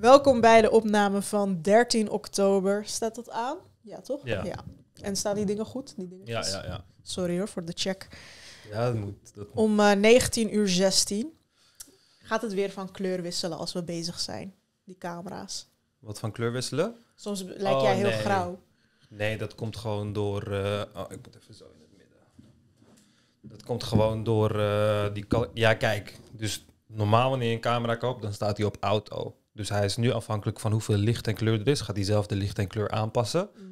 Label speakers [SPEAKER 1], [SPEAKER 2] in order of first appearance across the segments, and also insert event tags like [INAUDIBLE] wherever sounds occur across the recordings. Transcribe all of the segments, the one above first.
[SPEAKER 1] Welkom bij de opname van 13 oktober. Staat dat aan? Ja, toch? Ja. En staan die dingen goed? Die dingen ja, ja, ja. Sorry hoor voor de check.
[SPEAKER 2] Ja, dat moet. Dat Om
[SPEAKER 1] 19 eh, uur 16 gaat het weer van kleur wisselen als we bezig zijn. Die camera's.
[SPEAKER 2] Wat van kleur wisselen? Soms lijkt jij oh, heel nee. grauw. Nee, dat komt gewoon door. Eh, oh, ik moet even zo in het midden. Dat komt gewoon door eh, die. Ja, kijk. Dus normaal wanneer je een camera koopt, dan staat die op auto. Dus hij is nu afhankelijk van hoeveel licht en kleur er is, gaat hij zelf de licht en kleur aanpassen. Mhm.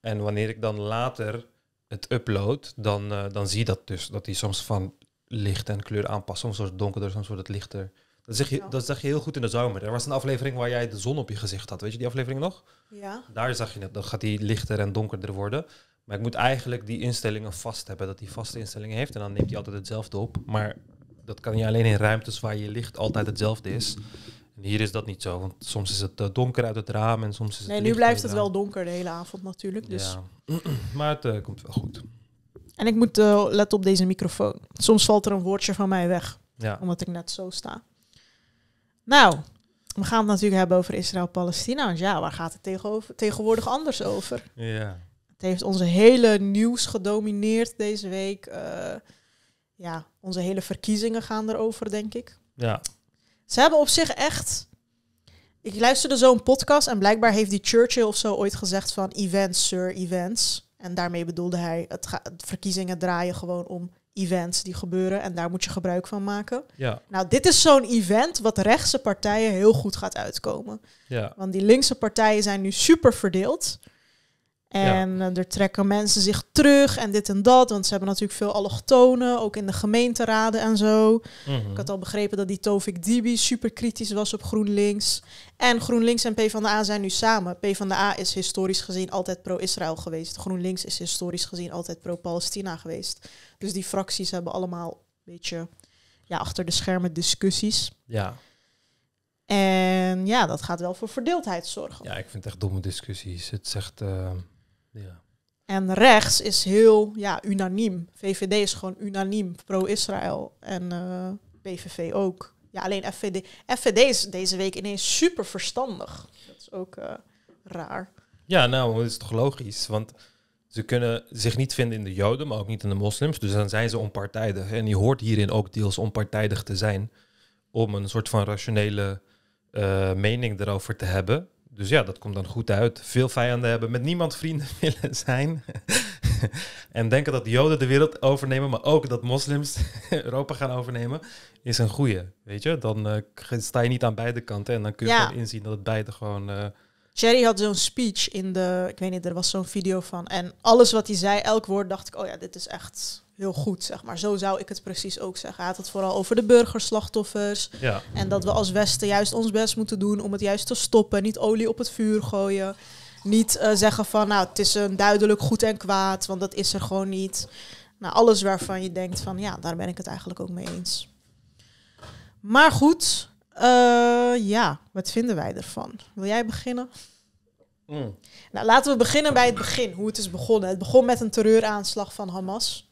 [SPEAKER 2] En wanneer ik dan later het upload, dan, eh, dan zie je dat dus, dat hij soms van licht en kleur aanpast. Soms wordt het donkerder, soms wordt het lichter. Dat zeg, je, dat zeg je heel goed in de zomer. Er was een aflevering waar jij de zon op je gezicht had. Weet je die aflevering nog? Ja. Daar zag je het. Dan gaat die lichter en donkerder worden. Maar ik moet eigenlijk die instellingen vast hebben. Dat hij vaste instellingen heeft. En dan neemt hij altijd hetzelfde op. Maar dat kan je alleen in ruimtes waar je licht altijd hetzelfde is hier is dat niet zo, want soms is het eh, donker uit het raam en soms is het. Nee, nu blijft het wel
[SPEAKER 1] donker de hele avond natuurlijk. Dus.
[SPEAKER 2] Ja. [CLEARS THROAT] maar het eh, komt wel goed.
[SPEAKER 1] En ik moet uh, eh, letten op deze microfoon. Soms valt er een woordje van mij weg, ja. omdat ik net zo sta. Nou, we gaan het natuurlijk hebben over Israël-Palestina. ja, waar gaat het tegenover, tegenwoordig anders over? Ja. Het heeft onze hele nieuws gedomineerd deze week. ja, onze hele verkiezingen gaan erover, denk ik. Ja. Ze hebben op zich echt... Ik luisterde zo'n podcast en blijkbaar heeft die Churchill of zo ooit gezegd van events, sir, events. En daarmee bedoelde hij, het ga, verkiezingen draaien gewoon om events die gebeuren en daar moet je gebruik van maken. Ja. Nou, dit is zo'n event wat rechtse partijen heel goed gaat uitkomen. Ja. Want die linkse partijen zijn nu super verdeeld. En eh, er trekken mensen zich terug en dit en dat. Want ze hebben natuurlijk veel allochtonen, ook in de gemeenteraden en zo. Mhm. Ik had al begrepen dat die Tovik Dibi super kritisch was op GroenLinks. En GroenLinks en PvdA zijn nu samen. PvdA is historisch gezien altijd pro-Israël geweest. GroenLinks is historisch gezien altijd pro-Palestina geweest. Dus die fracties hebben allemaal een beetje ja, achter de schermen discussies. Ja. En ja, dat gaat wel voor verdeeldheid zorgen.
[SPEAKER 2] Ja, ik vind het echt domme discussies. Het zegt. Eh, ja.
[SPEAKER 1] En rechts is heel ja, unaniem. VVD is gewoon unaniem pro-Israël en eh, Pvv ook. Ja, alleen FVD. is deze week ineens super verstandig. Dat is ook eh, raar.
[SPEAKER 2] Ja, nou, dat is toch logisch? Want ze kunnen zich niet vinden in de Joden, maar ook niet in de moslims. Dus dan zijn ze onpartijdig. En je hoort hierin ook deels onpartijdig te zijn. Om een soort van rationele eh, mening erover te hebben dus ja, dat komt dan goed uit. Veel vijanden hebben, met niemand vrienden [LAUGHS] willen zijn. [LAUGHS] en denken dat Joden de wereld overnemen, maar ook dat moslims [LAUGHS] Europa gaan overnemen, is een goeie. Weet je, dan eh, sta je niet aan beide kanten en dan kun je ja. inzien dat het beide gewoon.
[SPEAKER 1] Uh... had zo'n speech in de, ik weet niet, er was zo'n video van. En alles wat hij zei, elk woord dacht ik, oh ja, dit is echt heel goed, zeg maar. Zo zou ik het precies ook zeggen. Hij had het vooral over de burgerslachtoffers. En dat we als Westen juist ons best moeten doen om het juist te stoppen. Niet olie op het vuur gooien. Niet eh, zeggen van, nou, het is een duidelijk goed en kwaad, want dat is er gewoon niet. Nou, alles waarvan je denkt van, ja, daar ben ik het eigenlijk ook mee eens. Maar goed, eh, ja, wat vinden wij ervan? Wil jij beginnen? Mm. Nou, laten we beginnen bij het begin, hoe het is begonnen. Het begon met een terreuraanslag van Hamas.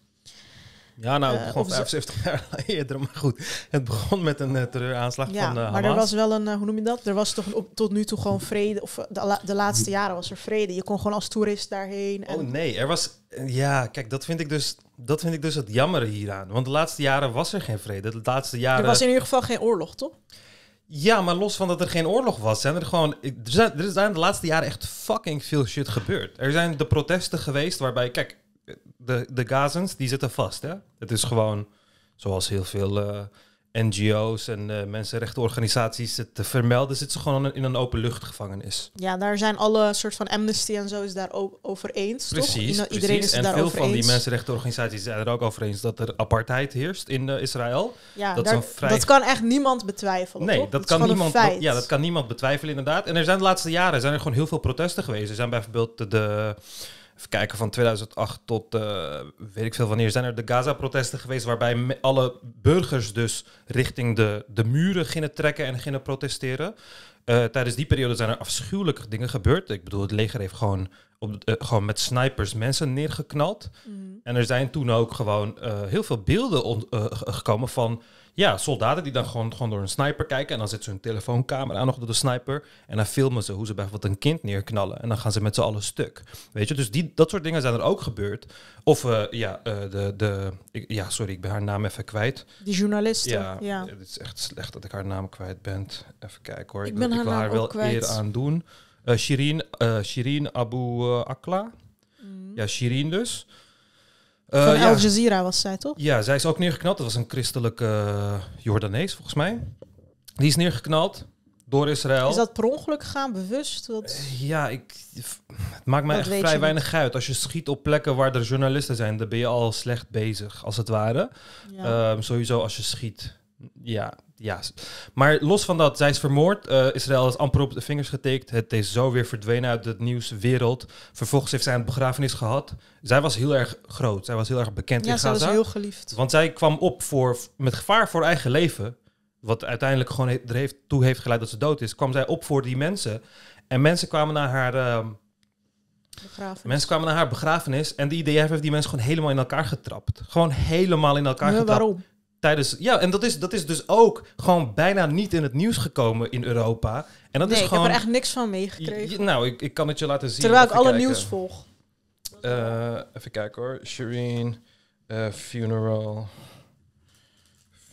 [SPEAKER 2] Ja, nou, het eh, begon 75 jaar [LAUGHS] eerder, maar goed. Het begon met een eh, terreuraanslag van uh, eh, Hamas. Maar er was
[SPEAKER 1] wel een, hoe noem je dat? Er was toch tot nu toe gewoon vrede, of de, de, laatste jaren was er vrede. Je kon gewoon als toerist daarheen. Oh, en... Oh
[SPEAKER 2] nee, er was, ja, kijk, dat vind ik dus dat vind ik dus het jammer hieraan. Want de laatste jaren was er geen vrede. De laatste jaren... Er was in ieder
[SPEAKER 1] geval geen oorlog, toch?
[SPEAKER 2] Ja, maar los van dat er geen oorlog was, zijn er gewoon. Er zijn, er zijn de laatste jaren echt fucking veel shit gebeurd. Er zijn de protesten geweest waarbij, kijk, de, de Gazans, die zitten vast. Hè? Het is gewoon, zoals heel veel eh, NGO's en uh, mensenrechtenorganisaties het te vermelden, zitten ze gewoon in een open luchtgevangenis.
[SPEAKER 1] Ja, daar zijn alle soort van Amnesty en zo is daar ook over eens. Precies, toch? Iedereen precies. en veel van die
[SPEAKER 2] mensenrechtenorganisaties zijn er ook over eens dat er apartheid heerst in eh, Israël. Ja, dat, dat, kan
[SPEAKER 1] echt niemand betwijfelen. Nee, toch? Dat, dat kan niemand. ja,
[SPEAKER 2] dat kan niemand betwijfelen inderdaad. En er zijn de laatste jaren zijn er gewoon heel veel protesten geweest. Er zijn bijvoorbeeld de Even kijken, van 2008 tot eh, weet ik veel wanneer zijn er de Gaza-protesten geweest, waarbij alle burgers dus richting de, de muren gingen trekken en gingen protesteren. Eh, tijdens die periode zijn er afschuwelijke dingen gebeurd. Ik bedoel, het leger heeft gewoon, op, eh, gewoon met snipers mensen neergeknald. Mhm. En er zijn toen ook gewoon heel veel beelden gekomen van ja, soldaten die dan gewoon, gewoon door een sniper kijken. En dan zet ze hun telefooncamera nog door de sniper. En dan filmen ze hoe ze bijvoorbeeld een kind neerknallen. En dan gaan ze met z'n allen stuk. Weet je, dus die, dat soort dingen zijn er ook gebeurd. Of eh, ja, eh, de, de, ja, sorry, ik ben haar naam even kwijt.
[SPEAKER 1] Die journalist. Ja, ja, het
[SPEAKER 2] is echt slecht dat ik haar naam kwijt ben. Even kijken hoor. Ik, ben wil haar, wel kwijt. eer aan doen. Eh, Shirin, Shirin Abu Akla. Mm. Ja, Shirin dus. Eh, Van Al Jazeera was zij toch? Ja, zij is ook neergeknald. Dat was een christelijke eh, Jordanees volgens mij. Die is neergeknald door Israël. Is
[SPEAKER 1] dat per ongeluk gegaan, bewust? Dat... Eh,
[SPEAKER 2] ja, ik, het maakt mij echt vrij weinig niet. uit. Als je schiet op plekken waar er journalisten zijn, dan ben je al slecht bezig, als het ware. Ehm, sowieso als je schiet. Ja, ja, maar los van dat, zij is vermoord. Uh, Israël is amper op de vingers getikt. Het is zo weer verdwenen uit het nieuwswereld. Vervolgens heeft zij een begrafenis gehad. Zij was heel erg groot. Zij was heel erg bekend in Gaza. Ja, zij was heel geliefd. Want zij kwam op voor, met gevaar voor eigen leven. Wat uiteindelijk gewoon er heeft, toe heeft geleid dat ze dood is. Kwam zij op voor die mensen. En mensen kwamen naar haar... Ehm,
[SPEAKER 3] begrafenis. Mensen
[SPEAKER 2] kwamen naar haar begrafenis en die IDF heeft die mensen gewoon helemaal in elkaar getrapt. Gewoon helemaal in elkaar getrapt. Waarom? Ja, en dat is, dat is dus ook gewoon bijna niet in het nieuws gekomen in Europa. En dat nee, is ik heb er echt niks van meegekregen. Nou, ik, ik kan het je laten zien. Terwijl ik alle nieuws volg. Eh, even kijken hoor. Shireen, eh, funeral.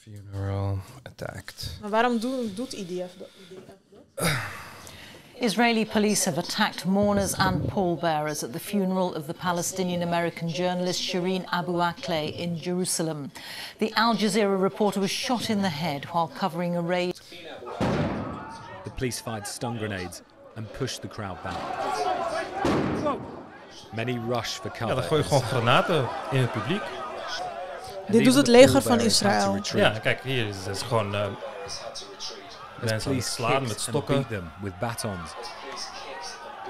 [SPEAKER 3] Funeral
[SPEAKER 1] attacked. Maar waarom doet doet IDF IDF dat? [SIGHS] Israeli police have attacked mourners and pallbearers at the funeral of the Palestinian-American journalist Shireen Abu Akleh in Jerusalem. The Al Jazeera reporter was shot in the head while covering a raid.
[SPEAKER 2] The police fired stun grenades and pushed the crowd back. Many rush for cover. Ja, dan gewoon granaten in het publiek. Dit doet het leger van Israël. Ja, kijk, hier is het gewoon... Eh, mensen aan slaan met stokken. with batons.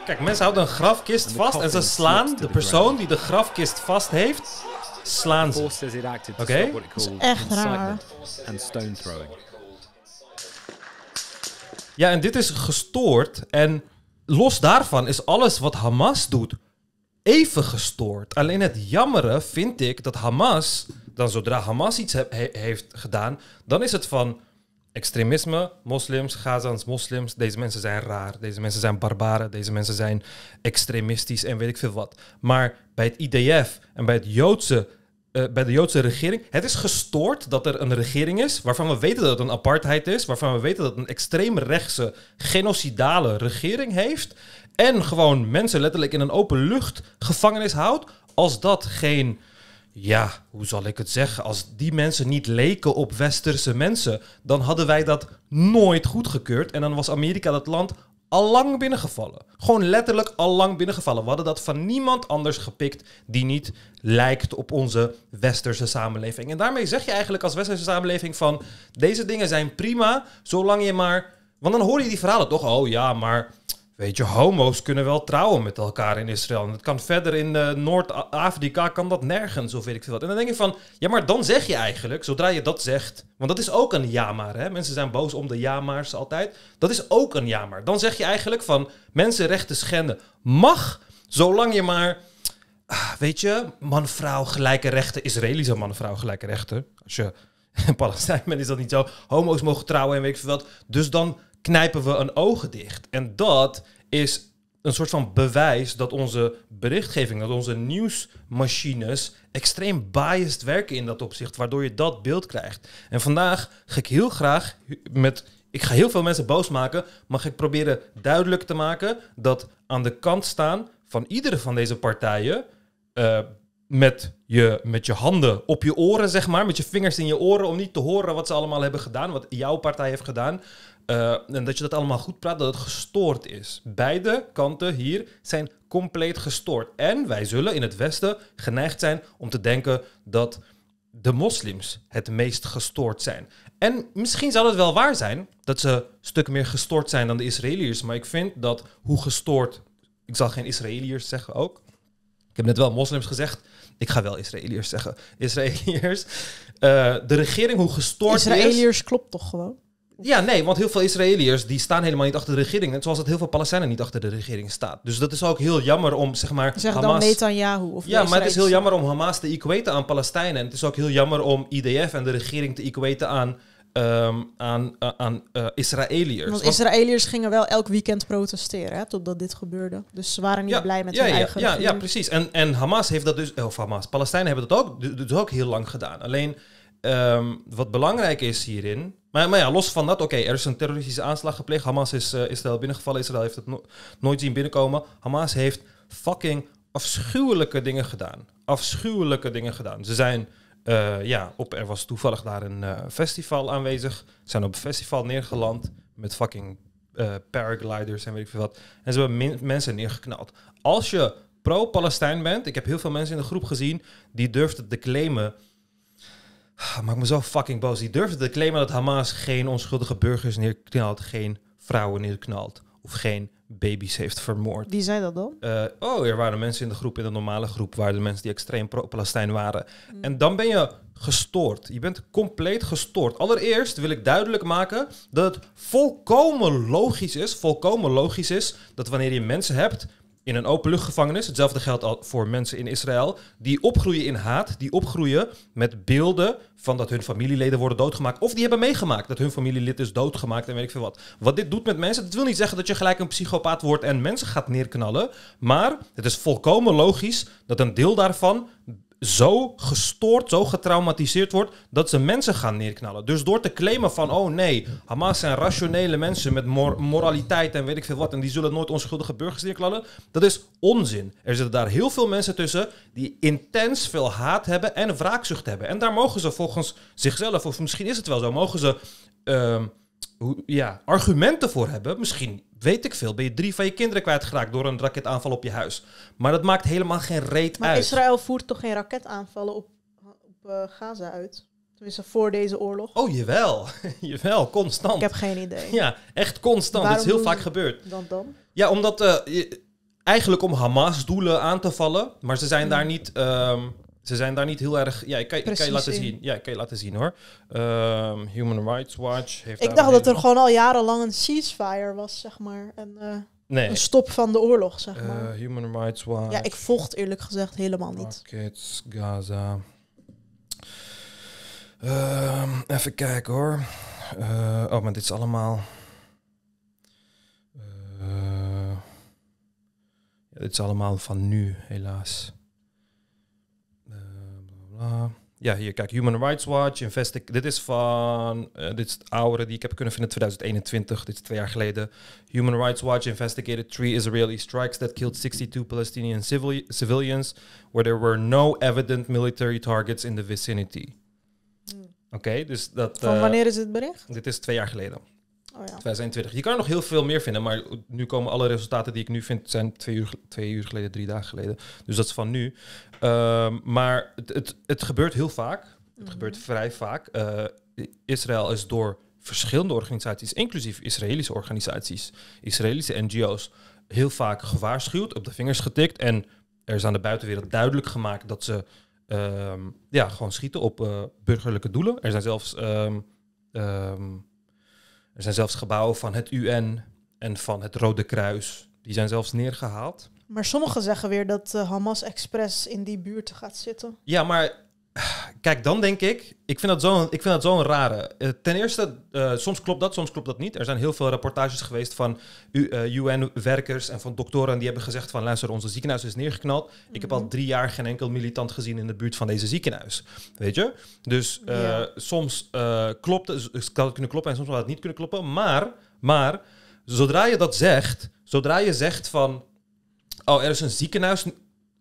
[SPEAKER 3] Kijk, mensen houden een grafkist vast en ze slaan de persoon
[SPEAKER 2] die de grafkist vast heeft, slaan ze. Oké? echt raar. And stone throwing. Ja, en dit is gestoord. En los daarvan is alles wat Hamas doet even gestoord. Alleen het jammere vind ik dat Hamas, dan zodra Hamas iets heeft gedaan, dan is het van extremisme, moslims, Gazans, moslims, deze mensen zijn raar, deze mensen zijn barbaren, deze mensen zijn extremistisch en weet ik veel wat. Maar bij het IDF en bij, het Joodse, eh, bij de Joodse regering, het is gestoord dat er een regering is waarvan we weten dat het een apartheid is, waarvan we weten dat het een extreemrechtse, genocidale regering heeft en gewoon mensen letterlijk in een open lucht gevangenis houdt, als dat geen ja, hoe zal ik het zeggen? Als die mensen niet leken op westerse mensen, dan hadden wij dat nooit goedgekeurd. En dan was Amerika dat land allang binnengevallen. Gewoon letterlijk allang binnengevallen. We hadden dat van niemand anders gepikt die niet lijkt op onze westerse samenleving. En daarmee zeg je eigenlijk als westerse samenleving van deze dingen zijn prima, zolang je maar. Want dan hoor je die verhalen toch? Oh ja, maar Weet je, homo's kunnen wel trouwen met elkaar in Israël. En dat kan verder in eh, Noord-Afrika, kan dat nergens, of weet ik veel wat. En dan denk je van, ja, maar dan zeg je eigenlijk, zodra je dat zegt... Want dat is ook een jamaar, hè. Mensen zijn boos om de jamaars altijd. Dat is ook een jamaar. Dan zeg je eigenlijk van, mensenrechten schenden mag, zolang je maar... Ah, weet je, man-vrouw gelijke rechten. Israëli's zijn man-vrouw gelijke rechten. Als je in Palestijn bent, is dat niet zo. Homo's mogen trouwen en weet ik veel wat. Dus dan knijpen we een ogen dicht. En dat is een soort van bewijs dat onze berichtgeving, dat onze nieuwsmachines extreem biased werken in dat opzicht, waardoor je dat beeld krijgt. En vandaag ga ik heel graag met, ik ga heel veel mensen boos maken, maar ga ik proberen duidelijk te maken dat aan de kant staan van iedere van deze partijen, eh, met je, met je handen op je oren, zeg maar, met je vingers in je oren, om niet te horen wat ze allemaal hebben gedaan, wat jouw partij heeft gedaan, eh, en dat je dat allemaal goed praat, dat het gestoord is. Beide kanten hier zijn compleet gestoord. En wij zullen in het Westen geneigd zijn om te denken dat de moslims het meest gestoord zijn. En misschien zal het wel waar zijn dat ze een stuk meer gestoord zijn dan de Israëliërs. Maar ik vind dat hoe gestoord. Ik zal geen Israëliërs zeggen ook. Ik heb net wel moslims gezegd. Ik ga wel Israëliërs zeggen. Israëliërs. Eh, de regering, hoe gestoord Israëliërs
[SPEAKER 1] is, klopt toch gewoon?
[SPEAKER 2] Ja, nee, want heel veel Israëliërs die staan helemaal niet achter de regering. Net zoals dat heel veel Palestijnen niet achter de regering staat. Dus dat is ook heel jammer om, zeg maar... Zeg Hamas...
[SPEAKER 1] Netanyahu of Ja, maar het is heel
[SPEAKER 2] jammer om Hamas te equaten aan Palestijnen. En het is ook heel jammer om IDF en de regering te equaten aan... Ehm, aan, eh, aan eh, Israëliërs. Want,
[SPEAKER 1] Israëliërs gingen wel elk weekend protesteren, hè, totdat dit gebeurde. Dus ze waren niet blij met hun eigen... Ja, ja,
[SPEAKER 2] precies. En, en Hamas heeft dat dus... Of Hamas, Palestijnen hebben dat ook, dus ook heel lang gedaan. Alleen, ehm, wat belangrijk is hierin... Maar, maar ja, los van dat, oké, er is een terroristische aanslag gepleegd. Hamas is uh, eh, Israël binnengevallen. Israël heeft het nooit zien binnenkomen. Hamas heeft fucking afschuwelijke dingen gedaan. Afschuwelijke dingen gedaan. Ze zijn, eh, ja, op, er was toevallig daar een eh, festival aanwezig. Ze zijn op een festival neergeland met fucking paragliders en weet ik veel wat. En ze hebben mensen neergeknald. Als je pro-Palestijn bent, ik heb heel veel mensen in de groep gezien die durfden te claimen Ah, Maak me zo fucking boos. Die durfde te claimen dat Hamas geen onschuldige burgers neerknalt, geen vrouwen neerknalt of geen baby's heeft vermoord. Wie zei dat dan? Eh, oh, er waren mensen in de groep, in de normale groep, waren de mensen die extreem pro-Palestijn waren. Hmm. En dan ben je gestoord. Je bent compleet gestoord. Allereerst wil ik duidelijk maken dat het volkomen logisch is, volkomen logisch is dat wanneer je mensen hebt in een openluchtgevangenis. Hetzelfde geldt al voor mensen in Israël. Die opgroeien in haat, die opgroeien met beelden van dat hun familieleden worden doodgemaakt. Of die hebben meegemaakt dat hun familielid is doodgemaakt en weet ik veel wat. Wat dit doet met mensen, dat wil niet zeggen dat je gelijk een psychopaat wordt en mensen gaat neerknallen. Maar het is volkomen logisch dat een deel daarvan zo gestoord, zo getraumatiseerd wordt dat ze mensen gaan neerknallen. Dus door te claimen van, oh nee, Hamas zijn rationele mensen met moraliteit en weet ik veel wat, en die zullen nooit onschuldige burgers neerknallen, dat is onzin. Er zitten daar heel veel mensen tussen die intens veel haat hebben en wraakzucht hebben. En daar mogen ze volgens zichzelf, of misschien is het wel zo, mogen ze ehm, ja, argumenten voor hebben. Misschien weet ik veel, ben je drie van je kinderen kwijtgeraakt door een raketaanval op je huis. Maar dat maakt helemaal geen reet uit.
[SPEAKER 1] Maar Israël voert toch geen raketaanvallen op, op eh, Gaza uit? Tenminste, voor deze oorlog. Oh,
[SPEAKER 2] jawel. [LAUGHS] jawel, constant. Ik heb geen idee. Ja, echt constant. Waarom dat is heel vaak gebeurd. Dan dan? Ja, omdat eh, eigenlijk om Hamas-doelen aan te vallen. Maar ze zijn hmm. daar niet... Ehm, ze zijn daar niet heel erg. Ja, ik kan, je laten zien. Ja, kan je laten zien hoor. Ehm, Human Rights Watch heeft. Ik dacht dat er gewoon
[SPEAKER 1] al jarenlang een ceasefire was, zeg maar. En, eh, Een stop van de oorlog, zeg eh, maar.
[SPEAKER 2] Human Rights Watch. Ja, ik
[SPEAKER 1] volgt eerlijk gezegd helemaal niet.
[SPEAKER 2] Kids Gaza. Ehm, even kijken hoor. Eh, oh, maar dit is allemaal. dit is allemaal van nu, helaas. Eh, ja, hier kijk, Human Rights Watch, Investig. Dit is van, uh, dit is oude die ik heb kunnen vinden 2021, dit is twee jaar geleden. Human Rights Watch investigated three Israeli strikes that killed 62 Palestinian civilians, where there were no evident military targets in the vicinity. Hmm. Oké, dus dat. Van eh, wanneer is het bericht? Dit is twee jaar geleden. Oh ja. Je kan er nog heel veel meer vinden, maar nu komen alle resultaten die ik nu vind, zijn twee uur, twee uur geleden, drie dagen geleden. Dus dat is van nu. Ehm, maar het, het, het, gebeurt heel vaak. Het mhm. gebeurt vrij vaak. Eh, Israël is door verschillende organisaties, inclusief Israëlische organisaties, Israëlische NGO's, heel vaak gewaarschuwd, op de vingers getikt. En er is aan de buitenwereld duidelijk gemaakt dat ze ehm, ja, gewoon schieten op eh, burgerlijke doelen. Er zijn zelfs. Ehm, er zijn zelfs gebouwen van het UN en van het Rode Kruis. Die zijn zelfs neergehaald.
[SPEAKER 1] Maar sommigen zeggen weer dat eh, Hamas express in die buurt gaat zitten.
[SPEAKER 2] Ja, maar Kijk, dan denk ik, ik vind dat zo'n zo, rare. Eh, ten eerste, eh, soms klopt dat, soms klopt dat niet. Er zijn heel veel rapportages geweest van UN-werkers eh, en van doktoren die hebben gezegd van luister, onze ziekenhuis is neergeknald. Ik heb al mhm. drie jaar geen enkel militant gezien in de buurt van deze ziekenhuis. Weet je? Dus soms uh, klopt het, dus kan het kunnen kloppen en soms kan het niet kunnen kloppen. Maar, maar, zodra je dat zegt, zodra je zegt van, oh, er is een ziekenhuis,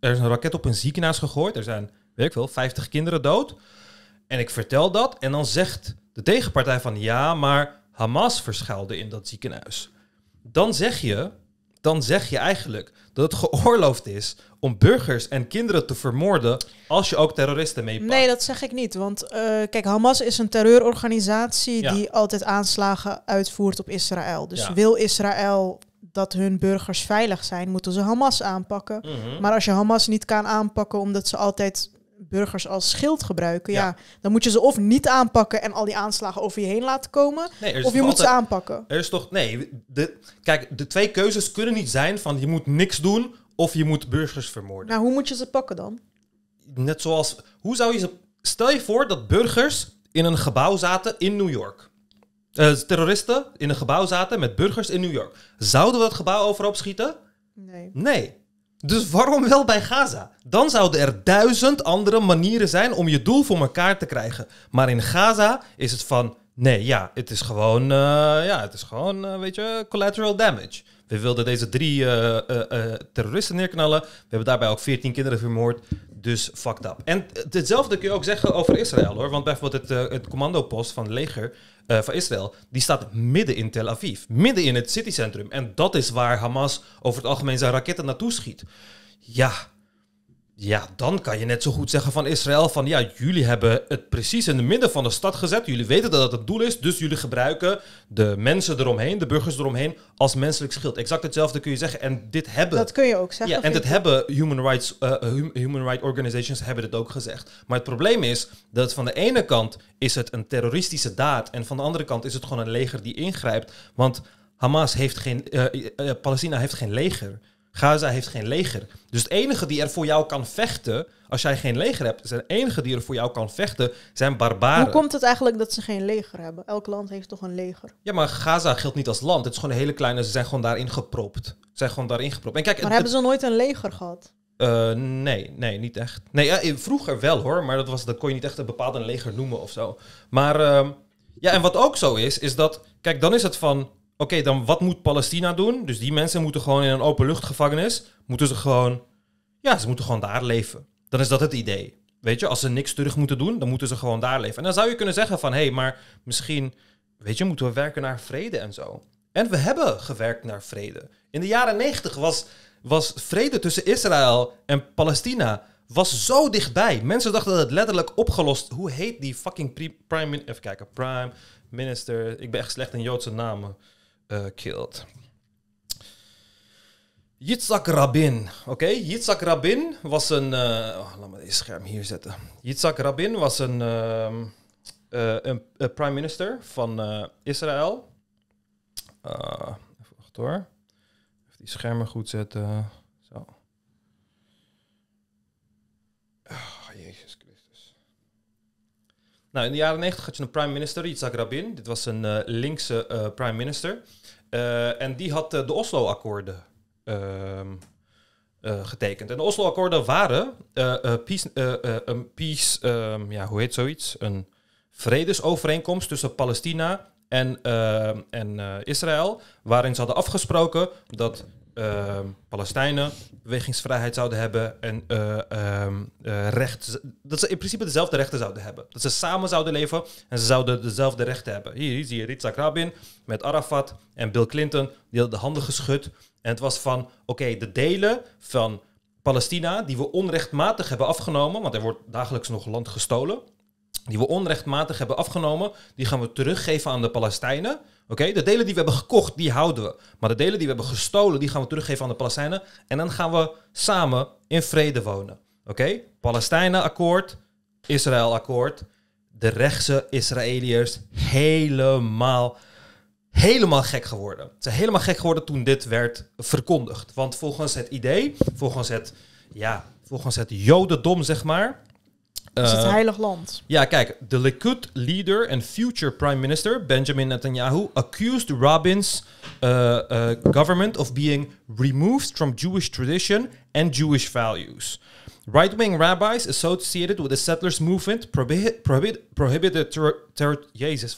[SPEAKER 2] er is een raket op een ziekenhuis gegooid, er zijn weet ik veel, 50 kinderen dood. En ik vertel dat. En dan zegt de tegenpartij van ja, maar Hamas verschuilde in dat ziekenhuis. Dan zeg je, dan zeg je eigenlijk dat het geoorloofd is om burgers en kinderen te vermoorden als je ook terroristen meepakt.
[SPEAKER 1] Nee, dat zeg ik niet. Want eh, kijk, Hamas is een terreurorganisatie die altijd aanslagen uitvoert op Israël. Dus wil Israël dat hun burgers veilig zijn, moeten ze Hamas aanpakken. Mhm. Maar als je Hamas niet kan aanpakken omdat ze altijd burgers als schild gebruiken, ja. dan moet je ze of niet aanpakken en al die aanslagen over je heen laten komen, nee, of je moet ze aanpakken.
[SPEAKER 2] Er is toch, nee, de, kijk, de twee keuzes kunnen niet zijn van je moet niks doen of je moet burgers vermoorden.
[SPEAKER 1] Nou, hoe moet je ze pakken dan?
[SPEAKER 2] Net zoals, hoe zou je ze, stel je voor dat burgers in een gebouw zaten in New York. Uh, terroristen in een gebouw zaten met burgers in New York. Zouden we dat gebouw overop schieten? Nee. Nee. Dus waarom wel bij Gaza? Dan zouden er duizend andere manieren zijn om je doel voor elkaar te krijgen. Maar in Gaza is het van, nee, ja, het is gewoon, uh, ja, het is gewoon, eh, weet je, collateral damage. We wilden deze drie eh, terroristen neerknallen. We hebben daarbij ook 14 kinderen vermoord. Dus fucked up. En hetzelfde kun je ook zeggen over Israël hoor. Want bijvoorbeeld het, uh, het commandopost van het leger eh, van Israël, die staat midden in Tel Aviv. Midden in het citycentrum. En dat is waar Hamas over het algemeen zijn raketten naartoe schiet. Ja, ja, dan kan je net zo goed zeggen van Israël van ja, jullie hebben het precies in het midden van de stad gezet. Jullie weten dat dat het doel is, dus jullie gebruiken de mensen eromheen, de burgers eromheen als menselijk schild. Exact hetzelfde kun je zeggen. En dit hebben. Dat kun je ook zeggen. Ja, en dit hebben human rights, eh, human rights organizations hebben dit ook gezegd. Maar het probleem is dat van de ene kant is het een terroristische daad en van de andere kant is het gewoon een leger die ingrijpt, want Hamas heeft geen, eh, eh, Palestina heeft geen leger. Gaza heeft geen leger. Dus het enige die er voor jou kan vechten, als jij geen leger hebt, zijn enige die er voor jou kan vechten, zijn barbaren. Hoe
[SPEAKER 1] komt het eigenlijk dat ze geen leger hebben? Elk land heeft toch een leger?
[SPEAKER 2] Ja, maar Gaza geldt niet als land. Het is gewoon een hele kleine, ze zijn gewoon daarin gepropt. Ze zijn gewoon daarin gepropt. En kijk, maar hebben ze
[SPEAKER 1] nooit een leger gehad?
[SPEAKER 2] Eh, nee, nee, niet echt. Nee, ja, eh, eh, vroeger wel hoor, maar dat, was, dat kon je niet echt een bepaalde leger noemen of zo. Maar ehm, ja, en wat ook zo is, is dat, kijk, dan is het van, Oké, dan wat moet Palestina doen? Dus die mensen moeten gewoon in een openluchtgevangenis, moeten ze gewoon, ja, ze moeten gewoon daar leven. Dan is dat het idee. Weet je, als ze niks terug moeten doen, dan moeten ze gewoon daar leven. En dan zou je kunnen zeggen van, hé, hey, maar misschien, weet je, moeten we werken naar vrede en zo. En we hebben gewerkt naar vrede. In de jaren 90 was, was vrede tussen Israël en Palestina was zo dichtbij. Mensen dachten dat het letterlijk opgelost. Hoe heet die fucking prime... Even kijken, prime minister... Ik ben echt slecht in Joodse namen uh, killed. Yitzhak Rabin. Oké, Yitzhak Rabin was een. Uh, oh, laat me deze scherm hier zetten. Yitzhak Rabin was een, ehm, eh, een, prime minister van Israël. even wachten hoor. Even die schermen goed zetten. Zo.
[SPEAKER 3] Oh, Jezus Christus.
[SPEAKER 2] Nou, in de jaren 90 had je een prime minister, Yitzhak Rabin. Dit was een linkse prime minister. Eh, en die had eh, de Oslo-akkoorden ehm, eh, getekend. En de Oslo-akkoorden waren peace, een peace, ehm, ja, hoe heet zoiets? Een vredesovereenkomst tussen Palestina en, ehm, en Israël, waarin ze hadden afgesproken dat uh, Palestijnen bewegingsvrijheid zouden hebben en eh, ehm, eh, recht, dat ze in principe dezelfde rechten zouden hebben. Dat ze samen zouden leven en ze zouden dezelfde rechten hebben. Hier zie je Yitzhak Rabin met Arafat en Bill Clinton, die hadden de handen geschud. En het was van, oké, de delen van Palestina die we onrechtmatig hebben afgenomen, want er wordt dagelijks nog land gestolen, die we onrechtmatig hebben afgenomen, die gaan we teruggeven aan de Palestijnen. Oké, de delen die we hebben gekocht, die houden we. Maar de delen die we hebben gestolen, die gaan we teruggeven aan de Palestijnen. En dan gaan we samen in vrede wonen. Oké, okay? palestijnen Israël-akkoord. De rechtse Israëliërs helemaal, helemaal gek geworden. Ze zijn helemaal gek geworden toen dit werd verkondigd. Want volgens het idee, volgens het, ja, volgens het jodendom, zeg maar, het eh, is het heilig land. Ja, kijk. De Likud leader en future prime minister Benjamin Netanyahu accused Rabin's eh, eh, government of being removed from Jewish tradition and Jewish values. Right wing rabbis associated with the settlers movement prohibit, prohibited. Jezus,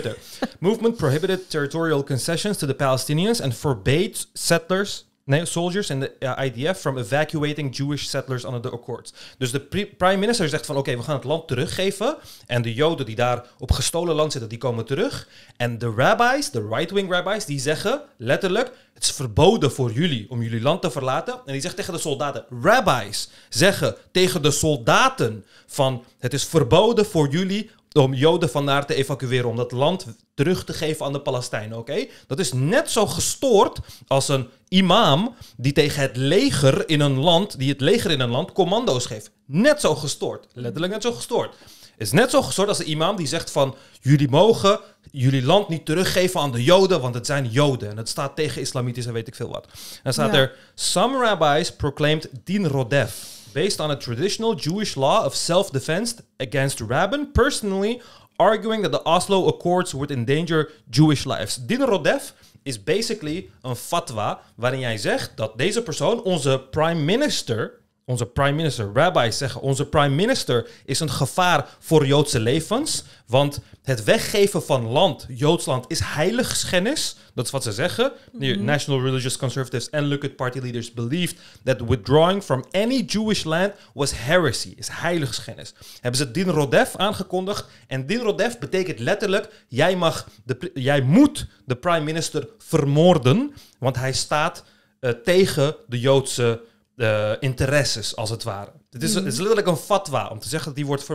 [SPEAKER 2] [LAUGHS] movement prohibited territorial concessions to the Palestinians and forbade settlers Nee, soldiers in de IDF from evacuating Jewish settlers under the Accords. Dus de prime minister zegt van oké, we gaan het land teruggeven. En de Joden die daar op gestolen land zitten, die komen terug. En de rabbis, de right-wing rabbis, die zeggen letterlijk... Het is verboden voor jullie om jullie land te verlaten. En die zegt tegen de soldaten... Rabbis zeggen tegen de soldaten van... Het is verboden voor jullie om Joden vandaar te evacueren, om dat land terug te geven aan de Palestijnen. Oké, dat is net zo gestoord als een imam die tegen het leger in een land, die het leger in een land commando's geeft. Net zo gestoord, letterlijk net zo gestoord. Is net zo gestoord als een imam die zegt van jullie mogen jullie land niet teruggeven aan de Joden, want het zijn Joden en het staat tegen islamitisch en weet ik veel wat. En dan staat er: Some rabbis proclaimed din rodef based on a traditional Jewish law of self defense against Rabin, personally arguing that the Oslo Accords would endanger Jewish lives. Din Rodef is basically een fatwa waarin jij zegt dat deze persoon, onze prime minister, onze prime minister, rabbis zeggen, onze prime minister is een gevaar voor Joodse levens, want het weggeven van land, Joods land, is heiligschennis. Dat is wat ze zeggen. Mhm. National Religious Conservatives and Likud Party leaders believed that withdrawing from any Jewish land was heresy, is heiligschennis. Hebben ze Din Rodef aangekondigd en Din Rodef betekent letterlijk, jij, mag de, jij moet de prime minister vermoorden, want hij staat eh, tegen de Joodse de interesses, als het ware. Mhm. Het is, letterlijk een fatwa om te zeggen dat die, wordt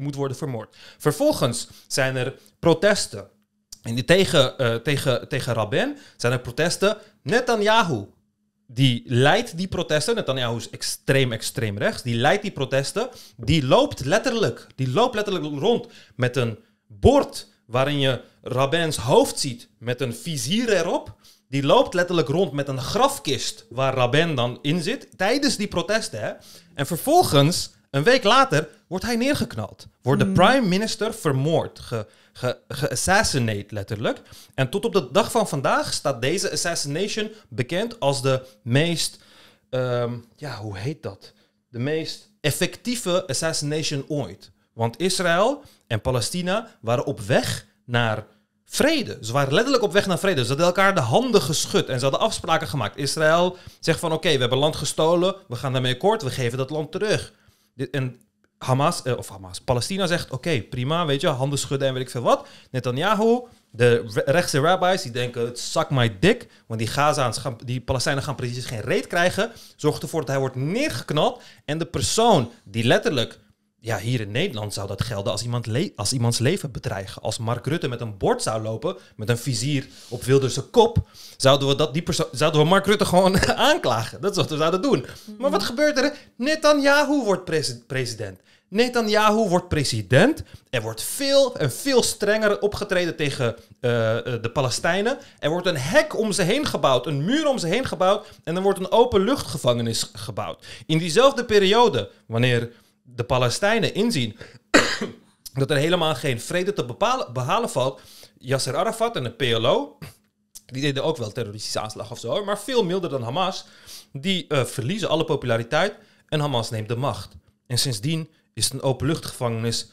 [SPEAKER 2] moet worden vermoord. Vervolgens zijn er protesten. En die tegen, eh, tegen, tegen Rabin zijn er protesten. Netanyahu, die leidt die protesten. Netanyahu is extreem, extreem rechts. Die leidt die protesten. Die loopt letterlijk, die loopt letterlijk rond met een bord waarin je Rabins hoofd ziet met een vizier erop. Die loopt letterlijk rond met een grafkist waar Rabin dan in zit tijdens die protesten. Hè? En vervolgens, een week later, wordt hij neergeknald. Wordt de mm. prime minister vermoord, ge, letterlijk. En tot op de dag van vandaag staat deze assassination bekend als de meest, um, ja hoe heet dat? De meest effectieve assassination ooit. Want Israël en Palestina waren op weg naar vrede. Ze waren letterlijk op weg naar vrede. Ze hadden elkaar de handen geschud en ze hadden afspraken gemaakt. Israël zegt van oké, we hebben land gestolen, we gaan daarmee akkoord, we geven dat land terug. En Hamas, eh, of Hamas, Palestina zegt oké, prima, weet je, handen schudden en weet ik veel wat. Netanyahu, de rechtse rabbis, die denken zak my dik, want die, Gazaans die Palestijnen gaan precies geen reet krijgen. Zorgt ervoor dat hij wordt neergeknald en de persoon die letterlijk ja, hier in Nederland zou dat gelden als, iemand le als iemands leven bedreigen. Als Mark Rutte met een bord zou lopen, met een vizier op Wilders' kop, zouden we, dat, die zouden we Mark Rutte gewoon [LAUGHS] aanklagen. Dat is wat we zouden doen. Maar wat gebeurt er? Netanyahu wordt president. Netanyahu wordt president. Er wordt veel en veel strenger opgetreden tegen eh, eh, de Palestijnen. Er wordt een hek om ze heen gebouwd, een muur om ze heen gebouwd. En er wordt een openluchtgevangenis gebouwd. In diezelfde periode, wanneer de Palestijnen inzien [COUGHS] dat er helemaal geen vrede te bepalen, behalen valt. Yasser Arafat en de PLO, die deden ook wel terroristische aanslag of zo, maar veel milder dan Hamas, die eh, verliezen alle populariteit en Hamas neemt de macht. En sindsdien is het een openluchtgevangenis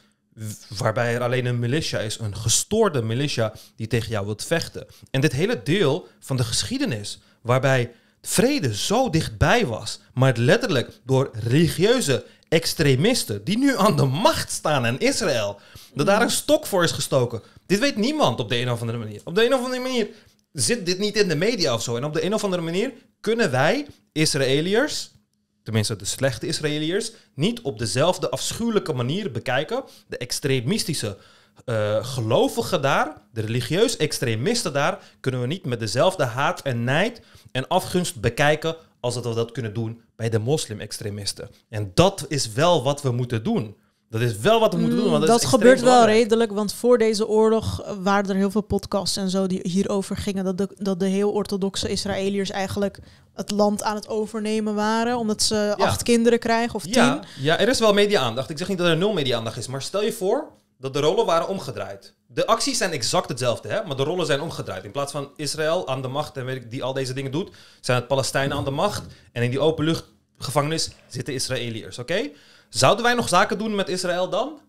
[SPEAKER 2] waarbij er alleen een militia is, een gestoorde militia die tegen jou wilt vechten. En dit hele deel van de geschiedenis, waarbij vrede zo dichtbij was, maar letterlijk door religieuze extremisten die nu aan de macht staan in Israël, dat daar een stok voor is gestoken. Dit weet niemand op de een of andere manier. Op de een of andere manier zit dit niet in de media of zo. En op de een of andere manier kunnen wij Israëliërs, tenminste de slechte Israëliërs, niet op dezelfde afschuwelijke manier bekijken. De extremistische eh, gelovigen daar, de religieus extremisten daar, kunnen we niet met dezelfde haat en nijd en afgunst bekijken als dat we dat kunnen doen bij de moslim-extremisten. En dat is wel wat we moeten doen. Dat is wel wat we moeten doen. Want dat, mm, gebeurt wel
[SPEAKER 1] redelijk, want voor deze oorlog waren er heel veel podcasts en zo die hierover gingen. Dat de, dat de heel orthodoxe Israëliërs eigenlijk het land aan het overnemen waren, omdat ze acht kinderen krijgen of tien. Ja,
[SPEAKER 2] ja er is wel media-aandacht. Ik zeg niet dat er nul media-aandacht is, maar stel je voor dat de rollen waren omgedraaid. De acties zijn exact hetzelfde, hè? maar de rollen zijn omgedraaid. In plaats van Israël aan de macht en weet ik, die al deze dingen doet, zijn het Palestijnen aan de macht. En in die openluchtgevangenis zitten Israëliërs, oké? Zouden wij nog zaken doen met Israël dan?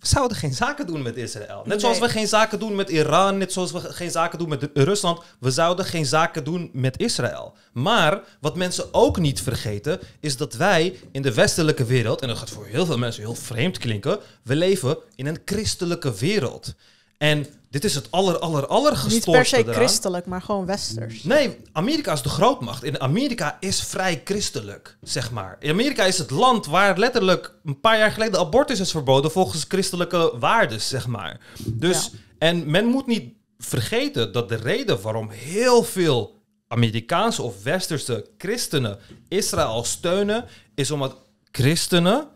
[SPEAKER 2] we zouden geen zaken doen met Israël. Net zoals we geen zaken doen met Iran, net zoals we geen zaken doen met Rusland. We zouden geen zaken doen met Israël. Maar wat mensen ook niet vergeten, is dat wij in de westelijke wereld, en dat gaat voor heel veel mensen heel vreemd klinken, we leven in een christelijke wereld. En dit is het aller, aller, aller Niet per se christelijk,
[SPEAKER 1] maar gewoon westers.
[SPEAKER 2] Nee, Amerika is de grootmacht. In Amerika is vrij christelijk, zeg maar. In Amerika is het land waar letterlijk een paar jaar geleden abortus is verboden volgens christelijke waarden, zeg maar. Dus, en men moet niet vergeten dat de reden waarom heel veel Amerikaanse of westerse christenen Israël steunen, is omdat christenen,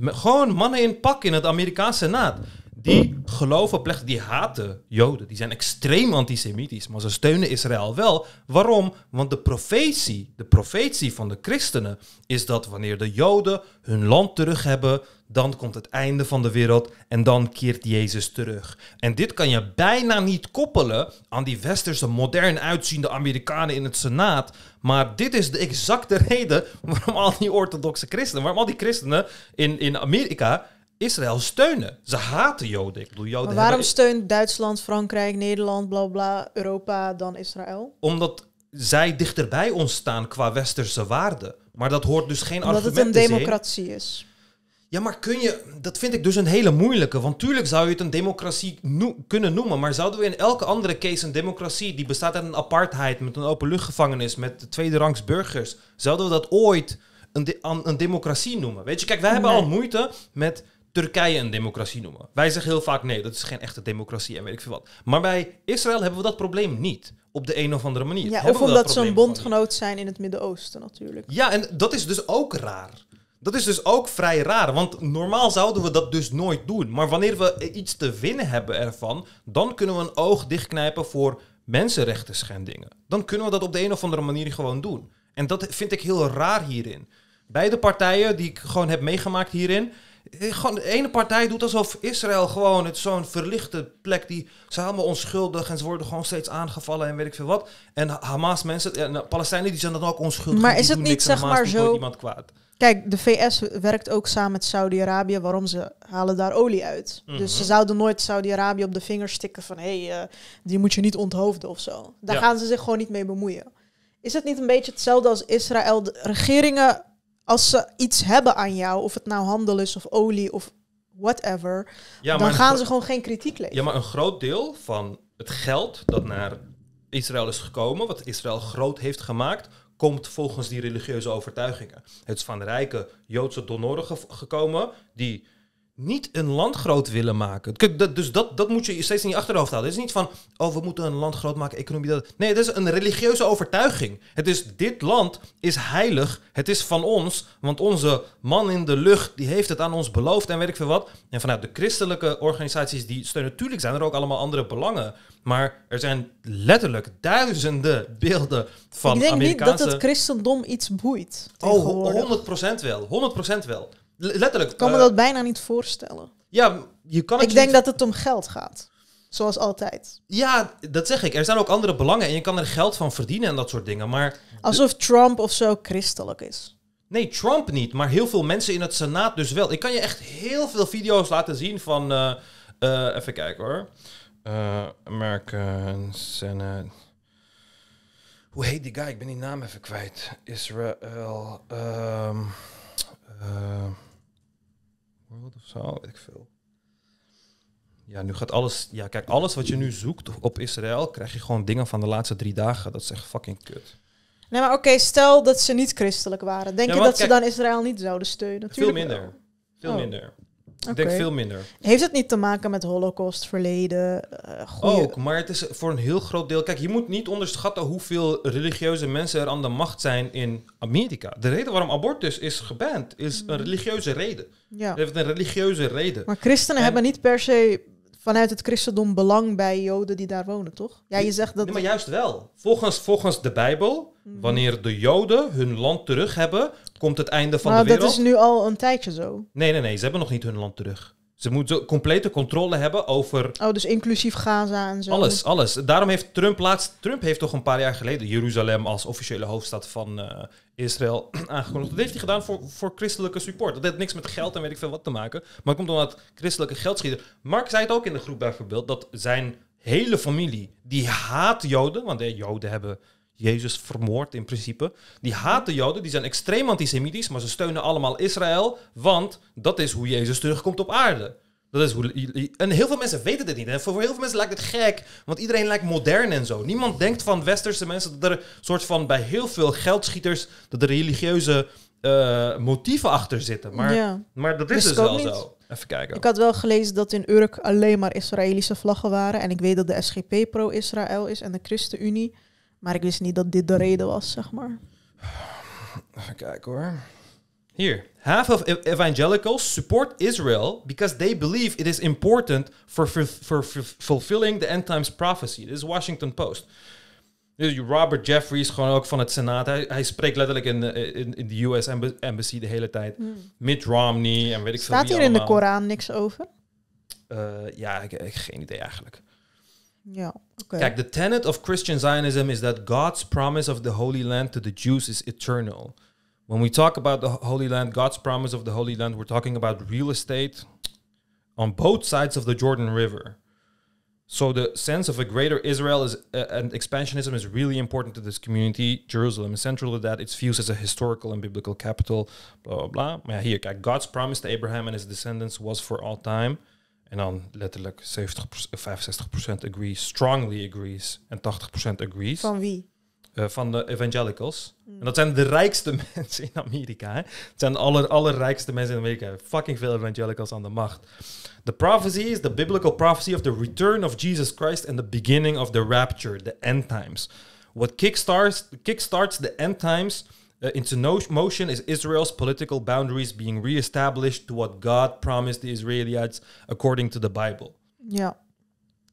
[SPEAKER 2] gewoon mannen in pak in het Amerikaanse Senaat die geloven plechtig, die haten Joden. Die zijn extreem antisemitisch, maar ze steunen Israël wel. Waarom? Want de profetie, de profetie van de christenen is dat wanneer de Joden hun land terug hebben, dan komt het einde van de wereld en dan keert Jezus terug. En dit kan je bijna niet koppelen aan die westerse, modern uitziende Amerikanen in het Senaat. Maar dit is de exacte reden waarom al die orthodoxe christenen, waarom al die christenen in, in Amerika Israël steunen. Ze haten Joden. Ik bedoel, Joden waarom
[SPEAKER 1] steunt Duitsland, Frankrijk, Nederland, bla bla, Europa dan Israël?
[SPEAKER 2] Omdat zij dichterbij ons staan qua westerse waarden. Maar dat hoort dus geen Omdat argument Dat het een
[SPEAKER 1] democratie is.
[SPEAKER 2] Ja, maar kun je, dat vind ik dus een hele moeilijke. Want tuurlijk zou je het een democratie kunnen noemen. Maar zouden we in elke andere case een democratie die bestaat uit een apartheid, met een openluchtgevangenis, met tweede rangs burgers, zouden we dat ooit een, een democratie noemen? Weet je, kijk, wij hebben al moeite met Turkije een democratie noemen. Wij zeggen heel vaak nee, dat is geen echte democratie en weet ik veel wat. Maar bij Israël hebben we dat probleem niet. Op de een of andere manier. Ja, of omdat ze een bondgenoot
[SPEAKER 1] zijn in het Midden-Oosten natuurlijk.
[SPEAKER 2] Ja, en dat is dus ook raar. Dat is dus ook vrij raar, want normaal zouden we dat dus nooit doen. Maar wanneer we iets te winnen hebben ervan, dan kunnen we een oog dichtknijpen voor mensenrechten schendingen. Dan kunnen we dat op de een of andere manier gewoon doen. En dat vind ik heel raar hierin. Beide partijen die ik gewoon heb meegemaakt hierin, eh, gewoon, de ene partij doet alsof Israël gewoon het zo'n verlichte plek die ze allemaal onschuldig en ze worden gewoon steeds aangevallen en weet ik veel wat. En Hamas mensen, en nou, Palestijnen die zijn dan ook onschuldig. Maar is het niet zeg maar zo? Iemand kwaad.
[SPEAKER 1] Kijk, de VS werkt ook samen met Saudi-Arabië. Waarom ze halen daar olie uit? Dus ze mhm. zouden nooit Saudi-Arabië op de vingers stikken van hé, hey, eh, die moet je niet onthoofden of zo. Daar gaan ze zich gewoon niet mee bemoeien. Is het niet een beetje hetzelfde als Israël? De regeringen als ze iets hebben aan jou, of het nou handel is of olie of whatever, dan gaan ze gewoon geen kritiek leveren. Ja,
[SPEAKER 2] maar een groot deel van het geld dat naar Israël is gekomen, wat Israël groot heeft gemaakt, komt volgens die religieuze overtuigingen. Het is van rijke Joodse donoren gekomen die niet een land groot willen maken. dat, dus dat, dat moet je steeds in je achterhoofd houden. Het is niet van, oh, we moeten een land groot maken, economie. Dat. Nee, het is een religieuze overtuiging. Het is, dit land is heilig. Het is van ons, want onze man in de lucht, die heeft het aan ons beloofd en weet ik veel wat. En vanuit de christelijke organisaties die steunen, natuurlijk zijn er ook allemaal andere belangen. Maar er zijn letterlijk duizenden beelden van Ik denk niet dat het
[SPEAKER 1] christendom iets boeit. Oh,
[SPEAKER 2] 100% wel, 100% wel. Letterlijk. Ik kan me eh, dat
[SPEAKER 1] bijna niet voorstellen.
[SPEAKER 2] Ja, je kan het Ik denk dat
[SPEAKER 1] het om geld gaat. Zoals altijd.
[SPEAKER 2] Ja, dat zeg ik. Er zijn ook andere belangen en je kan er geld van verdienen en dat soort dingen. Maar
[SPEAKER 1] Alsof Trump of zo christelijk is.
[SPEAKER 2] Nee, Trump niet, maar heel veel mensen in het Senaat dus wel. Ik kan je echt heel veel video's laten zien van. Eh, eh, even kijken hoor. Uh, American Hoe heet die guy? Ik ben die naam even kwijt. Israël. Ehm, zo, weet ik veel. Ja, nu gaat alles. Ja, kijk, alles wat je nu zoekt op Israël, krijg je gewoon dingen van de laatste drie dagen. Dat is echt fucking kut.
[SPEAKER 1] Nee, maar oké, stel dat ze niet christelijk waren. Denk je dat ze dan Israël niet zouden steunen? Natuurlijk veel minder. Veel oh. minder. Ik denk veel minder. Heeft het niet te maken met holocaust, verleden? Uh, Ook,
[SPEAKER 2] maar het is voor een heel groot deel... Kijk, je moet niet onderschatten hoeveel religieuze mensen er aan de macht zijn in Amerika. De reden waarom abortus is geband, is een mm. religieuze reden. Ja. Het heeft een religieuze reden. Maar
[SPEAKER 1] christenen hebben niet per se vanuit het christendom belang bij Joden die daar wonen, toch? Ja, je zegt dat. Nee, maar juist wel.
[SPEAKER 2] Volgens, volgens de Bijbel, mhm. wanneer de Joden hun land terug hebben, komt het einde van de wereld. Maar dat is
[SPEAKER 1] nu al een tijdje zo.
[SPEAKER 2] Nee, nee, nee, ze hebben nog niet hun land terug. Ze moeten complete controle hebben over.
[SPEAKER 1] Oh, dus inclusief Gaza en zo. Alles,
[SPEAKER 2] alles. Daarom heeft Trump laatst. Trump heeft toch een paar jaar geleden Jeruzalem als officiële hoofdstad van eh, Israël [CLEARS THROAT] aangekondigd. Dat heeft hij gedaan voor, voor christelijke support. Dat heeft niks met geld en weet ik veel wat te maken. Maar komt omdat christelijke geldschieter. Mark zei het ook in de groep bijvoorbeeld dat zijn hele familie die haat Joden, want de Joden hebben Jezus vermoord in principe. Die haten Joden, die zijn extreem antisemitisch, maar ze steunen allemaal Israël, want dat is hoe Jezus terugkomt op aarde. Dat is hoe, en heel veel mensen weten dit niet. En voor heel veel mensen lijkt het gek, want iedereen lijkt modern en zo. Niemand denkt van westerse mensen dat er een soort van bij heel veel geldschieters dat er religieuze eh, motieven achter zitten. Maar,
[SPEAKER 1] maar dat is dus wel zo.
[SPEAKER 2] Even kijken. Ik had wel
[SPEAKER 1] gelezen dat in Urk alleen maar Israëlische vlaggen waren. En ik weet dat de SGP pro-Israël is en de ChristenUnie. Maar ik wist niet dat dit de reden was, zeg maar.
[SPEAKER 2] Even kijken hoor. hier half of e- evangelicals support Israel because they believe it is important for, for, for fulfilling the end times prophecy. This is Washington Post. Robert Jeffries, gewoon ook van het Senaat. Hij, spreekt letterlijk in de, in, in de US Embassy de hele tijd. Mm. Mitt Romney en weet ik veel veel Staat hier in de Koran
[SPEAKER 1] niks over?
[SPEAKER 2] Eh, ja, ik, ik, geen idee eigenlijk.
[SPEAKER 1] Yeah. okay. Kijk,
[SPEAKER 2] the tenet of Christian Zionism is that God's promise of the Holy Land to the Jews is eternal. When we talk about the Holy Land, God's promise of the Holy Land, we're talking about real estate on both sides of the Jordan River. So the sense of a greater Israel is uh, and expansionism is really important to this community. Jerusalem is central to that. It's views as a historical and biblical capital. Blah blah blah. Yeah, here, God's promise to Abraham and his descendants was for all time. En dan letterlijk 70, 65% eh, agrees, strongly agrees. En 80% agrees. Van wie? Eh, van de evangelicals. Hmm. En dat zijn de rijkste [LAUGHS] mensen in Amerika. Het zijn de allerrijkste mensen in Amerika. Fucking veel evangelicals aan de macht. The prophecy is the biblical prophecy of the return of Jesus Christ and the beginning of the rapture, the end times. What kickstarts, kickstarts the end times... Uh, eh, into no motion is Israel's political boundaries being reestablished to what God promised the Israelites according to the Bible. Ja.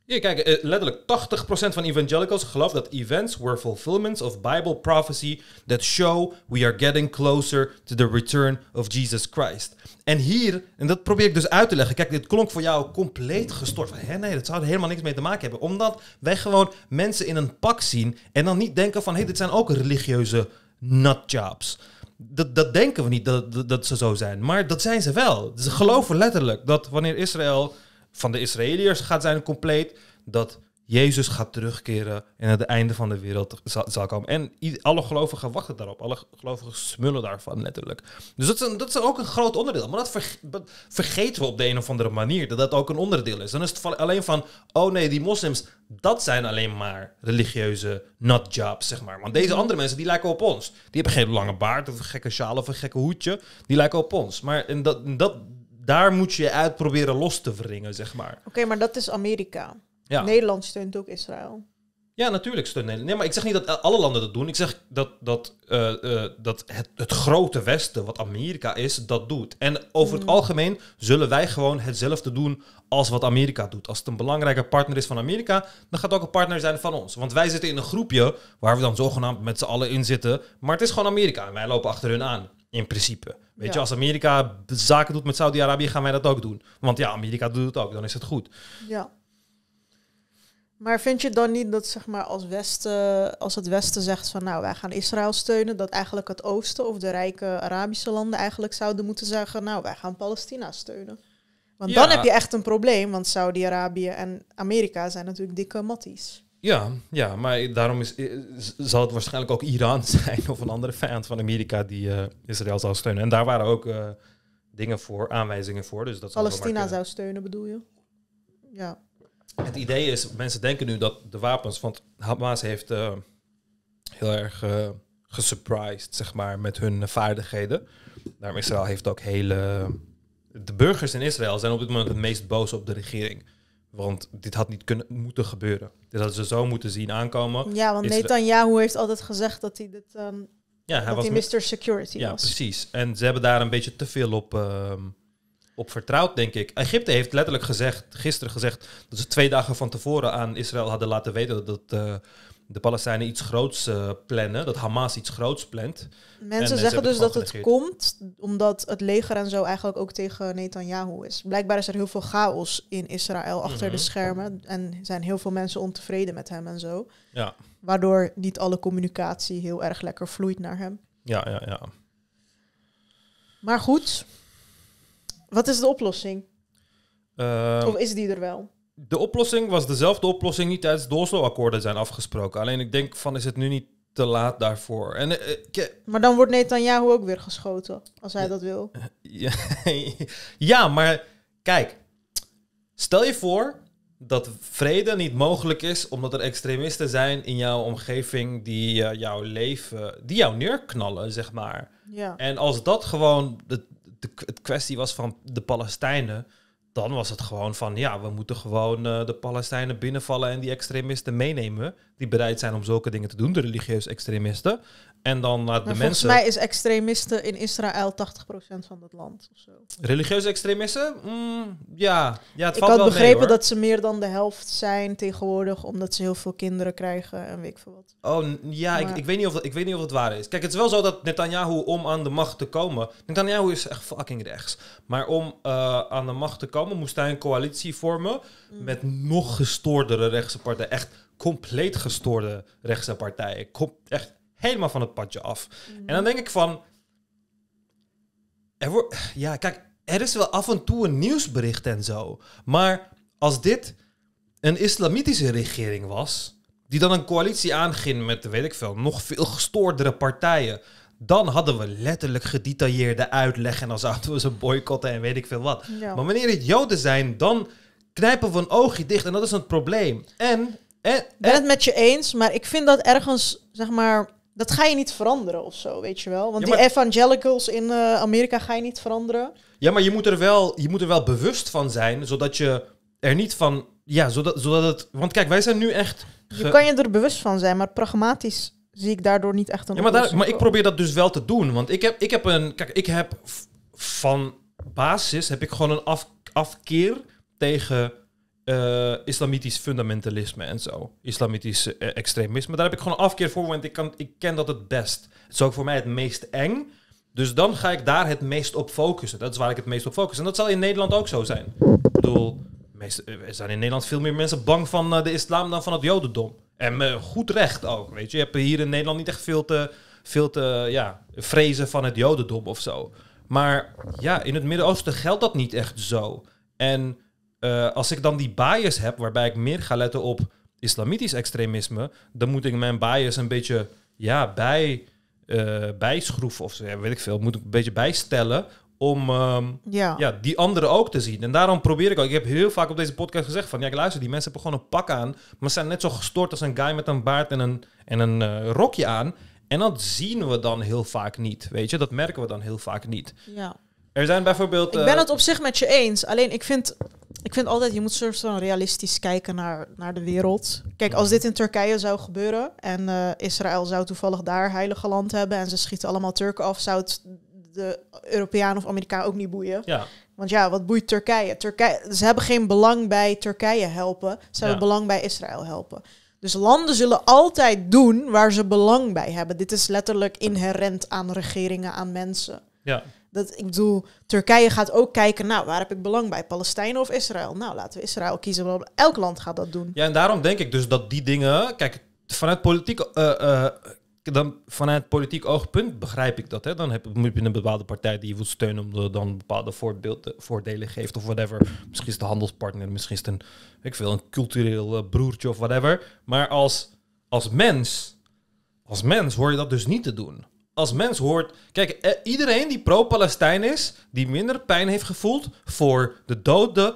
[SPEAKER 2] Ja, kijk, eh, letterlijk 80% van evangelicals gelooft dat events were fulfillments of Bible prophecy that show we are getting closer to the return of Jesus Christ. En hier, en dat probeer ik dus uit te leggen. Kijk, dit klonk voor jou compleet gestorven. Hé, nee, dat zou er helemaal niks mee te maken hebben. Omdat wij gewoon mensen in een pak zien en dan niet denken van, hé, hey, dit zijn ook religieuze nutjobs. Dat, dat denken we niet dat, dat, dat, ze zo zijn, maar dat zijn ze wel. Ze geloven letterlijk dat wanneer Israël van de Israëliërs gaat zijn compleet, dat Jezus gaat terugkeren en het einde van de wereld zal, komen. En alle gelovigen wachten daarop. Alle gelovigen smullen daarvan letterlijk. Dus dat is, ook een groot onderdeel. Maar dat, vergeten we op de een of andere manier. Dat dat ook een onderdeel is. Dan is het alleen van, oh nee, die moslims, dat zijn alleen maar religieuze nutjobs, zeg maar. Want deze mhm. andere mensen, die lijken op ons. Die hebben geen lange baard of een gekke sjaal of een gekke hoedje. Die lijken op ons. Maar en dat, dat, daar moet je uit proberen los te wringen, zeg maar.
[SPEAKER 1] Oké, maar dat is Amerika. Nederland steunt ook Israël.
[SPEAKER 2] Ja, natuurlijk steunt Nederland. Nee, maar ik zeg niet dat alle landen dat doen. Ik zeg dat, dat, eh, eh, dat het, het, grote Westen, wat Amerika is, dat doet. En over het mm. algemeen zullen wij gewoon hetzelfde doen als wat Amerika doet. Als het een belangrijke partner is van Amerika, dan gaat het ook een partner zijn van ons. Want wij zitten in een groepje waar we dan zogenaamd met z'n allen in zitten. Maar het is gewoon Amerika en wij lopen achter hun aan. In principe. Weet je, als Amerika zaken doet met Saudi-Arabië, gaan wij dat ook doen. Want ja, Amerika doet het ook, dan is het goed.
[SPEAKER 1] Ja. Maar vind je dan niet dat zeg maar, als, Westen, als het Westen zegt van nou wij gaan Israël steunen, dat eigenlijk het Oosten of de rijke Arabische landen eigenlijk zouden moeten zeggen nou wij gaan Palestina steunen? Want dan heb je echt een probleem, want Saudi-Arabië en Amerika zijn natuurlijk dikke matties.
[SPEAKER 2] Ja, ja, maar daarom is, zal het waarschijnlijk ook Iran [LAUGHS] zijn of een andere vijand van Amerika die eh, Israël zou steunen. En daar waren ook eh, dingen voor, aanwijzingen voor. Dus dat Palestina
[SPEAKER 1] zou steunen bedoel je? Ja
[SPEAKER 2] het idee is, mensen denken nu dat de wapens, want Hamas heeft eh, heel erg eh, gesurprised, zeg maar, met hun vaardigheden. Daarom Israël heeft ook hele... De burgers in Israël zijn op dit moment het meest boos op de regering. Want dit had niet kunnen, moeten gebeuren. Dit hadden ze zo moeten zien aankomen. Ja, want Netanyahu
[SPEAKER 1] heeft altijd gezegd dat hij dit... Um, ja, hij was hij Mr. Security ja, was.
[SPEAKER 2] precies. En ze hebben daar een beetje te veel op... Ehm, op vertrouwd, denk ik. Egypte heeft letterlijk gezegd, gisteren gezegd, dat ze twee dagen van tevoren aan Israël hadden laten weten dat, eh, de Palestijnen iets groots eh, plannen, dat Hamas iets groots plant. Mensen eh, zeggen dus dat het
[SPEAKER 1] komt omdat het leger en zo eigenlijk ook tegen Netanyahu is. Blijkbaar is er heel veel chaos in Israël achter de mhm. schermen en zijn heel veel mensen ontevreden met hem en zo. Ja. Waardoor niet alle communicatie heel erg lekker vloeit naar hem. Ja, ja, ja. Maar goed, wat is de oplossing?
[SPEAKER 2] Eh, of is die er wel? De oplossing was dezelfde oplossing die tijdens Oslo-akkoorden zijn afgesproken. Alleen ik denk van is het nu niet te laat daarvoor. En, eh, eh,
[SPEAKER 1] maar dan wordt Netanyahu ook weer geschoten, als hij dat wil.
[SPEAKER 2] [LAUGHS] Ja, maar kijk, stel je voor dat vrede niet mogelijk is omdat er extremisten zijn in jouw omgeving die jouw leven, die jou neerknallen, zeg maar. Ja. En als dat gewoon de de, het kwestie was van de Palestijnen, dan was het gewoon van ja, we moeten gewoon eh, de Palestijnen binnenvallen en die extremisten meenemen. Die bereid zijn om zulke dingen te doen, de religieuze extremisten. En dan laat de mensen. Volgens mij
[SPEAKER 1] is extremisten in Israël 80% van het land. Of zo.
[SPEAKER 2] Religieuze extremisten? Mm, ja. ja het ik had begrepen dat
[SPEAKER 1] ze meer dan de helft zijn tegenwoordig, omdat ze heel veel kinderen krijgen en weet ik veel wat.
[SPEAKER 2] Oh ja, ik, ik, weet niet of ik weet niet of het waar is. Kijk, het is wel zo dat Netanyahu, om aan de macht te komen. Netanyahu is echt fucking rechts. Maar om eh, aan de macht te komen, moest hij een coalitie vormen mm. met nog gestoordere rechtse partijen. Echt compleet gestoorde rechtse partijen. echt helemaal van het padje af. Mhm. En dan denk ik van. Er ja, kijk, er is wel af en toe een nieuwsbericht en zo. Maar als dit een islamitische regering was. die dan een coalitie aanging met, weet ik veel, nog veel gestoordere partijen dan hadden we letterlijk gedetailleerde uitleg en dan zouden we ze boycotten en weet ik veel wat. Maar wanneer het Joden zijn, dan knijpen we een oogje dicht en dat is een probleem.
[SPEAKER 1] En, en, ben het met je eens, maar ik vind dat ergens, zeg maar, dat ga je niet veranderen of zo, weet je wel. Want die evangelicals in eh, Amerika ga je niet veranderen.
[SPEAKER 2] Ja, maar je moet, er wel, je moet er wel bewust van zijn, zodat je er niet van... Ja, zodat, zodat het... Want kijk, wij zijn nu echt... Je kan je
[SPEAKER 1] er bewust van zijn, maar pragmatisch zie ik daardoor niet echt een ja, maar, daar, maar ik probeer
[SPEAKER 2] dat dus wel te doen. Want ik heb, ik heb een... Kijk, ik heb van basis heb ik gewoon een af, afkeer tegen eh, islamitisch fundamentalisme en zo. Islamitisch uh, extremisme. Daar heb ik gewoon een afkeer voor, want ik, kan, ik ken dat het best. Het is ook voor mij het meest eng. Dus dan ga ik daar het meest op focussen. Dat is waar ik het meest op focus. En dat zal in Nederland ook zo zijn. Ik bedoel, eh, er zijn in Nederland veel meer mensen bang van de islam dan van het jodendom. En goed recht ook, weet je. Je hebt hier in Nederland niet echt veel te, veel te ja, vrezen van het jodendom of zo. Maar ja, in het Midden-Oosten geldt dat niet echt zo. En eh, als ik dan die bias heb, waarbij ik meer ga letten op islamitisch extremisme, dan moet ik mijn bias een beetje ja, bij, eh, bijschroeven of weet ik veel, moet ik een beetje bijstellen om ehm, ja. die anderen ook te zien. En daarom probeer ik ook. Ik heb heel vaak op deze podcast gezegd van... ja, ik luister, die mensen hebben gewoon een pak aan... maar zijn net zo gestoord als een guy met een baard en een, en een uh, rokje aan. En dat zien we dan heel vaak niet, weet je. Dat merken we dan heel vaak niet. Ja. Er zijn bijvoorbeeld... Ik ben eh, het op
[SPEAKER 1] zich met je eens. Alleen ik vind ik vind altijd, je moet soort van realistisch kijken naar, naar de wereld. Kijk, als dit in Turkije zou gebeuren en eh, Israël zou toevallig daar heilige land hebben en ze schieten allemaal Turken af, zou het de Europeaan of Amerikaan ook niet boeien. Ja. Want ja, wat boeit Turkije? Turkije ze hebben geen belang bij Turkije helpen, ze hebben belang bij Israël helpen. Dus landen zullen altijd doen waar ze belang bij hebben. Dit is letterlijk inherent aan regeringen, aan mensen. Ja. Dat, ik bedoel, Turkije gaat ook kijken, nou, waar heb ik belang bij? Palestijnen of Israël? Nou, laten we Israël kiezen. Elk land gaat dat doen. Ja,
[SPEAKER 2] en daarom denk ik dus dat die dingen... Kijk, vanuit politiek... Eh, eh, dan vanuit politiek oogpunt begrijp ik dat. Hè? Dan heb, moet je een bepaalde partij die je wilt steunen, omdat dan bepaalde eh, voordelen geeft of whatever. Misschien is de handelspartner, misschien is het een, ik veel, een cultureel broertje of whatever. Maar als, als mens, als mens hoor je dat dus niet te doen als mens hoort. Kijk, eh, iedereen die pro-Palestijn is, die minder pijn heeft gevoeld voor de dode,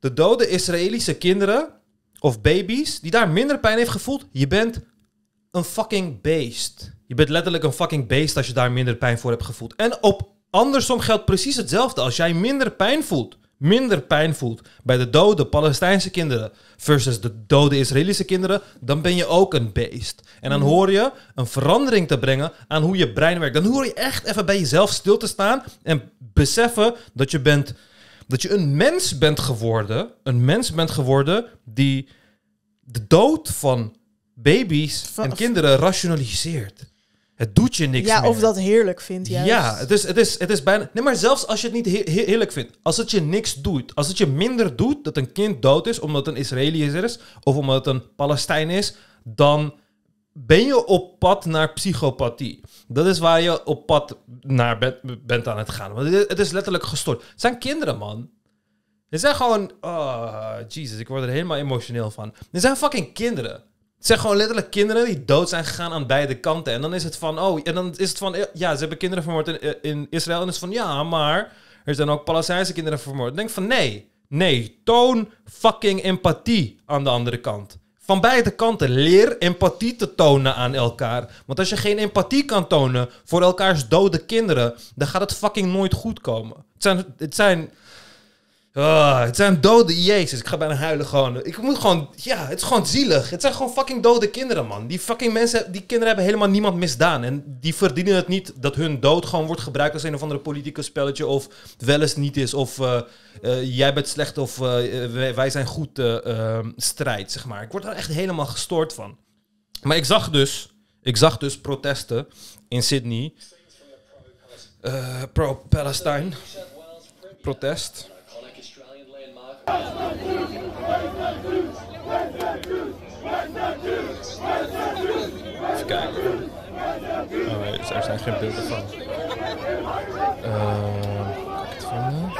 [SPEAKER 2] de dode Israëlische kinderen of baby's, die daar minder pijn heeft gevoeld, je bent een fucking beest. Je bent letterlijk een fucking beest als je daar minder pijn voor hebt gevoeld. En op andersom geldt precies hetzelfde. Als jij minder pijn voelt minder pijn voelt bij de dode Palestijnse kinderen versus de dode Israëlische kinderen, dan ben je ook een beest. En dan mhm. hoor je een verandering te brengen aan hoe je brein werkt. Dan hoor je echt even bij jezelf stil te staan en beseffen dat je bent, dat je een mens bent geworden, een mens bent geworden die de dood van baby's en kinderen rationaliseert het doet je niks ja, meer. of
[SPEAKER 1] dat heerlijk vindt Ja,
[SPEAKER 2] het is, het, is, het is bijna... Nee, maar zelfs als je het niet heerlijk vindt. Als het je niks doet. Als het je minder doet dat een kind dood is omdat het een Israëliër is... of omdat het een Palestijn is... dan ben je op pad naar psychopathie. Dat is waar je op pad naar bent, aan het gaan. Want het is letterlijk gestort. Het zijn kinderen, man. Ze zijn gewoon... Oh, Jesus, ik word er helemaal emotioneel van. Het zijn fucking kinderen. Het zijn gewoon letterlijk kinderen die dood zijn gegaan aan beide kanten. En dan is het van, oh, en dan is het van, eh, ja, ze hebben kinderen vermoord in, eh, in Israël. En is het van, ja, maar er zijn ook Palestijnse kinderen vermoord. denk van, nee, nee, toon fucking empathie aan de andere kant. Van beide kanten leer empathie te tonen aan elkaar. Want als je geen empathie kan tonen voor elkaars dode kinderen, dan gaat het fucking nooit goed komen. Het zijn, het zijn Oh, het zijn dode Jezus. Ik ga bijna huilen gewoon. Ik moet gewoon. Ja, het is gewoon zielig. Het zijn gewoon fucking dode kinderen, man. Die fucking mensen. Die kinderen hebben helemaal niemand misdaan. En die verdienen het niet dat hun dood gewoon wordt gebruikt als een of andere politieke spelletje. Of wel eens niet is. Of eh, eh, jij bent slecht of eh, wij, zijn goed ehm, strijd, zeg maar. Ik word er echt helemaal gestoord van. Maar ik zag dus. Ik zag dus protesten in Sydney. Pro-Palestine. Protest. Even
[SPEAKER 3] kijken. Oh, nee, dus er zijn geen beelden van. Uh, kan ik het vinden?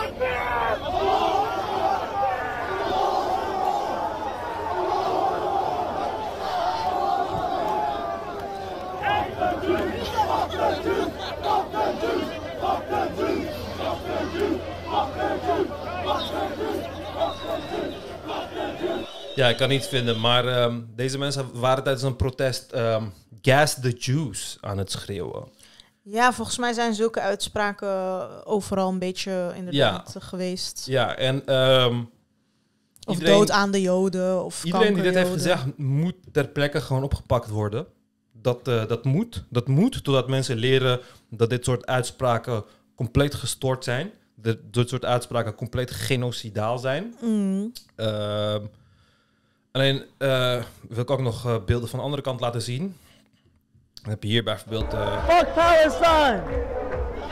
[SPEAKER 2] Fuck the Jews! Fuck the Jews! Fuck the Jews! Fuck the Jews! Ja, ik kan niet vinden. Maar ehm, deze mensen waren tijdens een protest um, gas the Jews aan het schreeuwen.
[SPEAKER 1] Ja, volgens mij zijn zulke uitspraken overal een beetje inderdaad ja. geweest.
[SPEAKER 2] Ja, en... Ehm, of dood
[SPEAKER 1] aan de Joden. Of iedereen die dit heeft gezegd, moet
[SPEAKER 2] ter plekke gewoon opgepakt worden. Dat, eh, dat moet. Dat moet, totdat mensen leren dat dit soort uitspraken compleet gestort zijn. Dat dit soort uitspraken compleet genocidaal zijn. Mm. Alleen eh, wil ik ook nog eh, beelden van de andere kant laten zien. Dan heb je hier bijvoorbeeld... Eh,
[SPEAKER 3] Fuck Palestine!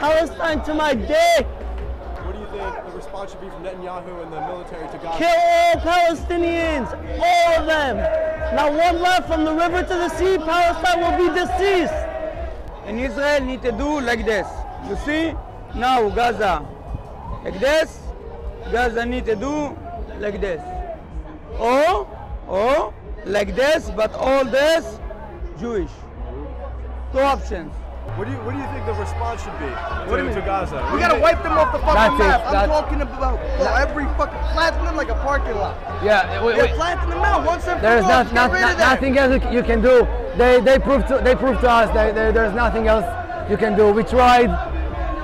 [SPEAKER 3] Palestine to my dick!
[SPEAKER 1] What do you think the response should be from Netanyahu and the military to Gaza? Kill all Palestinians!
[SPEAKER 3] All of them! Now one left from the river to the sea, Palestine will be deceased! And Israel need to do like this. You see? Now Gaza. Like this. Gaza need to do like this. Oh? or like this, but all this Jewish. Two
[SPEAKER 1] options. What do you What do you think the response should be what do you to Gaza? We gotta wipe them off the fucking that's map. It, I'm talking about every fucking flatten them like a parking lot. Yeah, wait, wait. them out once and There's not, not, nothing else you can do. They they proved to, they proved to us that there's nothing else you can do. We tried.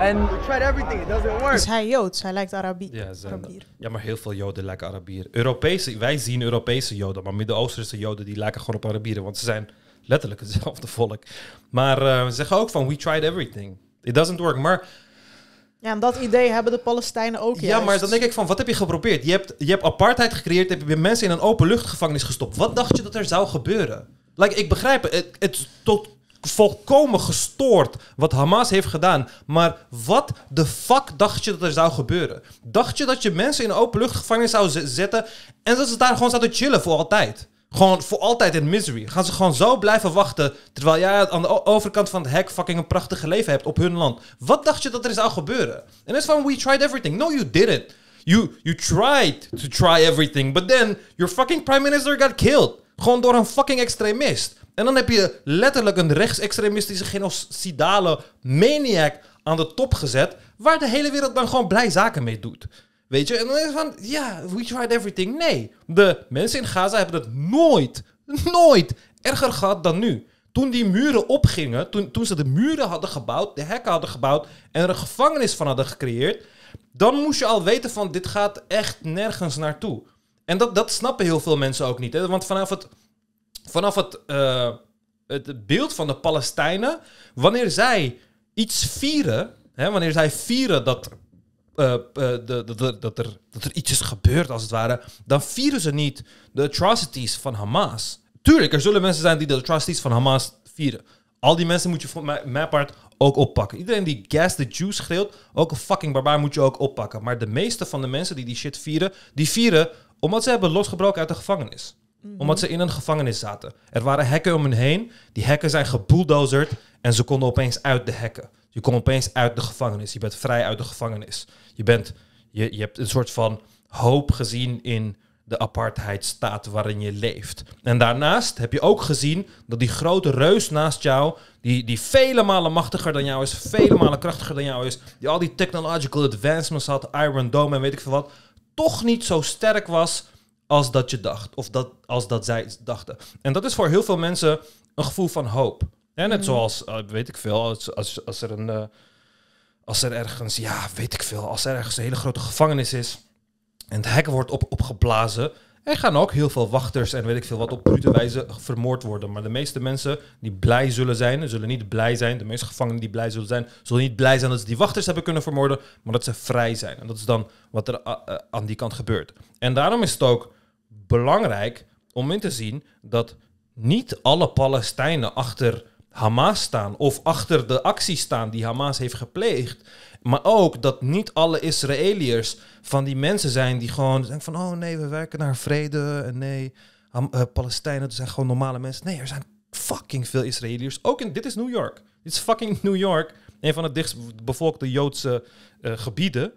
[SPEAKER 1] En We tried everything, it doesn't work. Is dus hij Joods? Hij lijkt Arabier. Ja, Arabier.
[SPEAKER 2] ja, maar heel veel Joden lijken Arabier. Europese, wij zien Europese Joden, maar Midden-Oosterse Joden die lijken gewoon op Arabieren, want ze zijn letterlijk hetzelfde volk. Maar uh, ze zeggen ook van, we tried everything. It doesn't work. Maar
[SPEAKER 1] ja, en dat idee hebben de Palestijnen ook. Ja, maar dan denk ik
[SPEAKER 2] van, wat heb je geprobeerd? Je hebt, je hebt apartheid gecreëerd, heb je mensen in een openluchtgevangenis gestopt. Wat dacht je dat er zou gebeuren? Like, ik begrijp het. Het is tot volkomen gestoord wat Hamas heeft gedaan. Maar wat de fuck dacht je dat er zou gebeuren? Dacht je dat je mensen in een openluchtgevangenis zou zetten en dat ze daar gewoon zouden chillen voor altijd? Gewoon voor altijd in misery. Gaan ze gewoon zo blijven wachten. Terwijl jij aan de overkant van het hek fucking een prachtige leven hebt op hun land. Wat dacht je dat er zou gebeuren? En is van, we tried everything. No, you didn't. You, you tried to try everything. But then, your fucking prime minister got killed. Gewoon door een fucking extremist. En dan heb je letterlijk een rechtsextremistische genocidale maniac aan de top gezet, waar de hele wereld dan gewoon blij zaken mee doet. Weet je, en dan is het van, ja, we tried everything. Nee, de mensen in Gaza hebben het nooit, nooit erger gehad dan nu. Toen die muren opgingen, toen, toen ze de muren hadden gebouwd, de hekken hadden gebouwd en er een gevangenis van hadden gecreëerd, dan moest je al weten van dit gaat echt nergens naartoe. En dat, dat snappen heel veel mensen ook niet. Hè? Want vanaf het vanaf het, eh, het beeld van de Palestijnen, wanneer zij iets vieren, hè, wanneer zij vieren dat, eh, eh, de, de, dat, er, dat er iets is gebeurd, als het ware, dan vieren ze niet de atrocities van Hamas. Tuurlijk, er zullen mensen zijn die de atrocities van Hamas vieren. Al die mensen moet je voor mijn part ook oppakken. Iedereen die gas de Jews schreeuwt, ook een fucking barbaar moet je ook oppakken. Maar de meeste van de mensen die die shit vieren, die vieren omdat ze hebben losgebroken uit de gevangenis. Mhm. Omdat ze in een gevangenis zaten. Er waren hekken om hen heen. Die hekken zijn geboeldozerd. En ze konden opeens uit de hekken. Je komt opeens uit de gevangenis. Je bent vrij uit de gevangenis. Je, bent, je, je hebt een soort van hoop gezien in de apartheidstaat waarin je leeft. En daarnaast heb je ook gezien dat die grote reus naast jou, die, die vele malen machtiger dan jou is, vele malen krachtiger dan jou is, die al die technological advancements had, Iron Dome en weet ik veel wat, toch niet zo sterk was als dat je dacht. Of dat, als dat zij dachten. En dat is voor heel veel mensen een gevoel van hoop. En net mhm. zoals, eh, weet ik veel, als, als, er een... Eh, als er ergens, ja, weet ik veel, als er ergens een hele grote gevangenis is... en het hek wordt op, opgeblazen... Er gaan ook heel veel wachters en weet ik veel wat op brute wijze vermoord worden. Maar de meeste mensen die blij zullen zijn, zullen niet blij zijn. De meeste gevangenen die blij zullen zijn, zullen niet blij zijn dat ze die wachters hebben kunnen vermoorden, maar dat ze vrij zijn. En dat is dan wat er eh, aan die kant gebeurt. En daarom is het ook belangrijk om in te zien dat niet alle Palestijnen achter Hamas staan of achter de actie staan die Hamas heeft gepleegd. Maar ook dat niet alle Israëliërs van die mensen zijn die gewoon denken van oh nee, we werken naar vrede en nee, Ham uh, Palestijnen zijn gewoon normale mensen. Nee, er zijn fucking veel Israëliërs. Ook in, dit is New York. Dit is fucking New York. Een van de dichtst bevolkte Joodse eh, gebieden.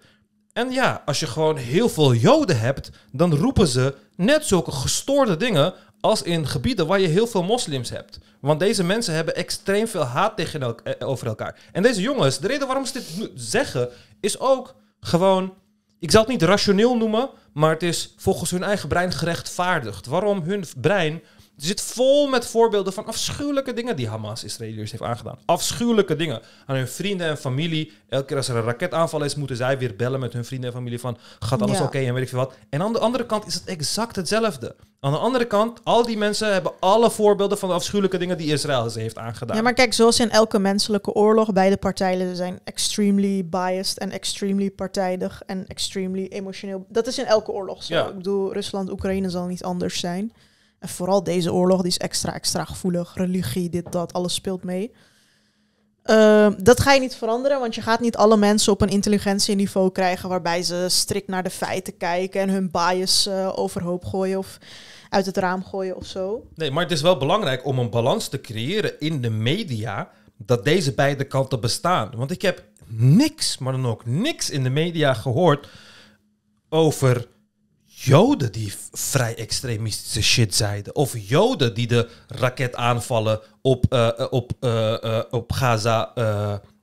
[SPEAKER 2] En ja, als je gewoon heel veel Joden hebt, dan roepen ze net zulke gestoorde dingen als in gebieden waar je heel veel moslims hebt. Want deze mensen hebben extreem veel haat tegen eh, over elkaar. En deze jongens, de reden waarom ze dit zeggen, is ook gewoon. Ik zal het niet rationeel noemen, maar het is volgens hun eigen brein gerechtvaardigd. Waarom hun brein zit vol met voorbeelden van afschuwelijke dingen die Hamas Israëliërs heeft aangedaan. Afschuwelijke dingen. Aan hun vrienden en familie. Elke keer als er een raketaanval is, moeten zij weer bellen met hun vrienden en familie van gaat alles oké en weet ik veel wat. En aan de andere kant is het exact hetzelfde. Aan de andere kant, al die mensen hebben alle voorbeelden van de afschuwelijke dingen die Israël ze heeft aangedaan. Ja, maar
[SPEAKER 1] kijk, zoals in elke menselijke oorlog, beide partijen zijn extremely biased en extremely partijdig en extremely emotioneel. Dat is in elke oorlog zo. Ik bedoel, Rusland, Oekraïne zal niet anders zijn vooral deze oorlog, die is extra, extra gevoelig. Religie, dit, dat, alles speelt mee. Ehm, dat ga je niet veranderen, want je gaat niet alle mensen op een intelligentieniveau krijgen waarbij ze strikt naar de feiten kijken en hun bias eh, overhoop gooien of uit het raam gooien of zo.
[SPEAKER 2] Nee, maar het is wel belangrijk om een balans te creëren in de media dat deze beide kanten bestaan. Want ik heb niks, maar dan ook niks in de media gehoord over Joden die vrij extremistische shit zeiden. Of Joden die de raketaanvallen op, eh, eh, op, eh, op Gaza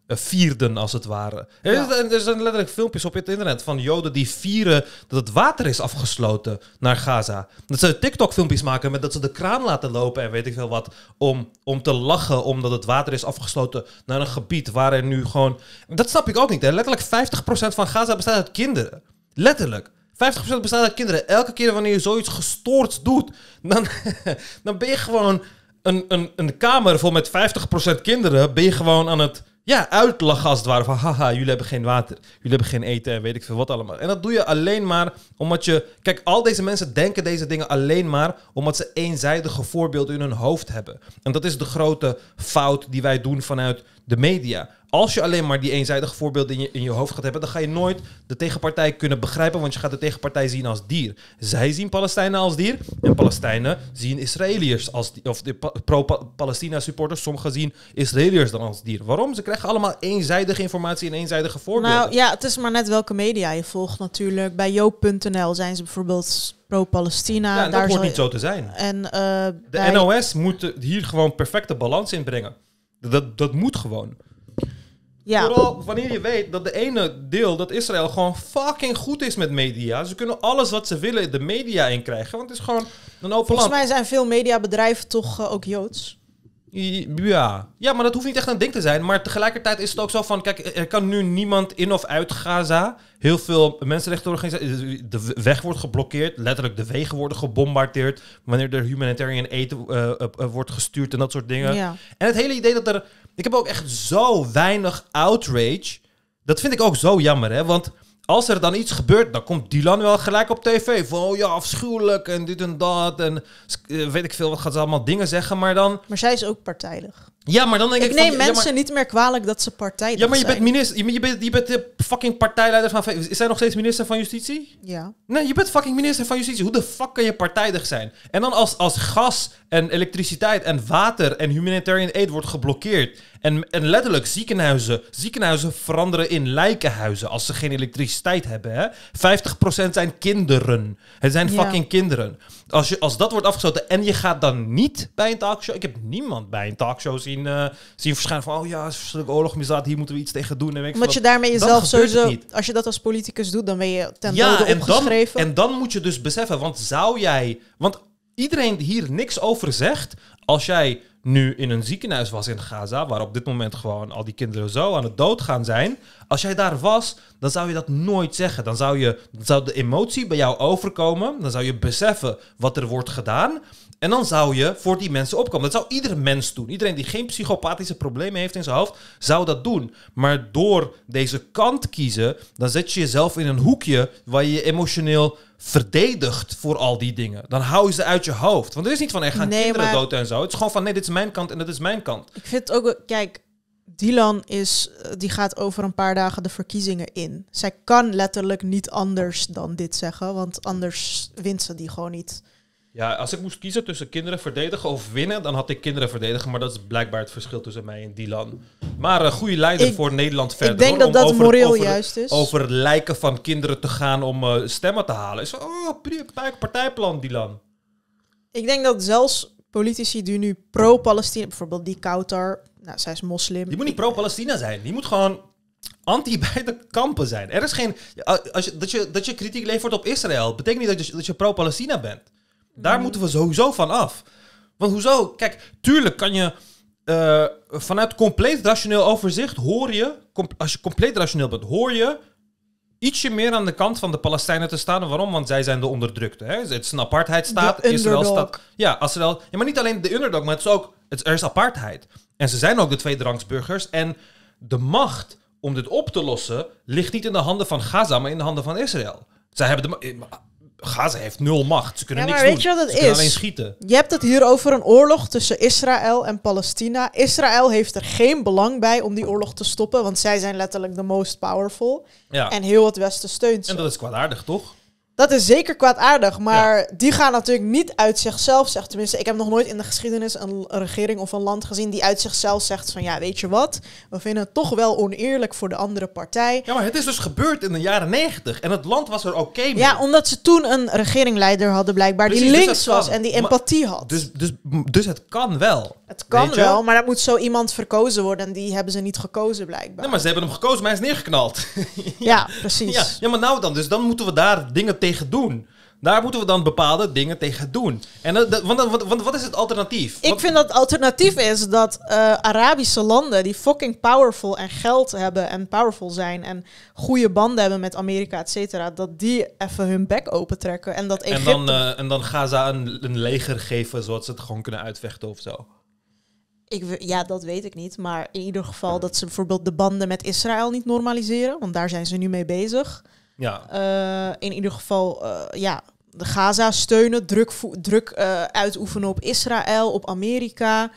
[SPEAKER 2] vierden, als het ware. Er zijn letterlijk filmpjes op het internet van Joden die vieren dat het water is afgesloten naar Gaza. Dat ze TikTok-filmpjes maken met dat ze de kraan laten lopen en weet ik veel wat. Om, om te lachen omdat het water is afgesloten naar een gebied waar er nu gewoon. Dat snap ik ook niet. Hè. Letterlijk 50% van Gaza bestaat uit kinderen. Letterlijk. 50% bestaat uit kinderen. Elke keer wanneer je zoiets gestoord doet, dan, [LAUGHS] dan ben je gewoon een, een, een kamer vol met 50% kinderen. Ben je gewoon aan het ja, uitlachen als het ware. Van haha, jullie hebben geen water. Jullie hebben geen eten en weet ik veel wat allemaal. En dat doe je alleen maar omdat je... Kijk, al deze mensen denken deze dingen alleen maar omdat ze eenzijdige voorbeelden in hun hoofd hebben. En dat is de grote fout die wij doen vanuit de media. Als je alleen maar die eenzijdige voorbeelden in je, in je hoofd gaat hebben, dan ga je nooit de tegenpartij kunnen begrijpen, want je gaat de tegenpartij zien als dier. Zij zien Palestijnen als dier en Palestijnen zien Israëliërs als Of de pro-Palestina supporters, sommigen zien Israëliërs dan als dier. Waarom? Ze krijgen allemaal eenzijdige informatie en eenzijdige voorbeelden. Nou
[SPEAKER 1] ja, het is maar net welke media je volgt natuurlijk. Bij joop.nl zijn ze bijvoorbeeld pro-Palestina. Ja, dat daar hoort niet zo te zijn. En, eh, de
[SPEAKER 2] NOS moet hier gewoon perfecte balans in brengen. Dat, dat moet gewoon. Ja. Vooral wanneer je weet dat de ene deel, dat Israël gewoon fucking goed is met media. Ze kunnen alles wat ze willen de media in krijgen, want het is gewoon
[SPEAKER 1] een open Volgens mij zijn veel mediabedrijven toch eh, ook Joods. Ja. ja, maar dat hoeft niet echt een
[SPEAKER 2] ding te zijn. Maar tegelijkertijd is het ook zo van... Kijk, er kan nu niemand in of uit Gaza. Heel veel mensenrechtenorganisaties... De weg wordt geblokkeerd. Letterlijk de wegen worden gebombardeerd. Wanneer er humanitarian aid eh, eh, wordt gestuurd en dat soort dingen. En het hele idee dat er... Ik heb ook echt zo weinig outrage. Dat vind ik ook zo jammer, hè. Want als er dan iets gebeurt, dan komt Dylan wel gelijk op tv. Van oh ja, afschuwelijk en dit en dat. En eh, weet ik veel, wat gaat ze allemaal dingen zeggen. Maar dan.
[SPEAKER 1] Maar zij is ook partijdig.
[SPEAKER 2] Ja, maar dan denk ik. Ik neem mensen
[SPEAKER 1] niet meer kwalijk dat ze partijdig zijn. Ja, maar je
[SPEAKER 2] bent minister. Je, bent, je bent de fucking partijleider van. Is zij nog steeds minister van Justitie? Ja. Nee, je bent fucking minister van Justitie. Hoe de fuck kan je partijdig zijn? En dan als, als gas en elektriciteit en water en humanitarian aid wordt geblokkeerd. En, en letterlijk, ziekenhuizen, ziekenhuizen veranderen in lijkenhuizen als ze geen elektriciteit hebben. Hè? 50% zijn kinderen. Het zijn fucking kinderen. Als, je, als dat wordt afgesloten en je gaat dan niet bij een talkshow. Ik heb niemand bij een talkshow zien, eh, zien verschijnen van, oh ja, het is oorlog, misdaad, hier moeten we iets tegen doen. Want je daarmee jezelf sowieso,
[SPEAKER 1] als je dat als politicus doet, dan ben je ten ja, opgeschreven.
[SPEAKER 2] En dan, en dan moet je dus beseffen, want zou jij, want iedereen hier niks over zegt, als jij nu in een ziekenhuis was in Gaza, waar op dit moment gewoon al die kinderen zo aan het doodgaan zijn. Als jij daar was, dan zou je dat nooit zeggen. Dan zou, je, dan zou de emotie bij jou overkomen. Dan zou je beseffen wat er wordt gedaan. En dan zou je voor die mensen opkomen. Dat zou iedere mens doen. Iedereen die geen psychopathische problemen heeft in zijn hoofd, zou dat doen. Maar door deze kant kiezen, dan zet je jezelf in een hoekje waar je je emotioneel verdedigt voor al die dingen. Dan hou je ze uit je hoofd. Want er is niet van, er gaan kinderen dood en zo. Het is gewoon van, nee, dit is mijn kant en dat is mijn kant.
[SPEAKER 1] Ik vind ook, kijk, Dylan is, eh, die gaat over een paar dagen de verkiezingen in. Zij kan letterlijk niet anders dan dit zeggen, want anders wint ze die gewoon niet.
[SPEAKER 2] Ja, als ik moest kiezen tussen kinderen verdedigen of winnen, dan had ik kinderen verdedigen. Maar dat is blijkbaar het verschil tussen mij en Dylan. Maar een eh, goede leider voor Nederland verder. Ik denk dat dat moreel juist is. Over lijken van kinderen te gaan om eh, stemmen te halen. Is, oh, partijplan, Dylan.
[SPEAKER 1] Ik denk dat zelfs politici die nu pro-Palestina, bijvoorbeeld die Kouter, nou, zij is moslim. Die moet niet pro-Palestina zijn. Die moet gewoon anti [LAUGHS] beide kampen zijn. Er is geen. Eh,
[SPEAKER 2] als je, dat, je, dat je kritiek levert op Israël, betekent niet dat je, dat je pro-Palestina bent. Daar hmm. moeten we sowieso van af. Want hoezo? Kijk, tuurlijk kan je eh, vanuit compleet rationeel overzicht hoor je, als je compleet rationeel bent, hoor je ietsje meer aan de kant van de Palestijnen te staan. waarom? Want zij zijn de onderdrukte. Hè? Het is een apartheidstaat. Israël staat. Ja, Israël. Ja, maar niet alleen de underdog, maar het is ook. Het, er is apartheid. En ze zijn ook de tweederangsburgers. En de macht om dit op te lossen ligt niet in de handen van Gaza, maar in de handen van Israël. Zij hebben de. Gaza heeft nul macht. Ze kunnen maar niks weet doen. Je wat het Ze is? alleen schieten.
[SPEAKER 1] Je hebt het hier over een oorlog tussen Israël en Palestina. Israël heeft er geen belang bij om die oorlog te stoppen, want zij zijn letterlijk de most powerful. Ja. En heel het Westen steunt ze. En dat
[SPEAKER 2] is kwaadaardig, toch?
[SPEAKER 1] Dat is zeker kwaadaardig, maar die gaan natuurlijk niet uit zichzelf zeggen. Tenminste, ik heb nog nooit in de geschiedenis een regering of een land gezien die uit zichzelf zegt van ja, weet je wat, we vinden het toch wel oneerlijk voor de andere partij.
[SPEAKER 2] Ja, maar het is dus gebeurd in de jaren negentig en het land was er oké mee. Ja,
[SPEAKER 1] omdat ze toen een regeringleider hadden blijkbaar die dus links was en die empathie had.
[SPEAKER 2] Dus, dus, dus het kan wel. Het kan wel,
[SPEAKER 1] maar dat moet zo iemand verkozen worden. En die hebben ze niet gekozen, blijkbaar. Nee, maar
[SPEAKER 2] ze hebben hem gekozen, maar hij is neergeknald.
[SPEAKER 1] ja. [LAUGHS] precies. Ja,
[SPEAKER 2] ja, maar nou dan. Dus dan moeten we daar dingen tegen doen? Daar moeten we dan bepaalde dingen tegen doen. En eh, dat, eh, want, want, wat is het alternatief?
[SPEAKER 1] Ik vind dat het alternatief is dat eh, Arabische landen die fucking powerful en geld hebben en powerful zijn en goede banden hebben met Amerika, et cetera, dat die even hun bek opentrekken en dat Egypte... En
[SPEAKER 2] dan, en dan Gaza een, een leger geven zodat ze het gewoon kunnen uitvechten of zo.
[SPEAKER 1] Ik, ja, dat weet ik niet. Maar in ieder geval dat ze bijvoorbeeld de banden met Israël niet normaliseren. Want daar zijn ze nu mee bezig. Ja. Eh, in ieder geval, eh, ja, de Gaza steunen, druk, druk uh, uitoefenen op Israël, op Amerika.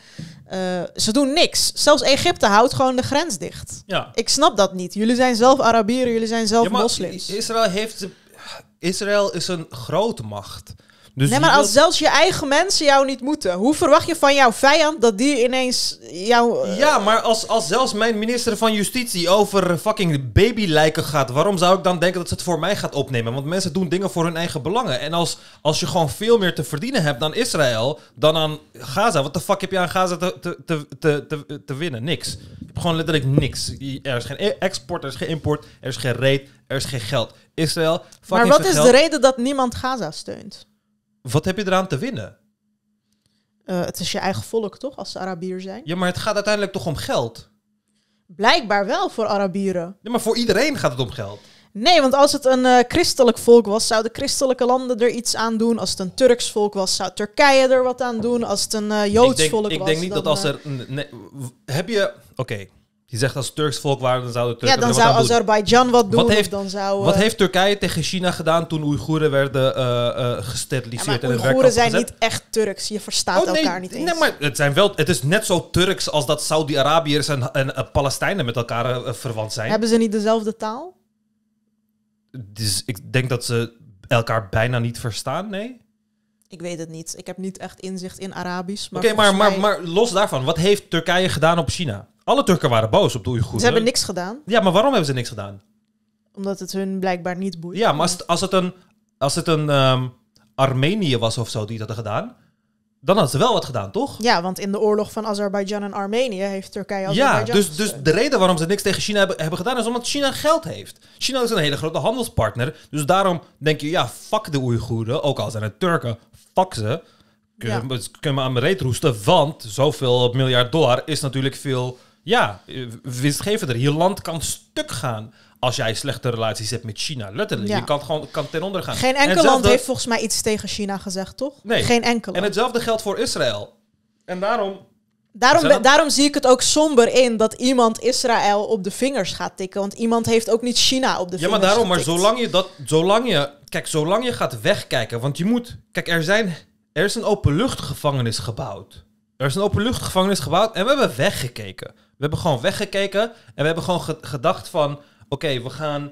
[SPEAKER 1] ze doen niks. Zelfs Egypte houdt gewoon de grens dicht. Ja. Ik snap dat niet. Jullie zijn zelf Arabieren, jullie zijn zelf ja, moslims. Israël, heeft, Israël is een grote macht. Dus nee, maar als zelfs je eigen mensen jou niet moeten, hoe verwacht je van jouw vijand dat die ineens jou. Eh, ja, maar als, als
[SPEAKER 2] zelfs mijn minister van Justitie over fucking babylijken gaat, waarom zou ik dan denken dat ze het voor mij gaat opnemen? Want mensen doen dingen voor hun eigen belangen. En als, als je gewoon veel meer te verdienen hebt dan Israël, dan aan Gaza, wat de fuck heb je aan Gaza te, te, te, te, te winnen? Niks. Je hebt gewoon letterlijk niks. Er is geen e- export, er is geen import, er is geen reet, er is geen geld. Israël, fucking Maar wat is de
[SPEAKER 1] reden dat niemand Gaza steunt?
[SPEAKER 2] wat heb je eraan te winnen?
[SPEAKER 1] Eh, het is je eigen volk, toch? Als ze Arabier zijn.
[SPEAKER 2] Ja, maar het gaat uiteindelijk toch om geld?
[SPEAKER 1] Blijkbaar wel voor Arabieren. Ja, maar voor iedereen gaat het om geld. Nee, want als het een eh, christelijk volk was, zouden christelijke landen er iets aan doen. Als het een Turks volk was, zou Turkije er wat aan doen. Als het een uh, Joods volk ik was. Ik denk niet dat als er.
[SPEAKER 2] heb je. Oké, je zegt als Turks volk waren, dan zouden Turken. Ja, dan zou Azerbeidzjan wat doen. Wat heeft, dan zou, wat eh, heeft Turkije tegen China gedaan toen Oeigoeren werden uh, uh, gesteriliseerd? Oeigoeren zijn niet
[SPEAKER 1] echt Turks. Je verstaat oh, elkaar niet eens. Nee, maar
[SPEAKER 2] het, zijn wel, het is net zo Turks als dat Saudi-Arabiërs en, Palestijnen met elkaar verwant zijn. Hebben
[SPEAKER 1] ze niet dezelfde taal?
[SPEAKER 2] Dus ik denk dat ze elkaar bijna niet verstaan, nee?
[SPEAKER 1] Ik weet het niet. Ik heb niet echt inzicht in Arabisch. Oké, maar, maar, maar
[SPEAKER 2] los daarvan, wat heeft Turkije gedaan op China? Alle Turken waren boos op de Oeigoeren. Ze hebben niks gedaan. Ja, maar waarom hebben ze niks gedaan?
[SPEAKER 1] Omdat het hun blijkbaar niet boeit. Ja, maar als
[SPEAKER 2] het, als het een, als het een ehm, Armenië was of zo die dat hadden gedaan, dan hadden ze wel wat gedaan, toch?
[SPEAKER 1] Ja, want in de oorlog van Azerbeidzjan en Armenië heeft Turkije Azerbeidzjan... Ja,
[SPEAKER 2] dus, dus de reden waarom ze niks tegen China hebben, hebben gedaan is omdat China geld heeft. China is een hele grote handelspartner. Dus daarom denk je, ja, fuck de Oeigoeren, ook al zijn het Turken, fuck ze. Kunnen, ja. aan mijn reet roesten, want zoveel miljard dollar is natuurlijk veel ja, er. Je land kan stuk gaan als jij slechte relaties hebt met China. Letterlijk, je kan gewoon kan ten onder gaan. Geen enkel land heeft
[SPEAKER 1] volgens mij iets tegen China gezegd, toch? Nee. Geen enkel. En hetzelfde geldt voor Israël. En daarom... Daarom, daarom zie ik het ook somber in dat iemand Israël op de vingers gaat tikken. Want iemand heeft ook niet China op de ja, vingers Ja, maar daarom, maar zolang
[SPEAKER 2] je dat, zolang je, kijk, zolang je gaat wegkijken, want je moet, kijk, er zijn, er is een openluchtgevangenis gebouwd. Er is een openluchtgevangenis gebouwd en we hebben weggekeken. We hebben gewoon weggekeken en we hebben gewoon gedacht van... Oké, we gaan...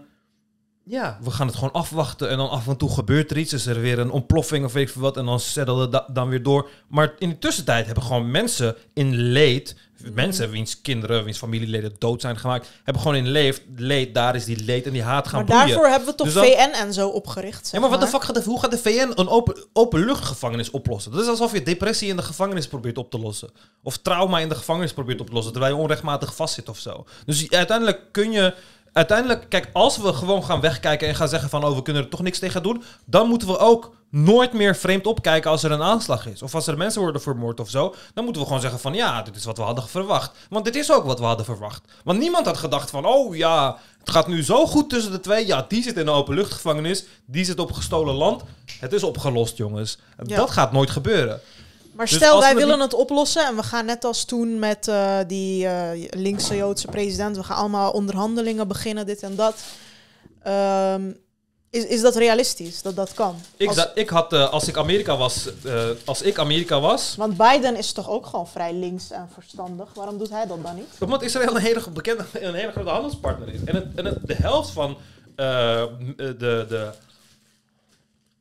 [SPEAKER 2] Ja, we gaan het gewoon afwachten en dan af en toe gebeurt er iets. Is er weer een ontploffing of weet ik veel wat en dan zetten we dan weer door. Maar in de tussentijd hebben gewoon mensen in leed mensen wiens kinderen, wiens familieleden dood zijn gemaakt, hebben gewoon in leef, leed, daar is die leed en die haat gaan maar daarvoor hebben we toch VN
[SPEAKER 1] dus en zo opgericht. ja, maar wat de fuck
[SPEAKER 2] gaat hoe gaat de VN een open, luchtgevangenis oplossen? Dat is alsof je depressie in de gevangenis probeert op te lossen. Of trauma in de gevangenis probeert op te lossen, terwijl je onrechtmatig vastzit of zo. Dus uiteindelijk kun je uiteindelijk, kijk, als we gewoon gaan wegkijken en gaan zeggen van oh, we kunnen er toch niks tegen doen, dan moeten we ook nooit meer vreemd opkijken als er een aanslag is. Of als er mensen worden vermoord of zo. Dan moeten we gewoon zeggen van ja, dit is wat we hadden verwacht. Want dit is ook wat we hadden verwacht. Want niemand had gedacht van oh ja, het gaat nu zo goed tussen de twee. Ja, die zit in een openluchtgevangenis. Die zit op gestolen land. Het is opgelost, jongens. Dat gaat nooit gebeuren.
[SPEAKER 1] Maar dus stel, wij willen het oplossen en we gaan net als toen met eh, die uh, linkse Joodse president, we gaan allemaal onderhandelingen beginnen, dit en dat. Ehm, is, is dat realistisch dat dat kan? Ik,
[SPEAKER 2] ik had, eh, als ik Amerika was, als ik Amerika was.
[SPEAKER 1] Want Biden is toch ook gewoon vrij links en verstandig. Waarom doet hij dat dan niet?
[SPEAKER 2] Omdat Israël een hele bekende, een hele grote handelspartner is. En, het, en de helft van de, de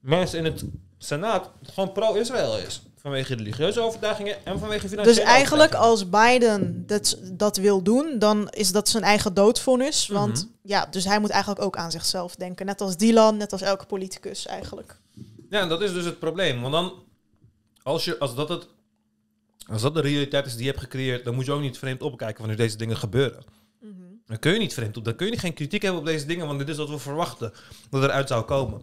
[SPEAKER 2] mensen in het Senaat gewoon pro-Israël is vanwege religieuze overtuigingen en vanwege financiële. Dus eigenlijk
[SPEAKER 1] als Biden dat, dat wil doen, dan is dat zijn eigen doodvonnis. Mhm. Want ja, dus hij moet eigenlijk ook aan zichzelf denken. Net als Dylan, net als elke politicus eigenlijk.
[SPEAKER 2] Ja, en dat is dus het probleem. Want dan, als, je, als, dat, het, als dat de realiteit is die je hebt gecreëerd, dan moet je ook niet vreemd opkijken wanneer deze dingen gebeuren. Mhm. Dan kun je niet vreemd op, dan kun je geen kritiek hebben op deze dingen, want dit is wat we verwachten dat eruit zou komen.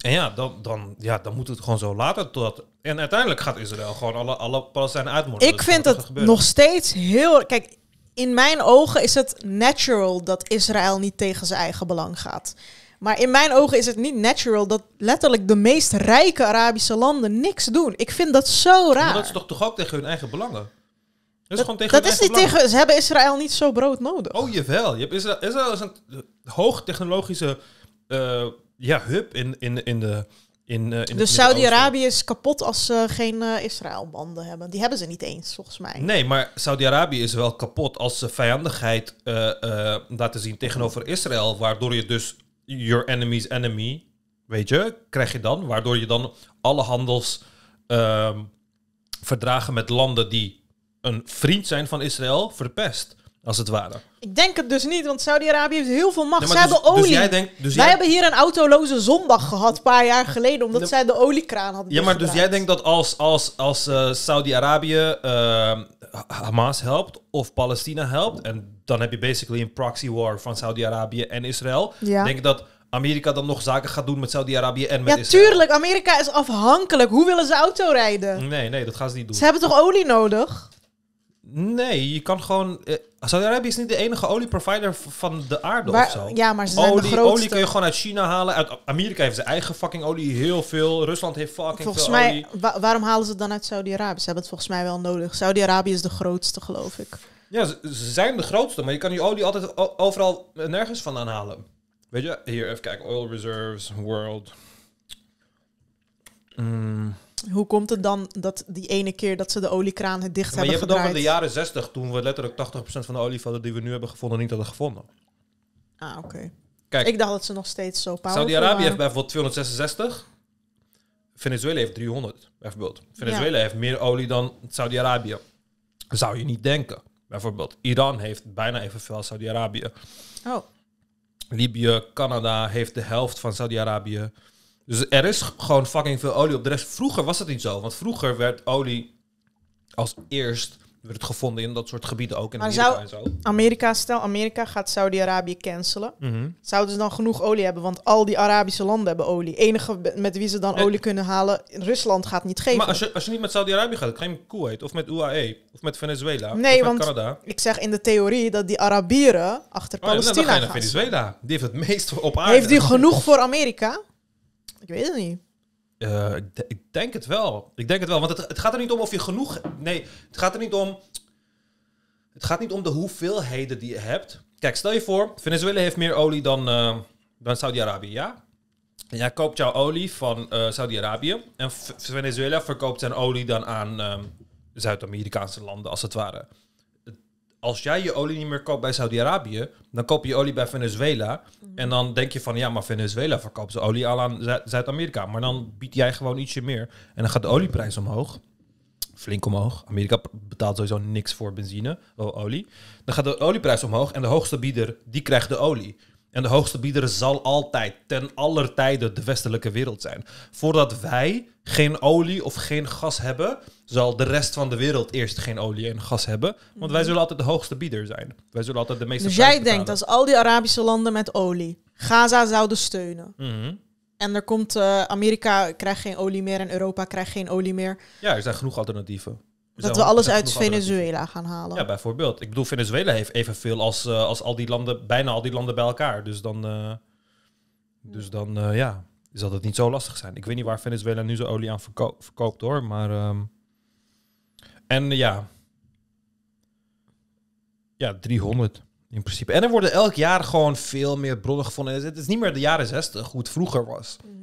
[SPEAKER 2] En ja dan, dan, ja, dan moet het gewoon zo laten. Totdat, en uiteindelijk gaat Israël gewoon alle, alle Palestijnen uitmoorden. Ik dus vind het nog
[SPEAKER 1] steeds heel. Kijk, in mijn ogen is het natural dat Israël niet tegen zijn eigen belang gaat. Maar in mijn ogen is het niet natural dat letterlijk de meest rijke Arabische landen niks doen. Ik vind dat zo raar. Maar dat is toch toch ook tegen hun
[SPEAKER 2] eigen belangen?
[SPEAKER 1] Dat is, gewoon tegen dat is niet belangen. tegen. Ze hebben Israël niet zo brood nodig. Oh
[SPEAKER 2] jawel. Je hebt Israël, Israël is een eh, hoogtechnologische. Uh, ja, hub in, in, in de... In, eh, in dus Saudi-Arabië
[SPEAKER 1] is kapot als ze geen uh, Israël-banden hebben. Die hebben ze niet eens, volgens mij.
[SPEAKER 2] Nee, maar Saudi-Arabië is wel kapot als ze vijandigheid eh, laten zien tegenover Israël. Waardoor je dus your enemy's enemy, weet je, krijg je dan. Waardoor je dan alle handelsverdragen ehm, met landen die een vriend zijn van Israël verpest als het ware.
[SPEAKER 1] Ik denk het dus niet, want Saudi-Arabië heeft heel veel macht. Nee, zij dus- hebben dus olie. Dus jij denkt, dus Wij jij... hebben hier een autoloze zondag gehad, een paar jaar geleden, omdat zij de oliekraan hadden. Ja, maar dus
[SPEAKER 2] jij denkt dat als, als, als eh, Saudi-Arabië ehm, Hamas helpt of Palestina helpt, en dan heb je basically een proxy war van Saudi-Arabië en Israël, Denk denk dat Amerika dan nog zaken gaat doen met Saudi-Arabië en met ja, Israël.
[SPEAKER 1] tuurlijk. Amerika is afhankelijk. Hoe willen ze auto rijden?
[SPEAKER 2] Nee, nee, dat gaan ze niet doen. Ze hebben toch
[SPEAKER 1] olie nodig?
[SPEAKER 2] Nee, je kan gewoon. Eh, Saudi-Arabië is niet de enige olieprovider van de aarde Waar, of zo. Ja, maar ze zijn olie, de grootste. Olie kun je gewoon uit China halen. Uit Amerika heeft zijn eigen fucking olie heel veel. Rusland heeft fucking volgens veel mij,
[SPEAKER 1] olie. waarom halen ze het dan uit Saudi-Arabië? Ze hebben het volgens mij wel nodig. Saudi-Arabië is de grootste, geloof ik.
[SPEAKER 2] Ja, ze, zijn de grootste, maar je kan die olie altijd overal nergens vandaan halen. Weet je, hier even kijken. Oil reserves, world.
[SPEAKER 1] Mmm hoe komt het dan dat die ene keer dat ze de oliekraan het dicht hebben gedraaid? Maar je hebt het
[SPEAKER 2] over de jaren 60, toen we letterlijk 80% van de olievelden die we nu hebben gevonden niet hadden gevonden.
[SPEAKER 1] Ah, oké. Kijk, ik dacht dat ze nog steeds zo powerful Saudi-Arabië heeft
[SPEAKER 2] bijvoorbeeld 266. Venezuela heeft 300, bijvoorbeeld. Venezuela heeft meer olie dan Saudi-Arabië. Zou je niet denken. Bijvoorbeeld, Iran heeft bijna evenveel als Saudi-Arabië. Oh. Libië, Canada heeft de helft van Saudi-Arabië. Dus er is gewoon fucking veel olie op de rest. Vroeger was dat niet zo, want vroeger werd olie als eerst werd het gevonden in dat soort gebieden ook. In Amerika en zo.
[SPEAKER 1] Amerika, stel Amerika gaat Saudi-Arabië cancelen. Mm Zouden ze dan genoeg olie hebben? Want al die Arabische landen hebben olie. Enige met wie ze dan olie kunnen halen, Rusland gaat niet geven. Maar als je,
[SPEAKER 2] als je niet met Saudi-Arabië gaat, ga je met Kuwait of met UAE of met Venezuela nee, of met want Canada.
[SPEAKER 1] ik zeg in de theorie dat die Arabieren achter oh, Palestina ja, dan gaan.
[SPEAKER 2] Venezuela. Die heeft het meest op aarde. Heeft die genoeg
[SPEAKER 1] voor Amerika? Ik weet het niet.
[SPEAKER 2] Eh, ik, denk het wel. Ik denk het wel. Want het, het, gaat er niet om of je genoeg. Nee, het gaat er niet om. Het gaat niet om de hoeveelheden die je hebt. Kijk, stel je voor, Venezuela heeft meer olie dan, eh, dan Saudi-Arabië, ja? En jij koopt jouw olie van eh, Saudi-Arabië. En Venezuela verkoopt zijn olie dan aan ehm, Zuid-Amerikaanse landen, als het ware als jij je olie niet meer koopt bij Saudi-Arabië, dan koop je olie bij Venezuela. Mhm. En dan denk je van ja, maar Venezuela verkoopt zijn olie al aan Zuid-Amerika. Maar dan bied jij gewoon ietsje meer. En dan gaat de olieprijs omhoog. Flink omhoog. Amerika betaalt sowieso niks voor benzine, olie. Dan gaat de olieprijs omhoog en de hoogste bieder, die krijgt de olie. En de hoogste bieder zal altijd, ten aller tijde, de westelijke wereld zijn. Voordat wij geen olie of geen gas hebben, zal de rest van de wereld eerst geen olie en gas hebben. Want wij mhm. zullen altijd de hoogste bieder zijn. Wij zullen altijd de meeste. Dus jij denkt als
[SPEAKER 1] al die Arabische landen met olie Gaza zouden steunen. Mhm. En er komt eh, Amerika krijgt geen olie meer en Europa krijgt geen olie meer.
[SPEAKER 2] Ja, er zijn genoeg alternatieven dat we alles uit Venezuela gaan halen. Ja, bijvoorbeeld. Ik bedoel, Venezuela heeft evenveel als, eh, als al die landen, bijna al die landen bij elkaar. Dus dan, eh, dus dan eh, ja, zal het niet zo lastig zijn. Ik weet niet waar Venezuela nu zo olie aan verkoopt hoor, maar... Ehm, en ja... Ja, 300 in principe. En er worden elk jaar gewoon veel meer bronnen gevonden. Het is niet meer de jaren 60, hoe het vroeger was. Mhm.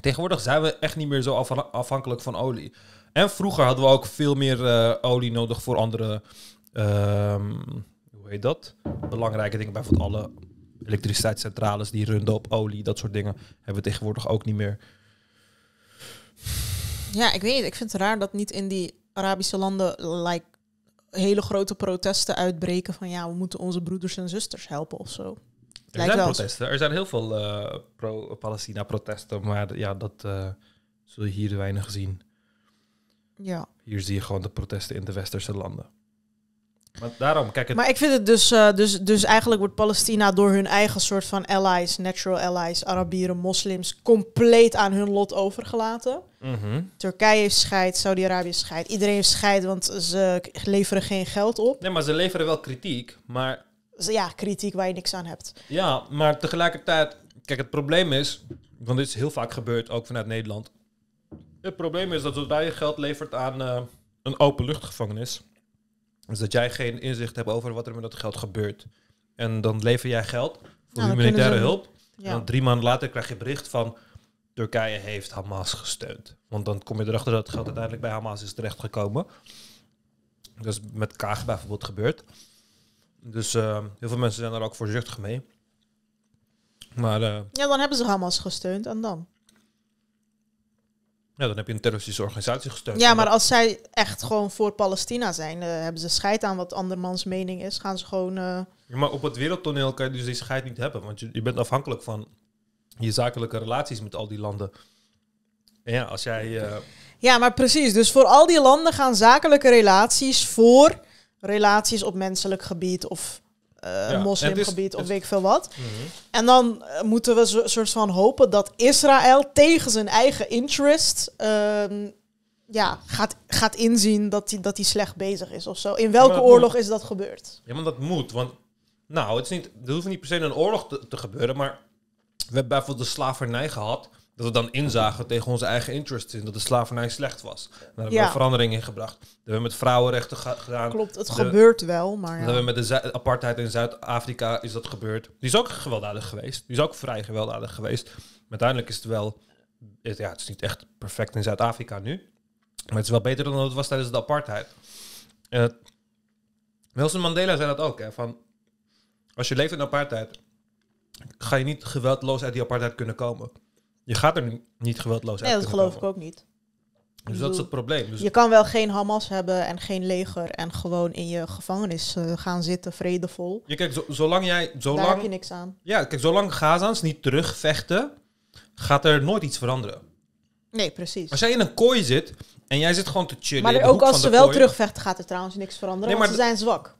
[SPEAKER 2] Tegenwoordig zijn we echt niet meer zo afhankelijk van olie. En vroeger hadden we ook veel meer eh, olie nodig voor andere, ehm, hoe heet dat? Belangrijke dingen, bijvoorbeeld alle elektriciteitscentrales die runden op olie, dat soort dingen, hebben we tegenwoordig ook niet meer.
[SPEAKER 1] Ja, ik weet het. Ik vind het raar dat niet in die Arabische landen like, hele grote protesten uitbreken van ja, we moeten onze broeders en zusters helpen of zo. Er zijn
[SPEAKER 2] protesten. Er zijn heel veel eh, pro-Palestina protesten, maar ja, dat eh, zul je hier weinig zien. Ja. Hier zie je gewoon de protesten in de westerse landen. Maar, daarom, kijk het... maar ik
[SPEAKER 1] vind het dus, eh, dus, dus eigenlijk wordt Palestina door hun eigen soort van allies, natural allies, Arabieren, moslims, compleet aan hun lot overgelaten. Mhm. Turkije heeft scheid, Saudi-Arabië scheid, iedereen heeft scheid, want ze leveren geen geld op.
[SPEAKER 2] Nee, maar ze leveren wel kritiek, maar...
[SPEAKER 1] Ja, kritiek waar je niks aan hebt.
[SPEAKER 2] Ja, maar tegelijkertijd, kijk, het probleem is, want dit is heel vaak gebeurd, ook vanuit Nederland, het probleem is dat zodra je geld levert aan een eh, een openluchtgevangenis, dus dat jij geen inzicht hebt over wat er met dat geld gebeurt. En dan lever jij geld voor nou, humanitaire hulp. Ja. En dan drie maanden later krijg je bericht van Turkije heeft Hamas gesteund. Want dan kom je erachter dat het geld uiteindelijk bij Hamas is terechtgekomen. Dat is met Kaag bijvoorbeeld gebeurd. Dus eh, heel veel mensen zijn daar ook voorzichtig mee. Maar, eh,
[SPEAKER 1] ja, dan hebben ze Hamas gesteund en dan?
[SPEAKER 2] Ja, dan heb je een terroristische organisatie gesteund. Ja, maar als zij echt gewoon
[SPEAKER 1] voor Palestina zijn, eh, hebben ze scheid aan wat andermans mening is, gaan ze gewoon. Eh,
[SPEAKER 2] ja, maar op het wereldtoneel kan je dus die scheid niet hebben, want je, je bent afhankelijk van je zakelijke relaties met al die landen. En ja, als jij. Eh,
[SPEAKER 1] ja, maar precies. Dus voor al die landen gaan zakelijke relaties voor relaties op menselijk gebied of een eh, moslimgebied of weet ik veel wat. Mhm. En dan eh, moeten we soort van hopen dat Israël tegen zijn eigen interest ehm, ja, gaat, gaat inzien dat hij dat slecht bezig is of zo. In welke oorlog is dat gebeurd?
[SPEAKER 2] Ja, maar dat moet. Want nou, het is niet, er hoeft niet per se een oorlog te, te gebeuren, maar we hebben bijvoorbeeld de slavernij gehad dat we dan inzagen tegen onze eigen interests in dat de slavernij slecht was. Daar hebben ja. we verandering in gebracht. Dat hebben we met vrouwenrechten gedaan. Klopt, het gebeurt wel, maar. Dat we met de apartheid in Zuid-Afrika is dat gebeurd. Die is ook gewelddadig geweest. Die is ook vrij gewelddadig geweest. Maar uiteindelijk is het wel. Het, ja, het is niet echt perfect in Zuid-Afrika nu. Maar het is wel beter dan het was tijdens de apartheid. En Nelson Mandela zei dat ook. Hè, van, als je leeft in apartheid, ga je niet geweldloos uit die apartheid kunnen komen. Je gaat er niet geweldloos uit. Nee, dat geloof ik ook niet. Dus dat is het probleem. Dus je
[SPEAKER 1] kan wel geen Hamas hebben en geen leger en gewoon in je gevangenis eh, gaan zitten, vredevol.
[SPEAKER 2] Je kijk, zolang jij. Zolang, Daar heb je niks aan. Ja, kijk, zolang Gazaans niet terugvechten, gaat er nooit iets veranderen.
[SPEAKER 1] Nee, precies. Als jij
[SPEAKER 2] in een kooi zit en jij zit gewoon te chillen. Maar ook als ze wel
[SPEAKER 1] terugvechten, gaat er trouwens niks veranderen. want ze zijn zwak.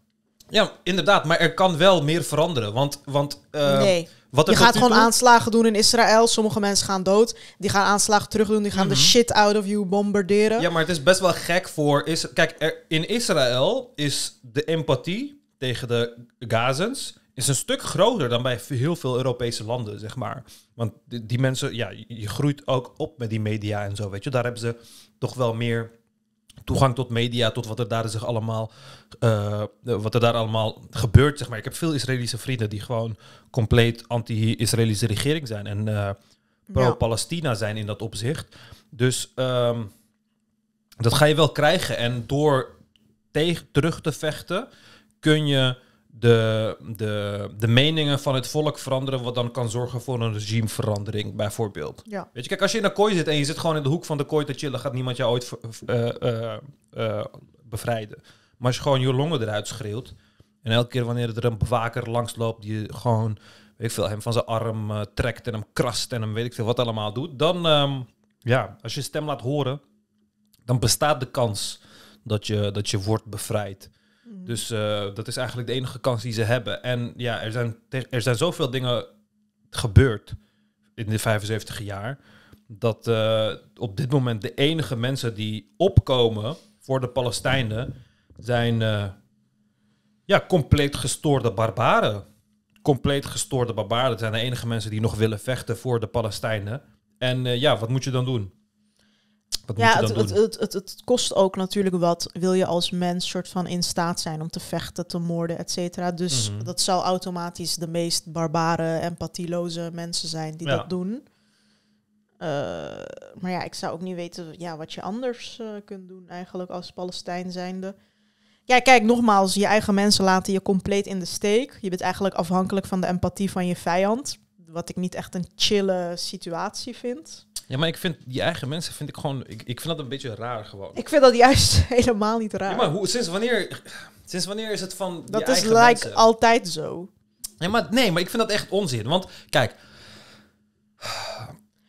[SPEAKER 2] Ja, inderdaad, maar er kan wel meer veranderen. Want, want ehm, nee je gaat gewoon
[SPEAKER 1] aanslagen doen in Israël. Sommige mensen gaan dood. Die gaan aanslagen terug doen. Die gaan de mhm. shit out of you bombarderen. Ja, maar het
[SPEAKER 2] is best wel gek voor... Is Kijk, er, in Israël is de empathie tegen de Gazans... is een stuk groter dan bij heel veel Europese landen, zeg maar. Want die mensen... Ja, je groeit ook op met die media en zo, weet je. Daar hebben ze toch wel meer toegang tot media, tot wat er daar zich allemaal, eh, wat er daar allemaal gebeurt. Zeg maar. Ik heb veel Israëlische vrienden die gewoon compleet anti-Israëlische regering zijn en eh, pro-Palestina zijn in dat opzicht. Dus ehm, dat ga je wel krijgen. En door tegen terug te vechten kun je de, de, de meningen van het volk veranderen, wat dan kan zorgen voor een regimeverandering, bijvoorbeeld. Weet je, kijk, als je in een kooi zit en je zit gewoon in de hoek van de kooi te chillen, gaat niemand jou ooit eh, eh, eh, bevrijden. Maar als je gewoon je longen eruit schreeuwt, en elke keer wanneer er een bewaker langsloopt die gewoon, weet ik veel, hem van zijn arm trekt en hem krast en hem weet ik veel wat allemaal doet, dan, ehm, ja, als je stem laat horen, dan bestaat de kans dat je, dat je wordt bevrijd. Mhm. Dus eh, dat is eigenlijk de enige kans die ze hebben. En ja, er zijn, er zijn zoveel dingen gebeurd in de 75 jaar. Dat eh, op dit moment de enige mensen die opkomen voor de Palestijnen zijn eh, ja, compleet gestoorde barbaren. Compleet gestoorde barbaren. Dat zijn de enige mensen die nog willen vechten voor de Palestijnen. En ja, wat moet je dan doen? ja, het,
[SPEAKER 1] het, het, kost ook natuurlijk wat. Wil je als mens soort van in staat zijn om te vechten, te moorden, et cetera. Dus mhm. dat zal automatisch de meest barbare, empathieloze mensen zijn die dat doen. Eh, maar ja, ik zou ook niet weten ja, wat je anders eh, kunt doen eigenlijk als Palestijn zijnde. Ja, kijk, nogmaals, je eigen mensen laten je compleet in de steek. Je bent eigenlijk afhankelijk van de empathie van je vijand. Wat ik niet echt een chille situatie vind.
[SPEAKER 2] Ja, maar ik vind die eigen mensen vind ik gewoon. Ik, ik vind dat een beetje raar gewoon. Ik
[SPEAKER 1] vind dat juist [LAUGHS] helemaal niet raar. Ja, maar
[SPEAKER 3] hoe,
[SPEAKER 2] sinds wanneer. Sinds wanneer is het van. Dat is eigen like
[SPEAKER 1] altijd zo.
[SPEAKER 2] Nee maar, nee, maar ik vind dat echt onzin. Want kijk.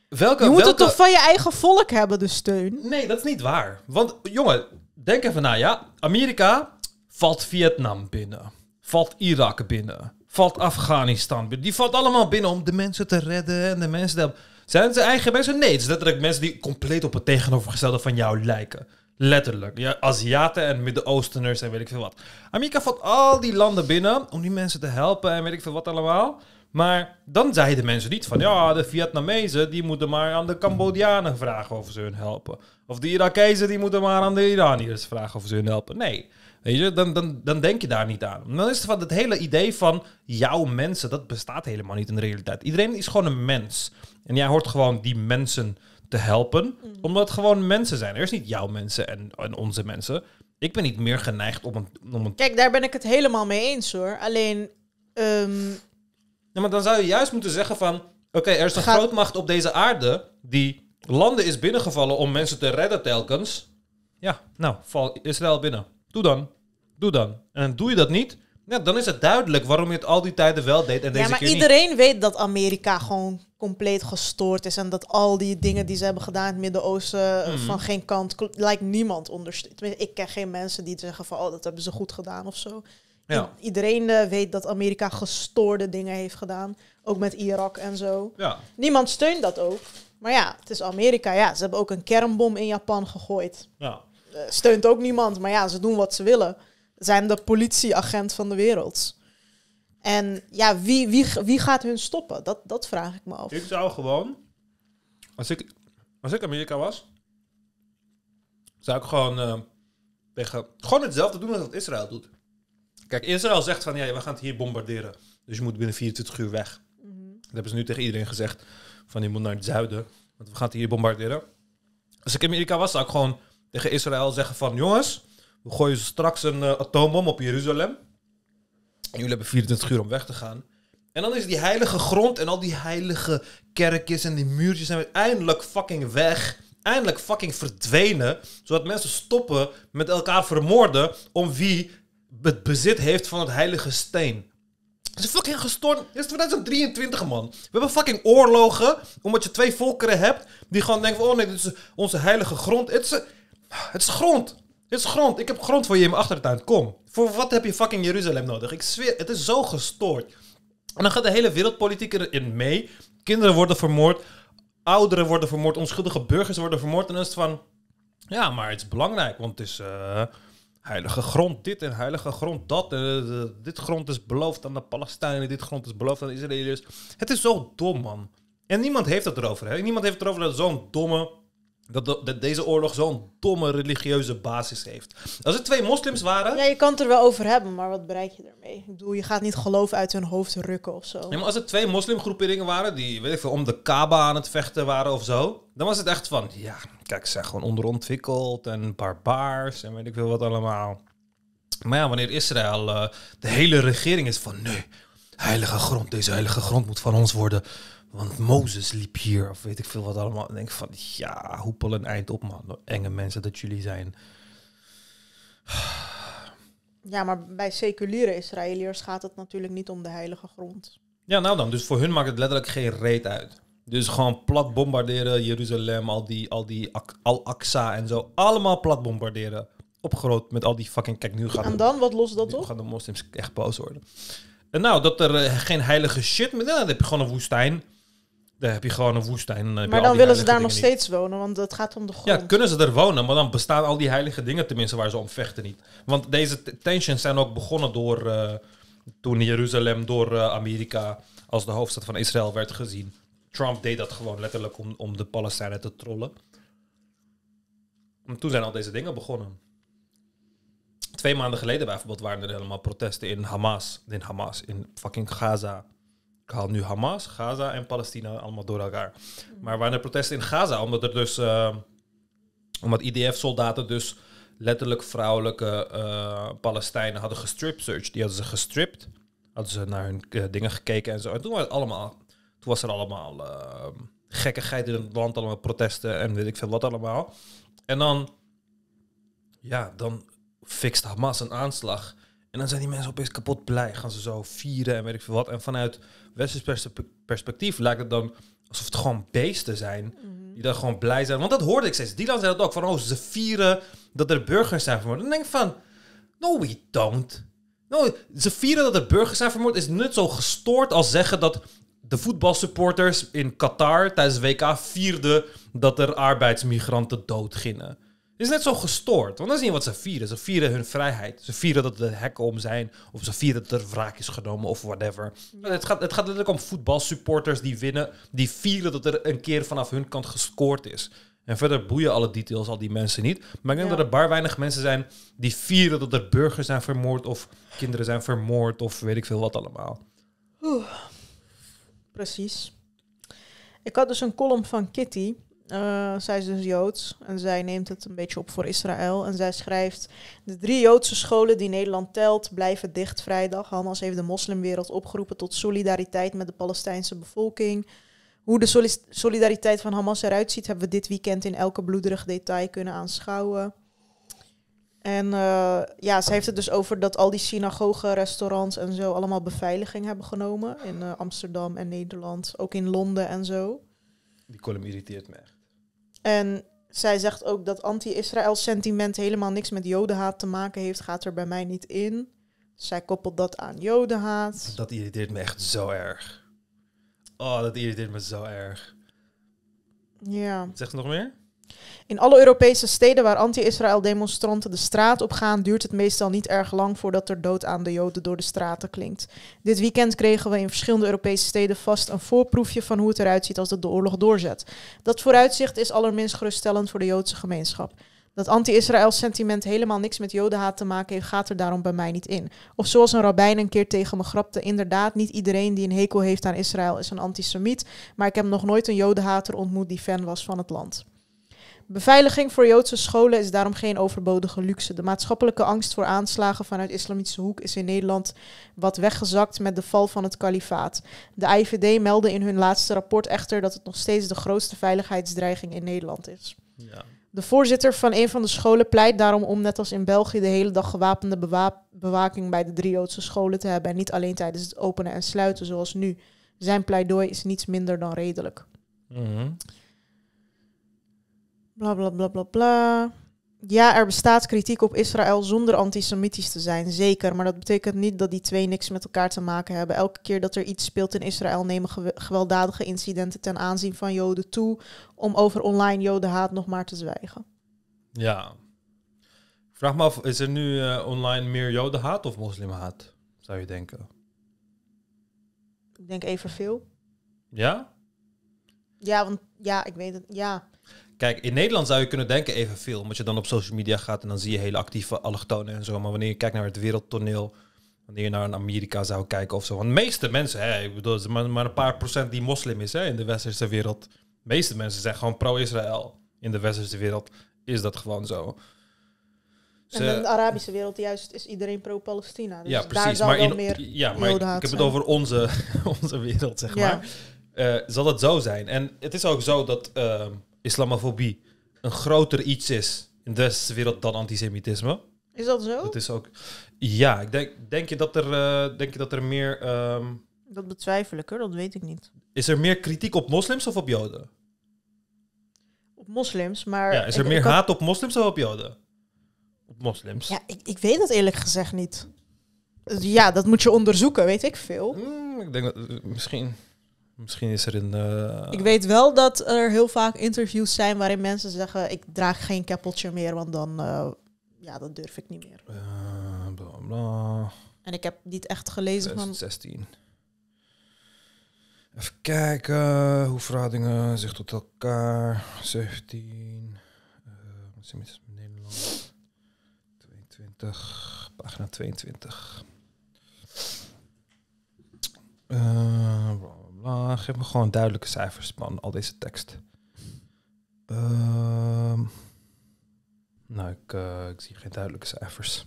[SPEAKER 2] Welke, je moet het toch van
[SPEAKER 1] je eigen volk hebben, de steun?
[SPEAKER 2] Nee, dat is niet waar. Want jongen, denk even na, ja. Amerika valt Vietnam binnen. Valt Irak binnen. Valt Afghanistan binnen. Die valt allemaal binnen om de mensen te redden en de mensen te zijn ze eigen mensen? Nee, het is letterlijk mensen die compleet op het tegenovergestelde van jou lijken. Letterlijk. Ja, Aziaten en Midden-Oosteners en weet ik veel wat. Amerika valt al die landen binnen om die mensen te helpen en weet ik veel wat allemaal. Maar dan zeiden mensen niet van ja, de Vietnamezen die moeten maar aan de Cambodianen vragen of ze hun helpen. Of de Irakezen die moeten maar aan de Iraniërs vragen of ze hun helpen. Nee, dan, dan, dan denk je daar niet aan. Dan is het van het hele idee van jouw mensen, dat bestaat helemaal niet in de realiteit. Iedereen is gewoon een mens. En jij hoort gewoon die mensen te helpen, mm. omdat gewoon mensen zijn. Er is niet jouw mensen en, en onze mensen. Ik ben niet meer geneigd om een, om
[SPEAKER 1] Kijk, daar ben ik het helemaal mee eens hoor. Alleen... Um... Ja, maar dan zou je juist moeten zeggen van... Oké, er is een grootmacht
[SPEAKER 2] op deze aarde die landen is binnengevallen om mensen te redden telkens. Ja, nou, val Israël binnen. Doe dan. Doe dan. En doe je dat niet, ja, dan is het duidelijk waarom je het al die tijden wel deed en deze ja, maar iedereen
[SPEAKER 1] weet dat Amerika gewoon compleet gestoord is en dat al die dingen die ze hebben gedaan in het Midden-Oosten eh, mhm. van geen kant lijkt niemand ondersteunt. Ik ken geen mensen die zeggen van oh dat hebben ze goed gedaan of zo. Ja. Iedereen eh, weet dat Amerika gestoorde dingen heeft gedaan, ook met Irak en zo. Ja. Niemand steunt dat ook. Maar ja, het is Amerika. Ja, ze hebben ook een kernbom in Japan gegooid. Ja. Eh, steunt ook niemand, maar ja, ze doen wat ze willen zijn de politieagent van de wereld. En ja, wie, wie, wie gaat hun stoppen? Dat, dat vraag ik me af.
[SPEAKER 2] Ik zou gewoon, als ik, als ik Amerika was, zou ik gewoon eh, tegen, gewoon hetzelfde doen als wat Israël doet. Kijk, Israël zegt van ja, we gaan het hier bombarderen. Dus je moet binnen 24 uur weg. Mm Dat hebben ze nu tegen iedereen gezegd. Van je moet naar het zuiden, want we gaan het hier bombarderen. Als ik Amerika was, zou ik gewoon tegen Israël zeggen van jongens, we gooien straks een eh, atoombom op Jeruzalem. jullie hebben 24 uur om weg te gaan. En dan is die heilige grond en al die heilige kerkjes en die muurtjes zijn eindelijk fucking weg. Eindelijk fucking verdwenen. Zodat mensen stoppen met elkaar vermoorden om wie het bezit heeft van het heilige steen. Het is fucking gestorven. Het is 2023, man. We hebben fucking oorlogen. Omdat je twee volkeren hebt. Die gewoon denken van, oh nee, dit is onze heilige grond. Het is, het is grond. Dit is grond. Ik heb grond voor je in mijn achtertuin. Kom. Voor wat heb je fucking Jeruzalem nodig? Ik zweer, het is zo gestoord. En dan gaat de hele wereldpolitiek erin mee. Kinderen worden vermoord. Ouderen worden vermoord. Onschuldige burgers worden vermoord. En dan is het van... Ja, maar het is belangrijk, want het is... Eh, heilige grond dit en heilige grond dat. Eh, dit grond is beloofd aan de Palestijnen. Dit grond is beloofd aan de Israëliërs. Het is zo dom, man. En niemand heeft het erover. Hè? Niemand heeft het erover dat zo'n domme dat, dat, deze oorlog zo'n domme religieuze basis heeft. Als er twee moslims waren.
[SPEAKER 1] Ja, je kan het er wel over hebben, maar wat bereik je ermee? Ik bedoel, je gaat niet geloof uit hun hoofd rukken of zo. Nee,
[SPEAKER 2] maar als er twee moslimgroeperingen waren die, weet ik veel, om de Kaaba aan het vechten waren of zo. Dan was het echt van, ja, kijk, ze zijn gewoon onderontwikkeld en barbaars en weet ik veel wat allemaal. Maar ja, wanneer Israël, eh, de hele regering is van, nee,
[SPEAKER 1] heilige grond, deze heilige grond moet
[SPEAKER 2] van ons worden want Mozes liep hier, of weet ik veel wat allemaal. En denk van, ja, hoepel een eind op, man. Enge mensen dat jullie zijn.
[SPEAKER 1] Ja, maar bij seculiere Israëliërs gaat het natuurlijk niet om de heilige grond.
[SPEAKER 2] Ja, nou dan. Dus voor hun maakt het letterlijk geen reet uit. Dus gewoon plat bombarderen, Jeruzalem, al die, al die Al-Aqsa en zo. Allemaal plat bombarderen. groot met al die fucking... Kijk, nu gaat... En dan, wat lost dat op? Dan gaan de moslims echt boos worden. En nou, dat er eh, geen heilige shit... meer. dan heb je gewoon een woestijn daar heb je gewoon een woestijn. maar dan, willen ze daar nog steeds
[SPEAKER 1] wonen, want het gaat om de grond. Ja,
[SPEAKER 2] kunnen ze er wonen, maar dan bestaan al die heilige dingen tenminste waar ze om vechten niet. Want deze tensions zijn ook begonnen door eh, toen Jeruzalem door eh, Amerika als de hoofdstad van Israël werd gezien. Trump deed dat gewoon letterlijk om, om de Palestijnen te trollen. toen zijn al deze dingen begonnen. Twee maanden geleden bijvoorbeeld waren er helemaal protesten in Hamas. In Hamas, in fucking Gaza ik haal nu Hamas, Gaza en Palestina allemaal door elkaar. Mhm. Maar waren er protesten in Gaza? Omdat er dus, eh, omdat IDF-soldaten dus letterlijk vrouwelijke eh, Palestijnen hadden gestript search. Die hadden ze gestript, hadden ze naar hun eh, dingen gekeken en zo. En toen was, het allemaal, toen was er allemaal gekkigheid in het land, allemaal protesten en weet ik veel wat allemaal. En dan, ja, dan fixt Hamas een aanslag. En dan zijn die mensen opeens kapot blij. Gaan ze zo vieren en weet ik veel wat. En vanuit westers perspectief lijkt het dan alsof het gewoon beesten zijn. Mhm. Die dan gewoon blij zijn. Want dat hoorde ik steeds. Die zei dat ook. Van, oh, ze vieren dat er burgers zijn vermoord. Dan denk ik van, no we don't. No, ze vieren dat er burgers zijn vermoord is net zo gestoord als zeggen dat de voetbalsupporters in Qatar tijdens WK vierden dat er arbeidsmigranten doodgingen is net zo gestoord. Want dat is niet wat ze vieren. Ze vieren hun vrijheid. Ze vieren dat de hekken om zijn. Of ze vieren dat er wraak is genomen of whatever. het, gaat, het gaat letterlijk om voetbalsupporters die winnen. Die vieren dat er een keer vanaf hun kant gescoord is. En verder boeien alle details al die mensen niet. Maar ik denk dat er bar weinig mensen zijn die vieren dat er burgers zijn vermoord. Of kinderen zijn vermoord. Of weet ik veel wat allemaal.
[SPEAKER 1] Precies. Ik had dus een column van Kitty. Uh, zij is dus Joods en zij neemt het een beetje op voor Israël. En zij schrijft: De drie Joodse scholen die Nederland telt, blijven dicht vrijdag. Hamas heeft de moslimwereld opgeroepen tot solidariteit met de Palestijnse bevolking. Hoe de solidariteit van Hamas eruit ziet, hebben we dit weekend in elke bloederig detail kunnen aanschouwen. En eh, ja, ze heeft het dus over dat al die synagogen, restaurants en zo allemaal beveiliging hebben genomen. In eh, Amsterdam en Nederland, ook in Londen en zo.
[SPEAKER 2] Die column irriteert me echt.
[SPEAKER 1] En zij zegt ook dat anti-Israël sentiment helemaal niks met jodenhaat te maken heeft, gaat er bij mij niet in. Zij koppelt dat aan jodenhaat.
[SPEAKER 2] Dat irriteert me echt zo erg. Oh, dat irriteert me zo erg. Ja. Zegt nog meer?
[SPEAKER 1] In alle Europese steden waar anti-Israël demonstranten de straat op gaan, duurt het meestal niet erg lang voordat er dood aan de Joden door de straten klinkt. Dit weekend kregen we in verschillende Europese steden vast een voorproefje van hoe het eruit ziet als de oorlog doorzet. Dat vooruitzicht is allerminst geruststellend voor de Joodse gemeenschap. Dat anti-Israël sentiment helemaal niks met jodenhaat te maken heeft, gaat er daarom bij mij niet in. Of zoals een rabbijn een keer tegen me grapte, inderdaad, niet iedereen die een hekel heeft aan Israël is een antisemiet, maar ik heb nog nooit een jodenhater ontmoet die fan was van het land. Beveiliging voor Joodse scholen is daarom geen overbodige luxe. De maatschappelijke angst voor aanslagen vanuit islamitische hoek is in Nederland wat weggezakt met de val van het kalifaat. De IVD meldde in hun laatste rapport echter dat het nog steeds de grootste veiligheidsdreiging in Nederland is. Ja. De voorzitter van een van de scholen pleit daarom om, net als in België, de hele dag gewapende bewaking bij de drie Joodse scholen te hebben. En niet alleen tijdens het openen en sluiten, zoals nu. Zijn pleidooi is niets minder dan redelijk. Mm Bla bla bla bla bla. Ja, er bestaat kritiek op Israël zonder antisemitisch te zijn, zeker. Maar dat betekent niet dat die twee niks met elkaar te maken hebben. Elke keer dat er iets speelt in Israël nemen gewelddadige incidenten ten aanzien van Joden toe. om over online Jodenhaat nog maar te zwijgen.
[SPEAKER 2] Ja. vraag me af, is er nu eh, online meer Jodenhaat of moslimhaat, zou je denken?
[SPEAKER 1] Ik denk evenveel. Ja? Ja, want ja, ik weet het. Ja.
[SPEAKER 2] Kijk, in Nederland zou je kunnen denken evenveel. Omdat je dan op social media gaat en dan zie je hele actieve allochtonen en zo. Maar wanneer je kijkt naar het wereldtoneel, wanneer je naar Amerika zou kijken of zo. Want de meeste mensen, hè, ik bedoel, maar, een paar procent die moslim is hè, in de westerse wereld. De meeste mensen zijn gewoon pro-Israël. In de westerse wereld is dat gewoon zo. Ze, en in de
[SPEAKER 1] Arabische wereld juist is iedereen pro-Palestina. Dus ja, precies. Daar zal maar wel meer ja, maar ik, ik heb het over
[SPEAKER 2] onze, [LAUGHS] onze wereld, zeg maar. Eh, zal dat zo zijn? En het is ook zo dat... Ehm, islamofobie een groter iets is in de westerse wereld dan antisemitisme.
[SPEAKER 1] Is dat zo? Dat
[SPEAKER 2] is ook. Ja, ik denk, denk, je, dat er, eh, denk je dat er meer. Ehm,
[SPEAKER 1] dat betwijfel ik hoor, dat weet ik niet.
[SPEAKER 2] Is er meer kritiek op moslims of op joden?
[SPEAKER 1] Op moslims, maar. Ja, is er meer haat
[SPEAKER 2] op moslims of op joden? Op moslims. Ja,
[SPEAKER 1] ik, ik weet dat eerlijk gezegd niet. Ja, dat moet je onderzoeken, weet ik veel. Hmm, ik
[SPEAKER 2] denk dat misschien. Misschien is er een. Eh, ik
[SPEAKER 1] weet wel dat er heel vaak interviews zijn waarin mensen zeggen: ik draag geen keppeltje meer, want dan, eh, ja, dan durf ik niet meer. Eh,
[SPEAKER 2] bla bla.
[SPEAKER 1] En ik heb niet echt gelezen van.
[SPEAKER 2] 16. Even kijken hoe verhoudingen zich tot elkaar. 17. wat Nederland? 22. Pagina 22. bla. Eh, geef me gewoon duidelijke cijfers, van al deze tekst. Ehm, nou, ik, eh, ik, zie geen duidelijke cijfers.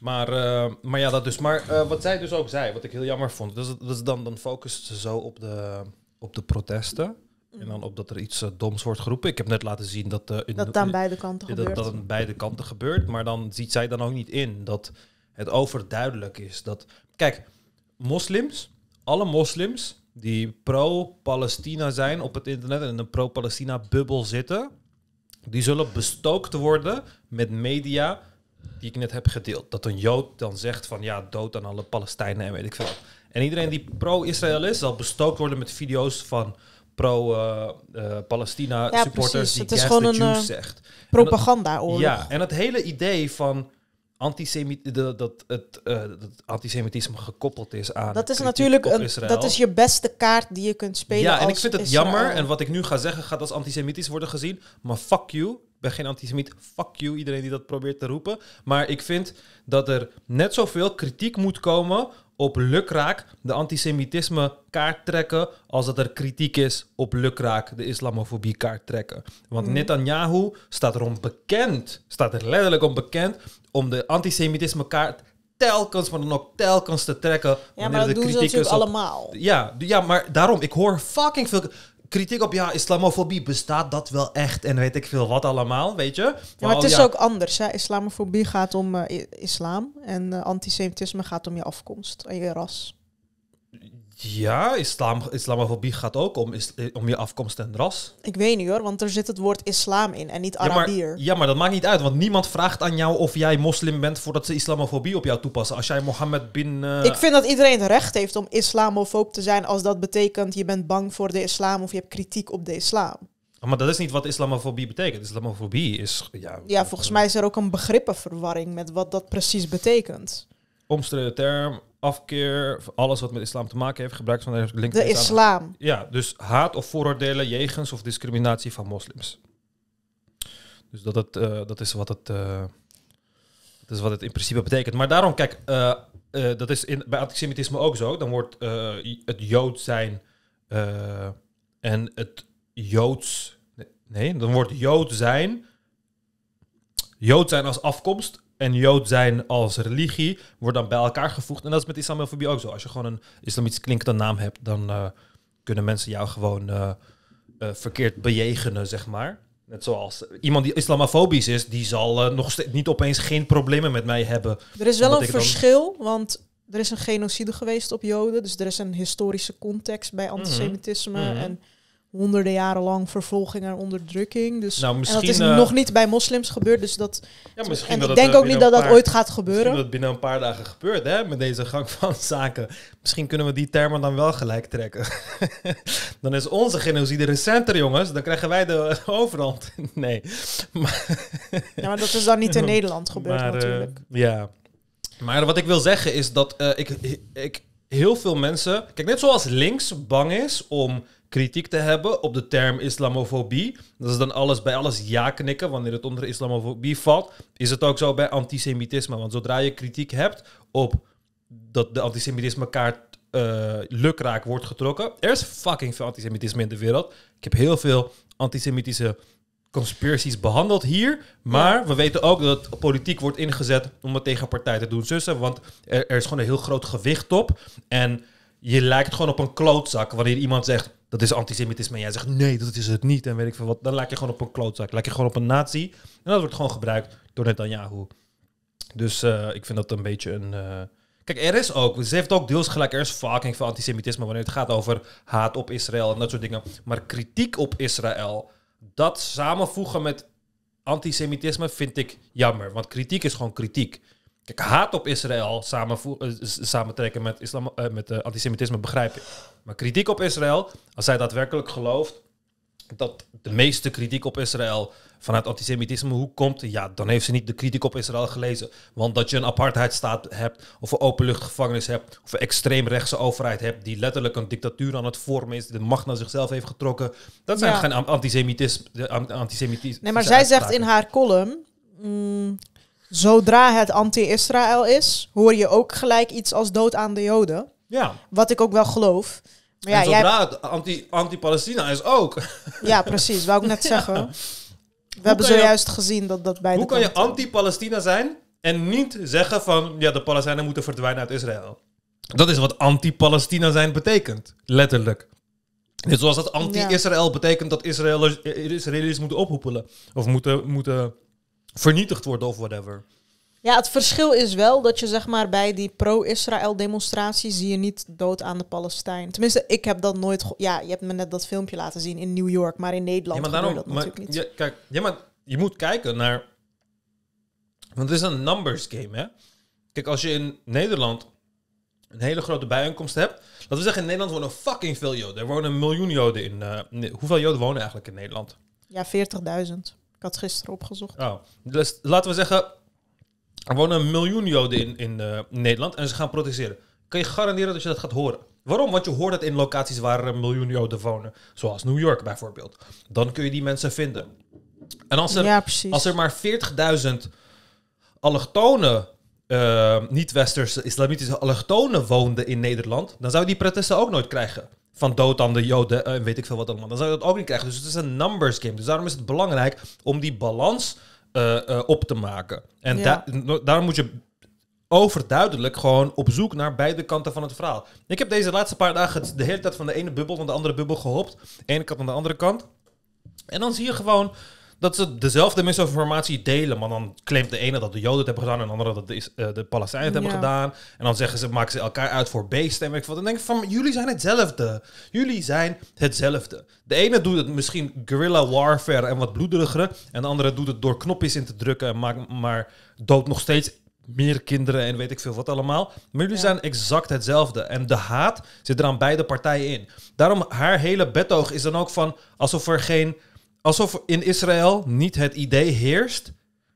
[SPEAKER 2] Maar, eh, maar ja, dat dus. Maar wat zij dus ook zei, wat ik heel jammer vond, dus, dus dan, dan focust ze zo op de, op de protesten. En dan op dat er iets doms wordt geroepen. Ik heb net laten zien dat... in, dat het aan beide kanten gebeurt. Dat, dat aan beide kanten gebeurt. Maar dan ziet zij dan ook niet in dat het overduidelijk is. Dat, kijk, moslims alle moslims die pro-Palestina zijn op het internet en in een pro-Palestina-bubbel zitten, die zullen bestookt worden met media die ik net heb gedeeld. Dat een Jood dan zegt van ja, dood aan alle Palestijnen en weet ik veel. En iedereen die pro-Israël is, zal bestookt worden met video's van pro-Palestina eh, eh, supporters ja, die het is gewoon een, Jews eh, zegt. Ja, en het hele idee van dat het eh, dat antisemitisme gekoppeld is aan. Dat is natuurlijk een, dat is je
[SPEAKER 1] beste kaart die je kunt spelen. Ja, en ik vind het jammer. En
[SPEAKER 2] wat ik nu ga zeggen gaat als antisemitisch worden gezien. Maar fuck you. Ik ben geen antisemiet. Fuck you, iedereen die dat probeert te roepen. Maar ik vind dat er net zoveel kritiek moet komen op lukraak de antisemitisme kaart trekken als dat er kritiek is op lukraak de islamofobie kaart trekken. Want mhm. Netanyahu staat erom bekend, staat er letterlijk om bekend om de antisemitisme kaart telkens, maar dan ook telkens te trekken. Ja, maar dat de doen ze allemaal. Ja, ja, maar daarom, ik hoor fucking veel kritiek op, ja, islamofobie bestaat dat wel echt en weet ik veel wat allemaal, weet je. Maar, het is ook
[SPEAKER 1] anders. Hè? Islamofobie gaat om eh, islam en eh, antisemitisme gaat om je afkomst en je ras.
[SPEAKER 2] Ja, islam, islamofobie gaat ook om, is, eh, om je afkomst en ras.
[SPEAKER 1] Ik weet niet hoor, want er zit het woord islam in en niet Arabier. Ja
[SPEAKER 2] maar, ja maar, dat maakt niet uit, want niemand vraagt aan jou of jij moslim bent voordat ze islamofobie op jou toepassen. Als jij Mohammed bin... Eh, Ik vind dat
[SPEAKER 1] iedereen het recht heeft om islamofoob te zijn als dat betekent je bent bang voor de islam of je hebt kritiek op de islam.
[SPEAKER 2] Maar dat is niet wat islamofobie betekent. Islamofobie is... Ja,
[SPEAKER 1] ja volgens mij is er ook een begrippenverwarring met wat dat precies betekent.
[SPEAKER 2] Omstreden term, afkeer, alles wat met islam te maken heeft, gebruikt van de link. De islam. Ja, dus haat of vooroordelen jegens of discriminatie van moslims. Dus dat, het, eh, dat is wat het, eh, is wat het in principe betekent. Maar daarom, kijk, eh, dat is in, bij antisemitisme ook zo. Dan wordt het jood zijn en het Joods. Nee, dan wordt Jood zijn. Jood zijn als afkomst en Jood zijn als religie wordt dan bij elkaar gevoegd. En dat is met islamofobie ook zo. Als je gewoon een islamitisch klinkende naam hebt, dan eh, kunnen mensen jou gewoon eh, eh, verkeerd bejegenen, zeg maar. Net zoals iemand die islamofobisch is, die zal nog steeds niet opeens geen problemen met mij hebben. Er is wel een verschil,
[SPEAKER 1] want er is een genocide geweest op Joden. Dus er is een historische context bij mhm. antisemitisme mhm. en honderden jaren lang vervolging en onderdrukking. Dus, nou, en dat is eh, nog niet bij moslims gebeurd. Dus dat, en ik denk eh, ook niet dat dat ooit gaat gebeuren. Misschien
[SPEAKER 2] dat binnen een paar dagen gebeurt hè, met deze gang [LAUGHS] van zaken. Misschien kunnen we die termen dan wel gelijk trekken. [LAUGHS] dan is onze genocide recenter, jongens. Dan krijgen wij de [LAUGHS] overhand. nee. Maar, ja, maar dat is dan niet in Nederland gebeurd eh, natuurlijk. ja. Maar wat ik wil zeggen is dat ik, ik heel veel mensen... Kijk, net zoals links bang is om kritiek te hebben op de term islamofobie. Dat is dan alles bij alles ja knikken wanneer het onder islamofobie valt. Is het ook zo bij antisemitisme? Want zodra je kritiek hebt op dat de antisemitisme kaart uh, eh, lukraak wordt getrokken. Er is fucking veel antisemitisme in de wereld. Ik heb heel veel antisemitische conspiraties behandeld hier. Maar we weten ook dat politiek wordt ingezet om het tegen partijen te doen zussen. Want er, er, is gewoon een heel groot gewicht op. En je lijkt gewoon op een klootzak wanneer iemand zegt dat is antisemitisme. En jij zegt nee, dat is het niet. En weet ik veel wat. Dan lijk je gewoon op een klootzak. Lijk je gewoon op een nazi. En dat wordt gewoon gebruikt door Netanyahu. Dus eh, ik vind dat een beetje een. Eh, kijk, er is ook. Ze heeft ook deels gelijk. Er is fucking veel antisemitisme wanneer het gaat over haat op Israël en dat soort dingen. Maar kritiek op Israël. Dat samenvoegen met antisemitisme vind ik jammer. Want kritiek is gewoon kritiek. Kijk, haat op Israël samen, eh, samentrekken met, islam, eh, met eh, antisemitisme begrijp je Maar kritiek op Israël, als zij daadwerkelijk gelooft dat de meeste kritiek op Israël vanuit antisemitisme hoe komt, ja, dan heeft ze niet de kritiek op Israël gelezen. Want dat je een apartheidstaat hebt, of een openluchtgevangenis hebt, of een extreemrechtse overheid hebt die letterlijk een dictatuur aan het vormen is, de macht naar zichzelf heeft getrokken, dat zijn geen antisemitisme. antisemitisme nee, maar zij zegt in haar
[SPEAKER 1] column, mm, zodra het anti-Israël is, hoor je ook gelijk iets als dood aan de Joden. Ja. Wat ik ook wel geloof. Maar ja, zodra
[SPEAKER 2] het anti, anti-Palestina is
[SPEAKER 1] ook. [LAUGHS] Ja, precies. Wou ik net [LAUGHS] zeggen. We hebben zojuist gezien dat dat bij Hoe kan je
[SPEAKER 2] anti-Palestina zijn en niet zeggen van... ja, de Palestijnen moeten verdwijnen uit Israël. Dat is wat anti-Palestina zijn betekent. Letterlijk. Net zoals dat anti-Israël betekent dat Israëli's, Israëli's moeten ophoepelen. Of moeten... moeten vernietigd wordt of whatever.
[SPEAKER 1] Ja, het verschil is wel dat je zeg maar bij die pro-Israël demonstratie zie je niet dood aan de Palestijn. Tenminste, ik heb dat nooit. Ja, je hebt me net dat filmpje laten zien in New York, maar in Nederland ja, maar daarom, dat natuurlijk
[SPEAKER 2] niet. Ja, kijk, ja, maar je moet kijken naar. Want het is een numbers game, hè? Kijk, als je in Nederland een hele grote bijeenkomst hebt. Laten we zeggen, in Nederland wonen fucking veel Joden. Er wonen een miljoen Joden in. Eh, hoeveel Joden wonen eigenlijk in Nederland?
[SPEAKER 1] Ja, 40.000. Ik had gisteren opgezocht.
[SPEAKER 2] Oh. Dus laten we zeggen, er wonen een miljoen Joden in, in eh, Nederland en ze gaan protesteren. Kan je garanderen dat je dat gaat horen? Waarom? Want je hoort het in locaties waar een miljoen Joden wonen. Zoals New York bijvoorbeeld. Dan kun je die mensen vinden. En als er, als er maar 40.000 allochtonen, uh, niet-westerse, islamitische allochtonen woonden in Nederland, dan zou je die protesten ook nooit krijgen van dood aan de joden en eh, weet ik veel wat allemaal. Dan zou je dat ook niet krijgen. Dus het is een numbers game. Dus daarom is het belangrijk om die balans eh, eh, op te maken. En daarom moet je overduidelijk gewoon op zoek naar beide kanten van het verhaal. Ik heb deze laatste paar dagen de hele tijd van de ene bubbel naar de andere bubbel gehopt. De ene kant naar de andere kant. En dan zie je gewoon dat ze dezelfde misinformatie delen. Maar dan claimt de ene dat de Joden het hebben gedaan en de andere dat de, eh, de Palestijnen het hebben gedaan. En dan zeggen ze, maken ze elkaar uit voor beesten. En ik wat? dan denk ik van, jullie zijn hetzelfde. Jullie zijn hetzelfde. De ene doet het misschien guerrilla warfare en wat bloederigere. En de andere doet het door knopjes in te drukken en maakt maar dood nog steeds meer kinderen en weet ik veel wat allemaal. Maar jullie zijn exact hetzelfde. En de haat zit er aan beide partijen in. Daarom haar hele betoog is dan ook van alsof er geen alsof in Israël niet het idee heerst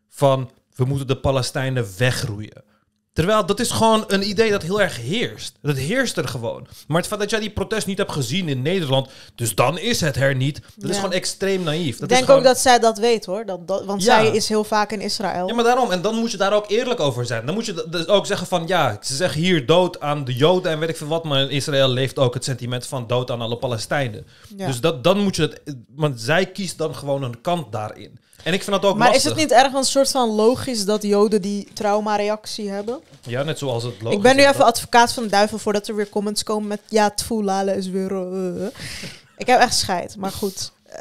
[SPEAKER 2] van we moeten de Palestijnen wegroeien. Terwijl dat is gewoon een idee dat heel erg heerst. Dat heerst er gewoon. Maar het feit dat jij die protest niet hebt gezien in Nederland, dus dan is het er niet. Dat is gewoon extreem naïef. Ik denk gewoon... ook
[SPEAKER 1] dat zij dat weet hoor. want zij is heel vaak in Israël. Ja,
[SPEAKER 2] maar daarom. En dan moet je daar ook eerlijk over zijn. Dan moet je dus ook zeggen van ja, ze zeggen hier dood aan de Joden en weet ik veel wat. Maar in Israël leeft ook het sentiment van dood aan alle Palestijnen. Dus dat, dan moet je dat. Want zij kiest dan gewoon een kant daarin. En ik vind dat ook maar is het niet
[SPEAKER 1] erg een soort van logisch dat Joden die trauma reactie hebben?
[SPEAKER 2] Ja, net zoals het logisch Ik ben nu even
[SPEAKER 1] advocaat van de duivel voordat er weer comments komen met... Ja, Tvoelale is weer... Eh, eh. [LAUGHS] ik heb echt scheid, maar goed. Uh,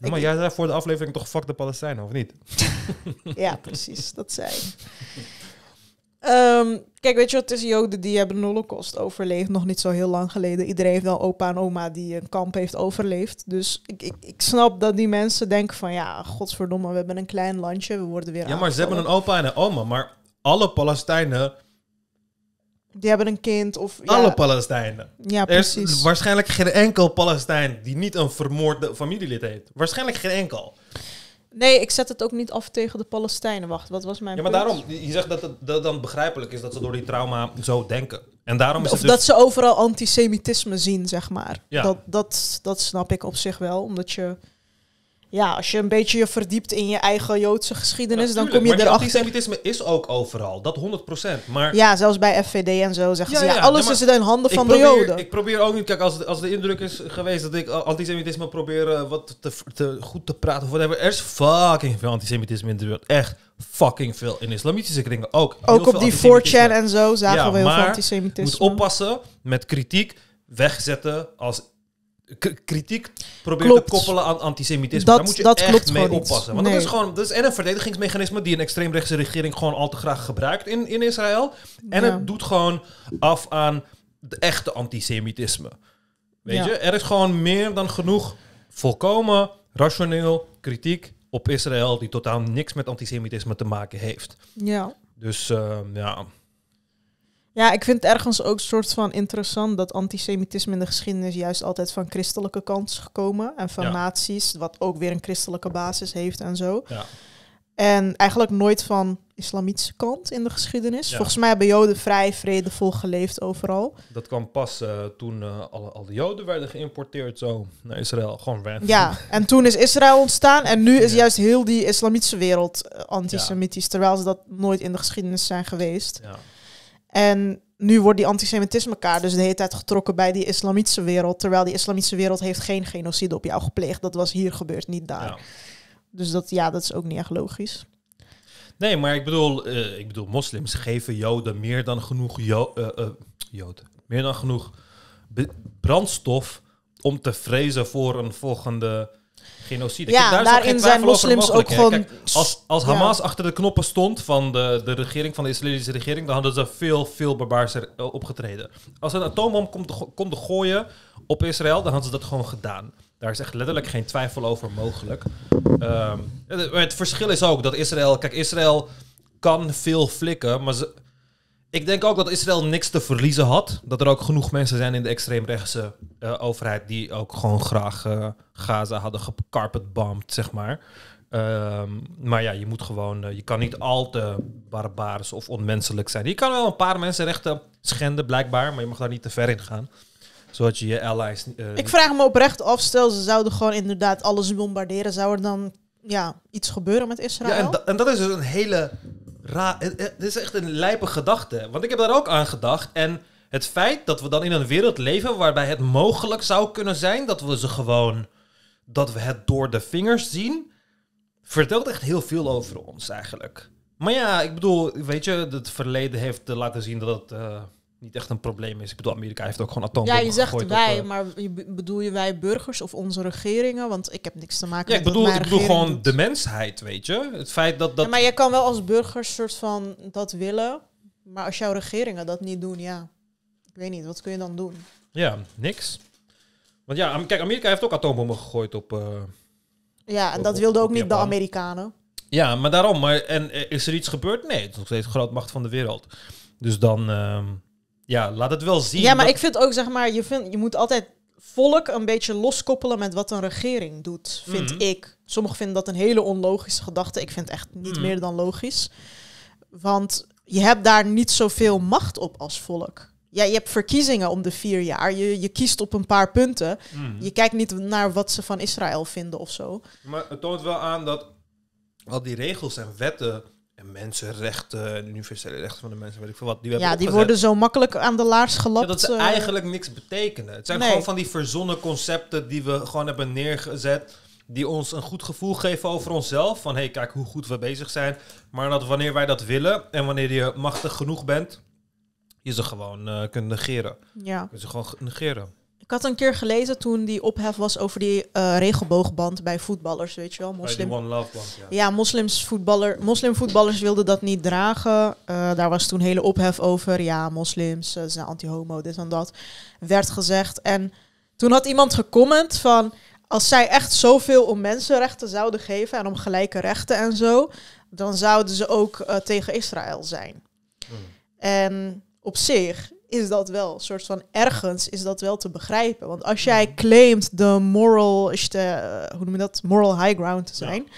[SPEAKER 2] maar eh, jij zei voor de aflevering toch fuck de Palestijnen, of niet? [LAUGHS] ja, [LAUGHS]
[SPEAKER 1] precies. Dat zei Ehm, kijk, weet je wat, het is Joden die hebben de holocaust overleefd. Nog niet zo heel lang geleden. Iedereen heeft wel opa en oma die een kamp heeft overleefd. Dus ik, ik, ik snap dat die mensen denken van... Ja, godsverdomme, we hebben een klein landje. We worden weer Ja, maar ze hebben een
[SPEAKER 2] opa en een oma. Maar alle Palestijnen...
[SPEAKER 1] Die hebben een kind of... Ja, alle Palestijnen. Ja, precies. waarschijnlijk geen enkel
[SPEAKER 2] Palestijn die niet een vermoorde familielid heeft. Waarschijnlijk geen enkel.
[SPEAKER 1] Nee, ik zet het ook niet af tegen de Palestijnen. Wacht, wat was mijn. Ja, maar daarom,
[SPEAKER 2] je zegt dat het dat dan begrijpelijk is dat ze door die trauma zo denken. En daarom is of het dus- dat ze
[SPEAKER 1] overal antisemitisme zien, zeg maar. Ja. Dat, dat, dat snap ik op zich wel, omdat je ja, als je een beetje je verdiept in je eigen Joodse geschiedenis, dan kom je maar erachter.
[SPEAKER 2] antisemitisme is ook overal, dat 100%. Maar... Ja,
[SPEAKER 1] zelfs bij FVD en zo zeggen ze, ja, alles is in handen van de Joden.
[SPEAKER 2] Ik probeer ook niet, kijk, als, als de indruk is geweest dat ik antisemitisme probeer eh, wat te, te, goed te praten of whatever, er is fucking veel antisemitisme in de wereld. Echt fucking veel. In islamitische kringen ook. Ook op die 4chan en zo zagen we heel veel antisemitisme. Je moet oppassen met kritiek wegzetten als kritiek probeert te koppelen aan antisemitisme. Dat, Daar moet je dat echt mee oppassen. Want dat is gewoon dat is en een verdedigingsmechanisme die een extreemrechtse regering gewoon al te graag gebruikt in, in Israël. En het doet gewoon af aan de echte antisemitisme. Weet je, er is gewoon meer dan genoeg volkomen rationeel kritiek op Israël die totaal niks met antisemitisme te maken heeft. Ja. Dus ehm, ja.
[SPEAKER 1] Ja, ik vind het ergens ook soort van interessant dat antisemitisme in de geschiedenis juist altijd van christelijke kant is gekomen. En van naties, wat ook weer een christelijke basis heeft en zo. Ja. En eigenlijk nooit van islamitische kant in de geschiedenis. Ja. Volgens mij hebben Joden vrij vredevol geleefd overal.
[SPEAKER 2] Dat kwam pas eh, toen eh, alle, al de Joden werden geïmporteerd zo naar Israël. Gewoon random. Ja,
[SPEAKER 1] en toen is Israël ontstaan en nu is juist heel die islamitische wereld eh, antisemitisch. Terwijl ze dat nooit in de geschiedenis zijn geweest. Ja. En nu wordt die antisemitisme-kaart dus de hele tijd getrokken bij die islamitische wereld. Terwijl die islamitische wereld heeft geen genocide op jou gepleegd. Dat was hier gebeurd, niet daar. Dus dat, ja, dat is ook niet echt logisch.
[SPEAKER 2] Nee, maar ik bedoel, eh, ik bedoel, moslims geven Joden meer dan genoeg, eh, eh, Joden, meer dan genoeg brandstof om te vrezen voor een volgende genocide. Ja, daar daarin zijn moslims ook gewoon... als, als Hamas achter de knoppen stond van de, de regering, van de Israëlische regering, dan hadden ze veel, veel barbaarser eh, opgetreden. Als een atoombom komt, te, gooien op Israël, dan hadden ze dat gewoon gedaan. Daar is echt letterlijk geen twijfel over mogelijk. Ehm, het, het verschil is ook dat Israël... Kijk, Israël kan veel flikken, maar ze ik denk ook dat Israël niks te verliezen had. Dat er ook genoeg mensen zijn in de extreemrechtse uh, overheid die ook gewoon graag eh, Gaza hadden gecarpetbombed, zeg maar. Ehm, maar ja, je moet gewoon, eh, je kan niet al te barbaars of onmenselijk zijn. Je kan wel een paar mensenrechten schenden, blijkbaar, maar je mag daar niet te ver in gaan. Zodat je je allies. Ik vraag
[SPEAKER 1] me oprecht af, stel ze zouden gewoon inderdaad alles bombarderen, zou er dan ja, iets gebeuren met Israël? Ja,
[SPEAKER 2] en, en dat is dus een hele raar. Het is echt een lijpe gedachte. Want ik heb daar ook aan gedacht. En het feit dat we dan in een wereld leven waarbij het mogelijk zou kunnen zijn dat we ze gewoon. dat we het door de vingers zien. vertelt echt heel veel over ons eigenlijk. Maar ja, ik bedoel, weet je, het verleden heeft laten zien dat het. Eh, niet echt een probleem is. Ik bedoel, Amerika heeft ook gewoon atoombommen Ja, je zegt wij, eh, maar
[SPEAKER 1] bedoel je wij burgers of onze regeringen? Want ik heb niks te maken ja, met ik bedoel, ik bedoel gewoon
[SPEAKER 2] de mensheid, weet je? Het feit dat... dat... Ja, maar je
[SPEAKER 1] kan wel als burger soort van dat willen, maar als jouw regeringen dat niet doen, ja. Ik weet niet, wat kun je dan doen?
[SPEAKER 2] Ja, niks. Want ja, kijk, Amerika heeft ook atoombommen gegooid op... Eh,
[SPEAKER 1] ja, en dat wilden ook niet de Amerikanen.
[SPEAKER 2] Ja, maar daarom. Maar, en eh, is er iets gebeurd? Nee, het is nog steeds grootmacht van de wereld. Dus dan... Ehm, ja, laat het wel
[SPEAKER 1] zien. Ja, maar ik vind ook, zeg maar, je, vind, je moet altijd volk een beetje loskoppelen met wat een regering doet, vind mhm. ik. Sommigen vinden dat een hele onlogische gedachte. Ik vind het echt niet mhm. meer dan logisch. Want je hebt daar niet zoveel macht op als volk. Ja, je hebt verkiezingen om de vier jaar. Je, je kiest op een paar punten. Mhm. Je kijkt niet naar wat ze van Israël vinden of zo.
[SPEAKER 2] Maar het toont wel aan dat al die regels en wetten mensenrechten, universele rechten van de mensen, weet ik veel wat. Die ja, die worden
[SPEAKER 1] zo makkelijk aan de laars gelapt. Ja, dat ze eh. eigenlijk niks betekenen. Het zijn gewoon van
[SPEAKER 2] die verzonnen concepten die we gewoon hebben neergezet. Die ons een goed gevoel geven over onszelf. Van hé, hey, kijk hoe goed we bezig zijn. Maar dat wanneer wij dat willen en wanneer je machtig genoeg bent, eh, je ze gewoon kunt negeren. Ja. Kun je ze gewoon negeren.
[SPEAKER 1] Ik had een keer gelezen toen die ophef was over die uh, regenboogband bij voetballers, weet je wel. Oh, moslim... ja. moslims voetballer, moslimvoetballers wilden dat niet dragen. Eh, daar was toen hele ophef over. Ja, moslims eh, zijn anti-homo, dit en dat. Werd gezegd. En toen had iemand gecomment van... Als zij echt zoveel om mensenrechten zouden geven en om gelijke rechten en zo... dan zouden ze ook tegen Israël zijn. Hmm. En op zich is dat wel een soort van ergens is dat wel te begrijpen. Want als jij mhm. claimt de moral, is de, eh, hoe noem je dat, moral high ground te zijn,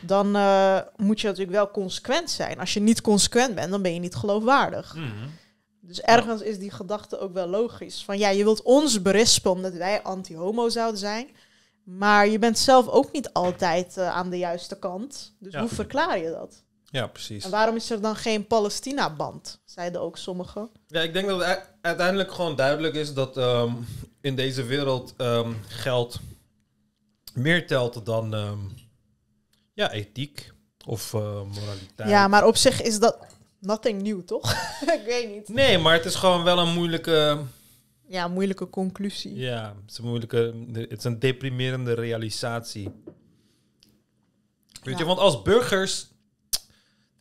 [SPEAKER 1] dan eh, moet je natuurlijk wel consequent zijn. Als je niet consequent bent, dan ben je niet geloofwaardig. Mhm. Dus ergens is die gedachte ook wel logisch. Van ja, je wilt ons berispen omdat wij anti-homo zouden zijn. Maar je bent zelf ook niet altijd eh, aan de juiste kant. Dus hoe verklaar je dat? Ja, precies. En waarom is er dan geen Palestina-band? Zeiden ook sommigen.
[SPEAKER 2] Ja, ik denk dat het uiteindelijk gewoon duidelijk is dat ehm, in deze wereld ehm, geld meer telt dan ehm, ja, ethiek of eh, moraliteit. Ja, maar
[SPEAKER 1] op zich is dat nothing nieuw, toch? [LAUGHS] ik weet
[SPEAKER 2] niet. Nee, maar het is gewoon wel een moeilijke.
[SPEAKER 1] Ja, moeilijke conclusie.
[SPEAKER 2] Ja, het is een moeilijke. Het is een deprimerende realisatie. Weet je, want als burgers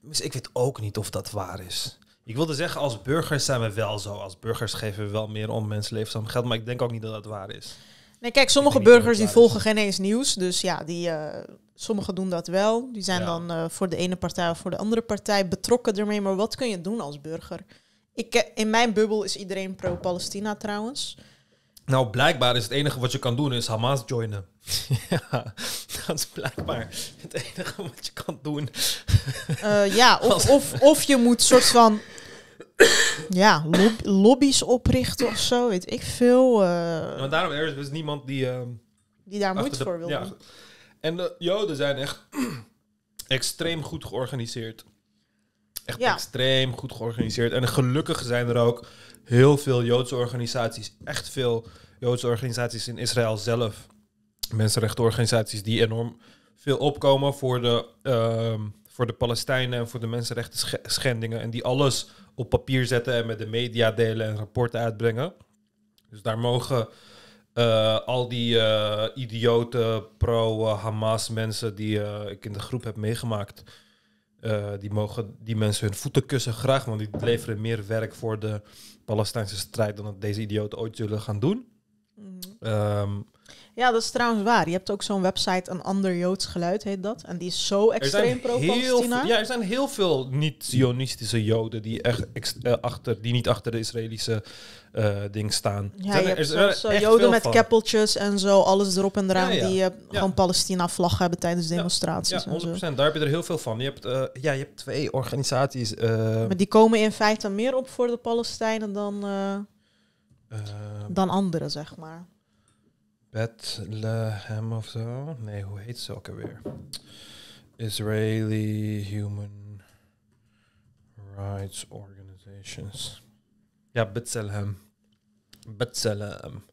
[SPEAKER 2] dus ik weet ook niet of dat waar is. Ik wilde zeggen, als burgers zijn we wel zo. Als burgers geven we wel meer om mensenlevensam geld. Maar ik denk ook niet dat dat waar is.
[SPEAKER 1] Nee, kijk, sommige burgers die volgen geen eens nieuws. Dus ja, die, eh, sommigen doen dat wel. Die zijn dan eh, voor de ene partij of voor de andere partij betrokken ermee. Maar wat kun je doen als burger? Ik, eh, in mijn bubbel is iedereen pro-Palestina trouwens.
[SPEAKER 2] Nou, blijkbaar is het enige wat je kan doen is Hamas joinen. [LAUGHS] ja,
[SPEAKER 1] dat is blijkbaar het enige wat je kan doen. Eh, ja, [LAUGHS] of, of, of je moet soort van ja, lobby's oprichten of zo, weet ik veel. Uh,
[SPEAKER 2] maar daarom er is dus niemand die... Ehm, die daar moeite voor wil doen. En de Joden zijn echt [CLEARS THROAT] extreem goed georganiseerd. Echt extreem goed georganiseerd. En gelukkig zijn er ook heel veel Joodse organisaties, echt veel Joodse organisaties in Israël zelf, mensenrechtenorganisaties die enorm veel opkomen voor de, ehm, voor de Palestijnen en voor de mensenrechten schendingen. En die alles op papier zetten en met de media delen en rapporten uitbrengen. Dus daar mogen eh, al die uh, idiote pro-Hamas mensen die eh, ik in de groep heb meegemaakt. die mogen die mensen hun voeten kussen graag, want die leveren meer werk voor de Palestijnse strijd dan dat deze idioten ooit zullen gaan doen. Mhm. Ehm,
[SPEAKER 1] ja, dat is trouwens waar. Je hebt ook zo'n website, een ander Joods geluid heet dat. En die is zo extreem pro-Palestina.
[SPEAKER 2] Ja, er zijn heel veel niet-Zionistische Joden die, echt eh, achter, die niet achter de Israëlische uh, ding staan. Ja, zijn je hebt Joden met
[SPEAKER 1] keppeltjes en zo, alles erop en eraan. Die eh, gewoon Palestina-vlag hebben tijdens demonstraties. Ja, 100%.
[SPEAKER 2] Daar heb je er heel veel van. Je hebt, ja, je hebt twee organisaties. Maar die
[SPEAKER 1] komen in feite meer op voor de Palestijnen dan, dan anderen, zeg maar.
[SPEAKER 2] Bethlehem of the nee, hoe heet zulke weer? Israeli Human Rights Organizations. Ja, Bethlehem. Bethlehem.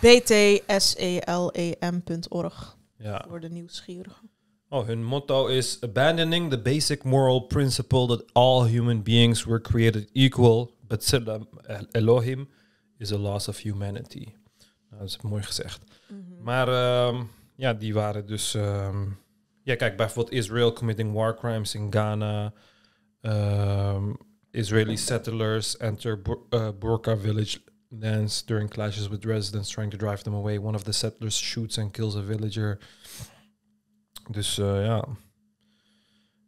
[SPEAKER 1] BTSELEM.org. Ja. Voor de nieuwsgierigen.
[SPEAKER 2] Oh, hun motto is abandoning the basic moral principle that all human beings were created equal, Bethlehem Elohim is a loss of humanity. Nou, dat is mooi gezegd. Mhm. Maar ehm, ja, die waren dus. Ehm, ja, kijk, bijvoorbeeld Israel committing war crimes in Ghana. Um, ehm, Israeli settlers enter eh, Burka village lands during clashes with residents trying to drive them away. One of the settlers shoots and kills a villager. Dus eh, ja,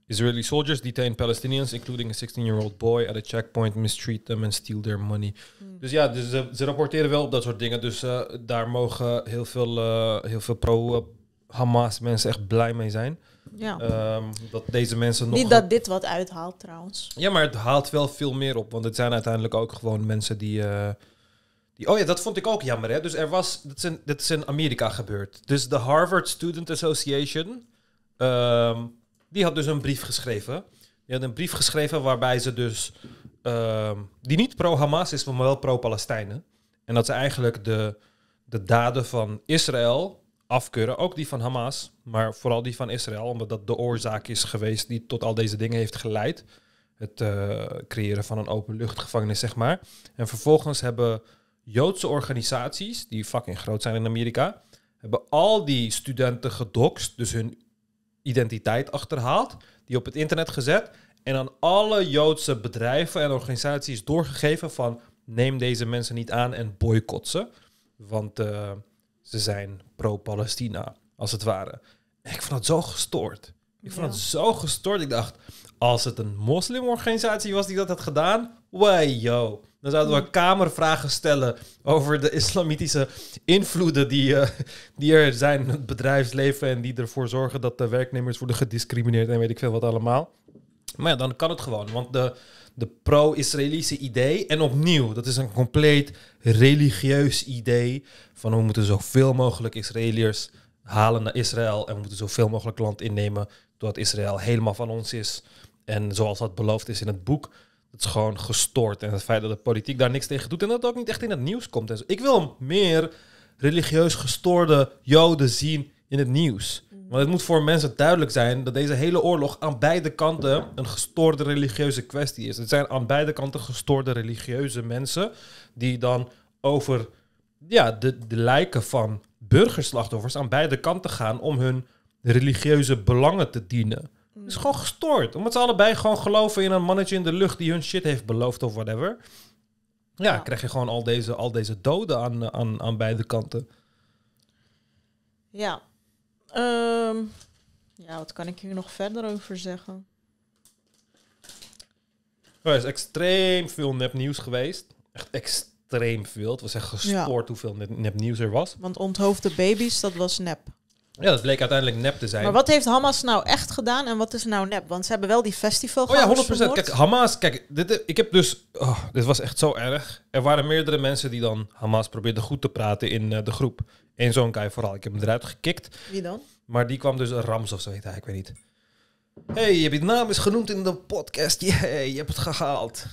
[SPEAKER 2] Israeli soldiers detain Palestinians, including a 16-year-old boy, at a checkpoint, mistreat them and steal their money. Hmm. Dus ja, dus ze, rapporteren wel op dat soort dingen. Dus eh, daar mogen heel veel, eh, heel veel pro-Hamas mensen echt blij mee zijn. Ja. Ehm, dat deze mensen nog. Niet dat
[SPEAKER 1] dit wat uithaalt trouwens.
[SPEAKER 2] Ja, maar het haalt wel veel meer op. Want het zijn uiteindelijk ook gewoon mensen die. Eh, die oh ja, dat vond ik ook jammer. Hè? Dus er was. Dat is, in, is in Amerika gebeurd. Dus de Harvard Student Association. Ehm, die had dus een brief geschreven. Die had een brief geschreven waarbij ze dus, ehm, die niet pro-Hamas is, maar wel pro-Palestijnen. En dat ze eigenlijk de, de daden van Israël afkeuren, ook die van Hamas, maar vooral die van Israël, omdat dat de oorzaak is geweest die tot al deze dingen heeft geleid. Het eh, creëren van een openluchtgevangenis, zeg maar. En vervolgens hebben Joodse organisaties, die fucking groot zijn in Amerika, hebben al die studenten gedokst, dus hun identiteit achterhaald, die op het internet gezet en aan alle Joodse bedrijven en organisaties doorgegeven van neem deze mensen niet aan en boycott ze, want eh, ze zijn pro-Palestina, als het ware. ik vond dat zo gestoord. Ik vond dat zo gestoord. Ik dacht, als het een moslimorganisatie was die dat had gedaan, yo, Dan zouden we mm. kamervragen stellen over de islamitische invloeden die, eh, die er zijn in het bedrijfsleven en die ervoor zorgen dat de werknemers worden gediscrimineerd en weet ik veel wat allemaal. Maar ja, dan kan het gewoon, want de, de pro-Israëlische idee, en opnieuw, dat is een compleet religieus idee van we moeten zoveel mogelijk Israëliërs halen naar Israël en we moeten zoveel mogelijk land innemen doordat Israël helemaal van ons is en zoals dat beloofd is in het boek. Het is gewoon gestoord. En het feit dat de politiek daar niks tegen doet. En dat het ook niet echt in het nieuws komt. En zo. Ik wil meer religieus gestoorde Joden zien in het nieuws. Mm. Want het moet voor mensen duidelijk zijn dat deze hele oorlog aan beide kanten een gestoorde religieuze kwestie is. Het zijn aan beide kanten gestoorde religieuze mensen die dan over ja, de, de lijken van burgerslachtoffers aan beide kanten gaan om hun religieuze belangen te dienen is gewoon gestoord. Omdat ze allebei gewoon geloven in een mannetje in de lucht die hun shit heeft beloofd of whatever. Ja, krijg je gewoon al deze, al deze doden aan, aan, aan beide kanten.
[SPEAKER 1] Ja. Ehm, ja, wat kan ik hier nog verder over zeggen?
[SPEAKER 2] Er is extreem veel nepnieuws geweest. Echt extreem veel. Het was echt gestoord hoeveel nepnieuws er was.
[SPEAKER 1] Want onthoofde baby's, dat was nep.
[SPEAKER 2] Ja, dat bleek uiteindelijk nep te zijn. Maar
[SPEAKER 1] wat heeft Hamas nou echt gedaan en wat is nou nep? Want ze hebben wel die festival Oh ja, 100%. Kijk,
[SPEAKER 2] Hamas, kijk, dit, eh, ik heb dus. Oh, dit was echt zo erg. Er waren meerdere mensen die dan Hamas probeerden goed te praten in eh, de groep. Eén zo'n guy vooral. Ik heb hem eruit gekikt. Wie dan? Maar die kwam dus Rams of zo heet hij, ik weet niet. hey, je hebt je naam is genoemd in de podcast. Jee, je hebt het gehaald.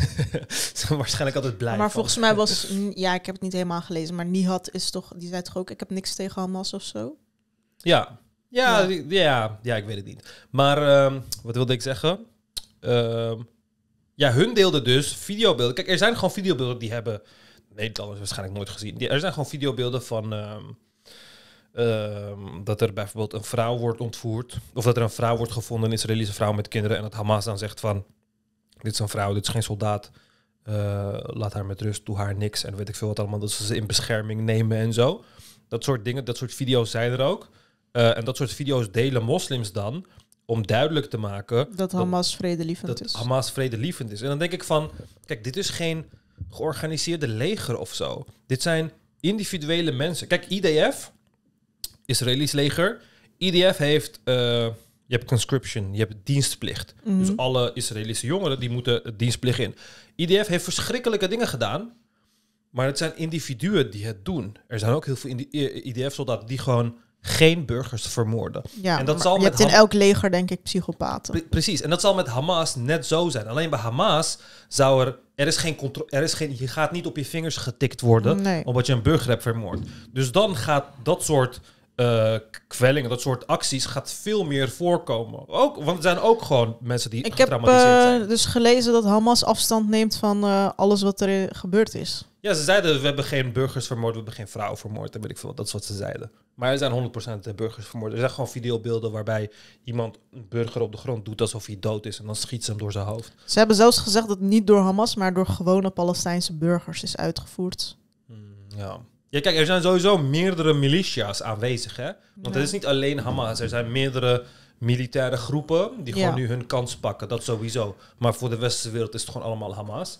[SPEAKER 2] [LAUGHS] Ze waarschijnlijk altijd blij. Maar volgens mij was,
[SPEAKER 1] [LAUGHS] ja, ik heb het niet helemaal gelezen, maar Nihad is toch, die zei toch ook, ik heb niks tegen Hamas of zo.
[SPEAKER 2] Ja. Ja, ja. Ja, ik weet het niet. Maar ehm, wat wilde ik zeggen? Ehm, ja, hun deelden dus videobeelden. Kijk, er zijn gewoon videobeelden die hebben Nederlanders waarschijnlijk nooit gezien. er zijn gewoon videobeelden van ehm, dat er bijvoorbeeld een vrouw wordt ontvoerd. Of dat er een vrouw wordt gevonden, een Israëlische vrouw met kinderen. En dat Hamas dan zegt van, dit is een vrouw, dit is geen soldaat. Eh, laat haar met rust, doe haar niks. En weet ik veel wat allemaal, dat ze ze in bescherming nemen en zo. Dat soort dingen, dat soort video's zijn er ook. Eh, en dat soort video's delen moslims dan om duidelijk te maken dat Hamas vredelievend is. Hamas vredelievend is. En dan denk ik van, kijk, dit is geen georganiseerde leger of zo. Dit zijn individuele mensen. Kijk, IDF, Israëlisch leger, IDF heeft, eh, je hebt conscription, je hebt dienstplicht. Mhm. Dus alle Israëlische jongeren die moeten dienstplicht in. IDF heeft verschrikkelijke dingen gedaan, maar het zijn individuen die het doen. Er zijn ook heel veel IDF-soldaten die gewoon geen burgers vermoorden. Ja, en dat zal je met hebt in
[SPEAKER 1] elk leger, denk ik, psychopaten.
[SPEAKER 2] precies, en dat zal met Hamas net zo zijn. Alleen bij Hamas zou er... Er is geen Er is geen... Je gaat niet op je vingers getikt worden... omdat je een burger hebt vermoord. Dus dan gaat dat soort... Uh, kwellingen, dat soort acties gaat veel meer voorkomen. Ook, want er zijn ook gewoon mensen die ik getraumatiseerd heb, eh,
[SPEAKER 1] zijn. dus gelezen dat Hamas afstand neemt van eh, alles wat er gebeurd is.
[SPEAKER 2] Ja, ze zeiden we hebben geen burgers vermoord, we hebben geen vrouwen vermoord, en ik veel. Dat is wat ze zeiden. Maar er zijn 100% eh, burgers vermoord. Er zijn gewoon videobeelden waarbij iemand een burger op de grond doet alsof hij dood is. En dan schiet ze hem door zijn hoofd.
[SPEAKER 1] Ze hebben zelfs gezegd dat het niet door Hamas, maar door gewone Palestijnse burgers is uitgevoerd.
[SPEAKER 2] Hmm, ja. Ja, kijk, er zijn sowieso meerdere militia's aanwezig, hè? Want het is niet alleen Hamas. Er zijn meerdere militaire groepen die gewoon nu hun kans pakken. Dat sowieso. Maar voor de westerse wereld is het gewoon allemaal Hamas.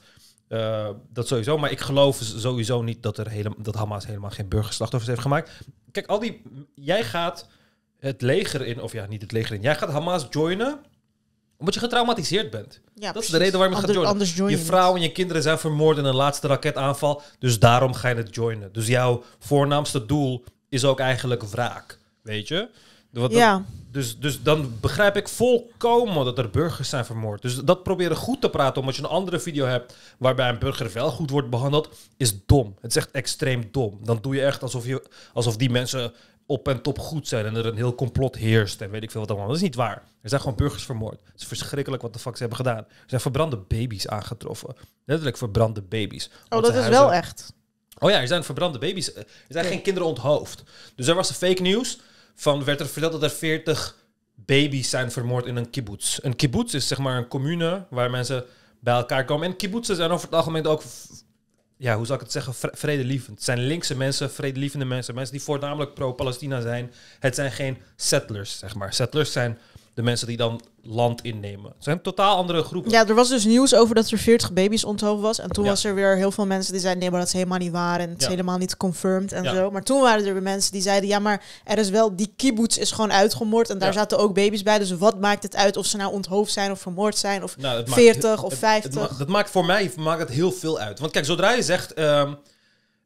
[SPEAKER 2] Eh, dat sowieso. Maar ik geloof sowieso niet dat, er helemaal dat Hamas helemaal geen burgerslachtoffers heeft gemaakt. Kijk, al die. Jij gaat het leger in, of ja, niet het leger in. Jij gaat Hamas joinen omdat je getraumatiseerd bent. Ja, dat is de reden waarom je gaat joinen. je vrouw en je kinderen zijn vermoord in een laatste raketaanval. Dus daarom ga je het joinen. Dus jouw voornaamste doel is ook eigenlijk wraak. Weet je? ja. dus, dus dan begrijp ik volkomen dat er burgers zijn vermoord. Dus dat proberen goed te praten, omdat je een andere video hebt waarbij een burger wel goed wordt behandeld, is dom. Het is echt extreem dom. Dan doe je echt alsof, je, alsof die mensen op en top goed zijn en er een heel complot heerst en weet ik veel wat allemaal. Dat is niet waar. Er zijn gewoon burgers vermoord. Het is verschrikkelijk wat de fuck ze hebben gedaan. Er zijn verbrande baby's aangetroffen. Letterlijk verbrande baby's. Oh, dat is wel echt. Oh ja, er zijn verbrande baby's. Er zijn geen kinderen onthoofd. Dus er was fake nieuws van werd er verteld dat er 40 baby's zijn vermoord in een kibbutz. Een kibbutz is zeg maar een commune waar mensen bij elkaar komen. En kibbutzen zijn over het algemeen ook, ja, hoe zal ik het zeggen, vredelievend. Het zijn linkse mensen, vredelievende mensen, mensen die voornamelijk pro-Palestina zijn. Het zijn geen settlers, zeg maar. Settlers zijn de mensen die dan land innemen. Het zijn totaal andere groepen.
[SPEAKER 1] Ja, er was dus nieuws over dat er 40 baby's onthoofd was. En toen was er weer heel veel mensen die zeiden... nee, maar dat is helemaal niet waar en het is helemaal niet confirmed en zo. Maar toen waren er weer mensen die zeiden... ja, maar er is wel... die kibbutz is gewoon uitgemoord en daar zaten ook baby's bij. Dus wat maakt het uit of ze nou onthoofd zijn of vermoord zijn... of 40 nou, of 50? het, het,
[SPEAKER 2] dat maakt voor mij maakt het heel veel uit. Want kijk, zodra je zegt... Ehm,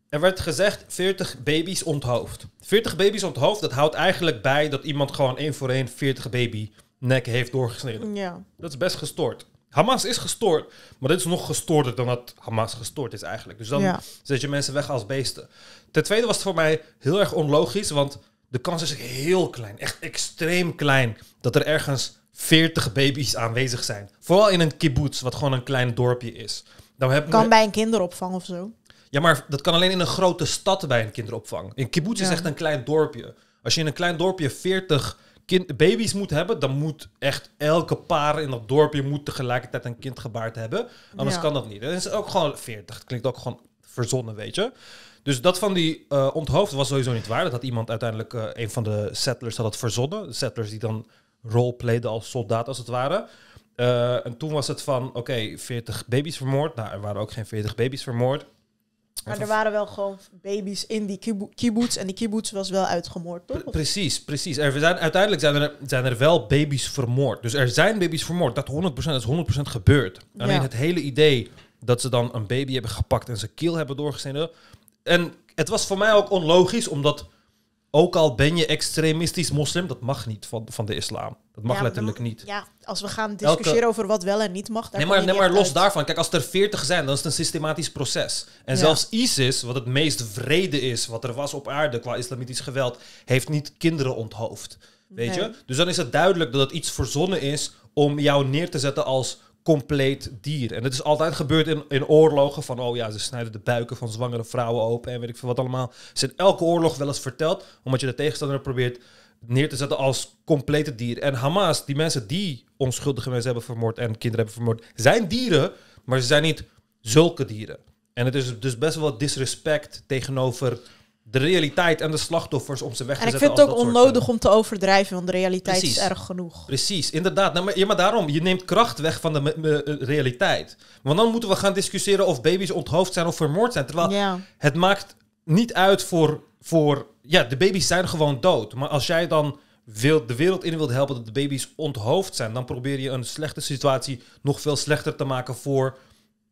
[SPEAKER 2] er werd gezegd 40 baby's onthoofd. 40 baby's onthoofd, dat houdt eigenlijk bij dat iemand gewoon één voor één 40 baby nek heeft doorgesneden. Ja. Dat is best gestoord. Hamas is gestoord, maar dit is nog gestoorder dan dat Hamas gestoord is eigenlijk. Dus dan zet je mensen weg als beesten. Ten tweede was het voor mij heel erg onlogisch, want de kans is heel klein, echt extreem klein, dat er ergens 40 baby's aanwezig zijn. Vooral in een kibbutz, wat gewoon een klein dorpje is. Dan nou heb kan bij
[SPEAKER 1] een kinderopvang of zo.
[SPEAKER 2] Ja, maar dat kan alleen in een grote stad bij een kinderopvang. Een kibbutz is echt een klein dorpje. Als je in een klein dorpje 40 kind, baby's moet hebben, dan moet echt elke paar in dat dorpje moet tegelijkertijd een kind gebaard hebben. Anders kan dat niet. Dat is ook gewoon 40. Dat klinkt ook gewoon verzonnen, weet je. Dus dat van die uh, onthoofd was sowieso niet waar. Dat had iemand uiteindelijk, eh, een van de settlers had het verzonnen. settlers die dan roleplayden als soldaat als het ware. Eh, en toen was het van, oké, 40 baby's vermoord. Nou, er waren ook geen 40 baby's vermoord. Maar er waren
[SPEAKER 1] wel gewoon baby's in die kiboots En die kiboots was wel uitgemoord, toch?
[SPEAKER 2] precies, precies. Er uiteindelijk zijn er, zijn er wel baby's vermoord. Dus er zijn baby's vermoord. Dat 100% is 100% gebeurd. Alleen het hele idee dat ze dan een baby hebben gepakt en zijn keel hebben doorgesneden. En het was voor mij ook onlogisch, omdat ook al ben je extremistisch moslim, dat mag niet van, van de islam. Dat mag letterlijk niet.
[SPEAKER 1] Ja, als we gaan discussiëren over wat wel en niet mag. Daar nee, maar, nee, maar los
[SPEAKER 2] daarvan. Kijk, als er veertig zijn, dan is het een systematisch proces. En zelfs ISIS, wat het meest vrede is wat er was op aarde qua islamitisch geweld, heeft niet kinderen onthoofd. Weet je? Dus dan is het duidelijk dat het iets verzonnen is om jou neer te zetten als compleet dier. En het is altijd gebeurd in, in oorlogen van, oh ja, ze snijden de buiken van zwangere vrouwen open en weet ik veel wat allemaal. Ze zijn in elke oorlog wel eens verteld, omdat je de tegenstander probeert neer te zetten als complete dier. En Hamas, die mensen die onschuldige mensen hebben vermoord en kinderen hebben vermoord, zijn dieren, maar ze zijn niet zulke dieren. En het is dus best wel disrespect tegenover de realiteit en de slachtoffers om ze weg te zetten. En ik vind het ook onnodig eh,
[SPEAKER 1] om te overdrijven, want de realiteit is erg genoeg.
[SPEAKER 2] Precies, inderdaad. Nou, maar, ja, maar daarom, je neemt kracht weg van de eh, realiteit. Want dan moeten we gaan discussiëren of baby's onthoofd zijn of vermoord zijn. Terwijl het maakt niet uit voor, voor... Ja, de baby's zijn gewoon dood. Maar als jij dan wilt de wereld in wilt helpen dat de baby's onthoofd zijn... dan probeer je een slechte situatie nog veel slechter te maken voor...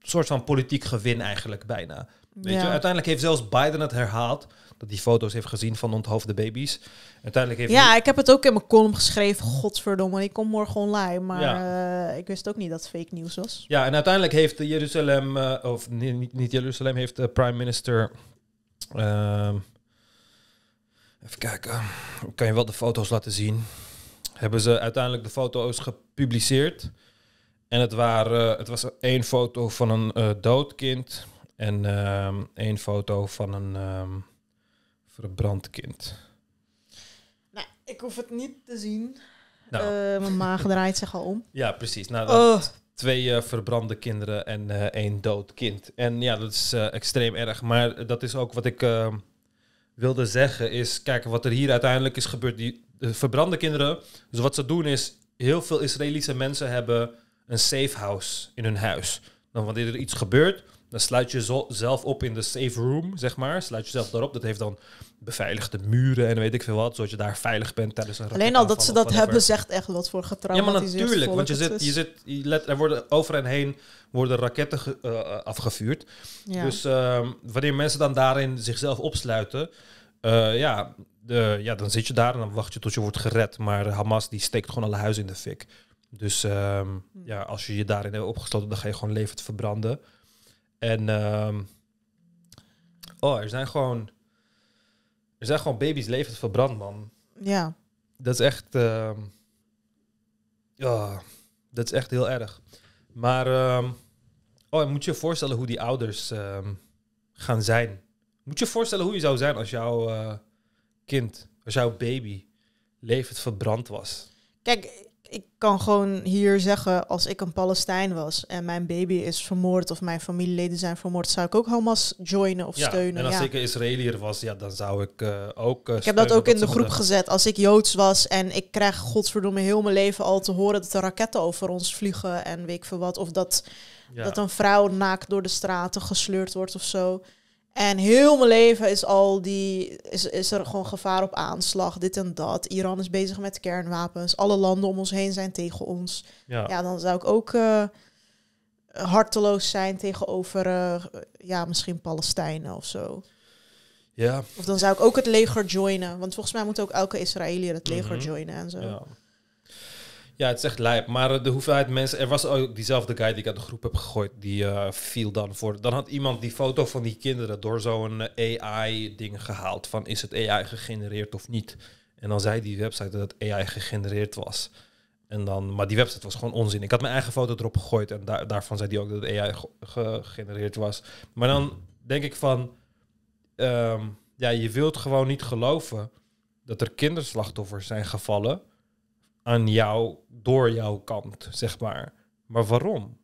[SPEAKER 2] Een soort van politiek gewin eigenlijk bijna. Weet je? Uiteindelijk heeft zelfs Biden het herhaald dat die foto's heeft gezien van onthoofde baby's. Uiteindelijk heeft ja,
[SPEAKER 1] ik heb het ook in mijn column geschreven. Godverdomme, ik kom morgen online. Maar eh, ik wist ook niet dat het fake nieuws was.
[SPEAKER 2] Ja, en uiteindelijk heeft Jeruzalem, eh, of niet, niet Jeruzalem, heeft de prime minister... Ehm, even kijken, kan je wel de foto's laten zien. Hebben ze uiteindelijk de foto's gepubliceerd. En het, waren, het was één foto van een uh, eh, dood kind en um, één foto van een... Ehm, verbrand kind?
[SPEAKER 1] Nou, ik hoef het niet te zien. Nou. Eh, mijn maag draait zich al om. Ja,
[SPEAKER 2] precies. Nou, dat, oh. Twee eh, verbrande kinderen en uh, één dood kind. En ja, dat is extreem erg. Maar dat is ook wat ik ehm, wilde zeggen. Is, kijk, wat er hier uiteindelijk is gebeurd. Die verbrande kinderen. Dus wat ze doen is, heel veel Israëlische mensen hebben een safe house in hun huis. Dan wanneer er iets gebeurt, dan sluit je zelf op in de safe room, zeg maar. Sluit jezelf daarop. Dat heeft dan beveiligde muren en weet ik veel wat. Zodat je daar veilig bent tijdens een Alleen al dat ze dat hebben
[SPEAKER 1] zegt echt wat voor getraumatiseerd Ja, maar natuurlijk. Want je zit, je
[SPEAKER 2] zit, je let, er worden over en heen worden raketten eh, eh, afgevuurd. Dus ehm, wanneer mensen dan daarin zichzelf opsluiten... Eh, ja, de, ja, dan zit je daar en dan wacht je tot je wordt gered. Maar Hamas die steekt gewoon alle huizen in de fik. Dus ehm, hm. ja, als je je daarin hebt opgesloten, dan ga je gewoon levend verbranden. En ehm, oh, er zijn gewoon. Er zijn gewoon baby's levend verbrand, man. Ja. Dat is echt. ja, ehm, oh, dat is echt heel erg. Maar. Ehm, oh, moet je je voorstellen hoe die ouders gaan zijn. Moet je je voorstellen hoe je zou zijn als jouw eh, kind, als jouw baby levend verbrand was.
[SPEAKER 1] Kijk, ik kan gewoon hier zeggen, als ik een Palestijn was en mijn baby is vermoord of mijn familieleden zijn vermoord, zou ik ook Hamas joinen of ja, steunen. En als ja. ik
[SPEAKER 2] een Israëliër was, ja, dan zou ik eh, ook. Eh, ik heb dat ook in de groep gezet.
[SPEAKER 1] Als ik Joods was en ik krijg godverdomme heel mijn leven al te horen dat er raketten over ons vliegen en weet ik veel wat. Of dat, dat een vrouw naakt door de straten gesleurd wordt of zo. En heel mijn leven is al die is, is er gewoon gevaar op aanslag, dit en dat. Iran is bezig met kernwapens. Alle landen om ons heen zijn tegen ons. Ja, ja dan zou ik ook eh, harteloos zijn tegenover eh, ja, misschien Palestijnen of zo. Ja. Of dan zou ik ook het leger joinen. Want volgens mij moet ook elke Israëliër het leger mhm. joinen en zo. Ja.
[SPEAKER 2] Ja, het is echt lijp. Maar eh, de hoeveelheid mensen... Er was ook diezelfde guy die ik uit de groep heb gegooid. Die eh, viel dan voor... Dan had iemand die foto van die kinderen door zo'n eh, AI-ding gehaald. Van is het AI gegenereerd of niet? En dan zei die website dat het AI gegenereerd was. En dan, maar die website was gewoon onzin. Ik had mijn eigen foto erop gegooid en daar, daarvan zei die ook dat het AI gegenereerd was. Maar dan denk ik van, ehm, ja, je wilt gewoon niet geloven dat er kinderslachtoffers zijn gevallen aan jou, door jouw kant, zeg maar. Maar waarom?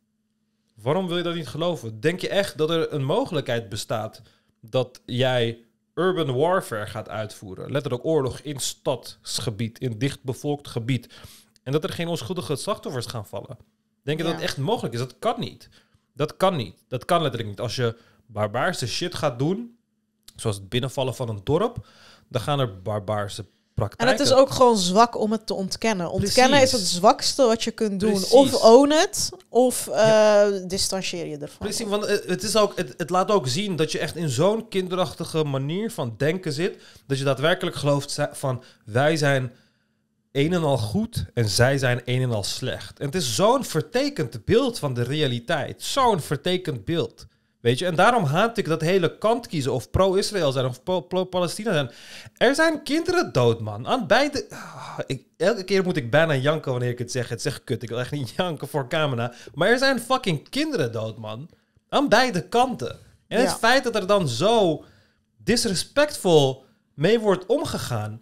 [SPEAKER 2] Waarom wil je dat niet geloven? Denk je echt dat er een mogelijkheid bestaat dat jij urban warfare gaat uitvoeren? Letterlijk oorlog in stadsgebied, in dichtbevolkt gebied. En dat er geen onschuldige slachtoffers gaan vallen. Denk je dat echt mogelijk is? Dat kan niet. Dat kan niet. Dat kan letterlijk niet. Als je barbaarse shit gaat doen, zoals het binnenvallen van een dorp, dan gaan er barbaarse
[SPEAKER 1] en het is ook gewoon zwak om het te ontkennen. Ontkennen is het zwakste wat je kunt doen. Of own het, of uh, distancieer je ervan.
[SPEAKER 2] Precies, want eh, het, is ook, het, het laat ook zien dat je echt in zo'n kinderachtige manier van denken zit. Dat je daadwerkelijk gelooft van wij zijn een en al goed en zij zijn een en al slecht. En het is zo'n vertekend beeld van de realiteit. Zo'n vertekend beeld. Weet je, en daarom haat ik dat hele kant kiezen of pro-Israël zijn of pro-Palestina zijn. Er zijn kinderen dood, man. Aan beide. Oh, ik, elke keer moet ik bijna janken wanneer ik het zeg. Het zegt kut. Ik wil echt niet [LAUGHS] janken voor camera. Maar er zijn fucking kinderen dood, man. Aan beide kanten. En ja. het feit dat er dan zo disrespectvol mee wordt omgegaan,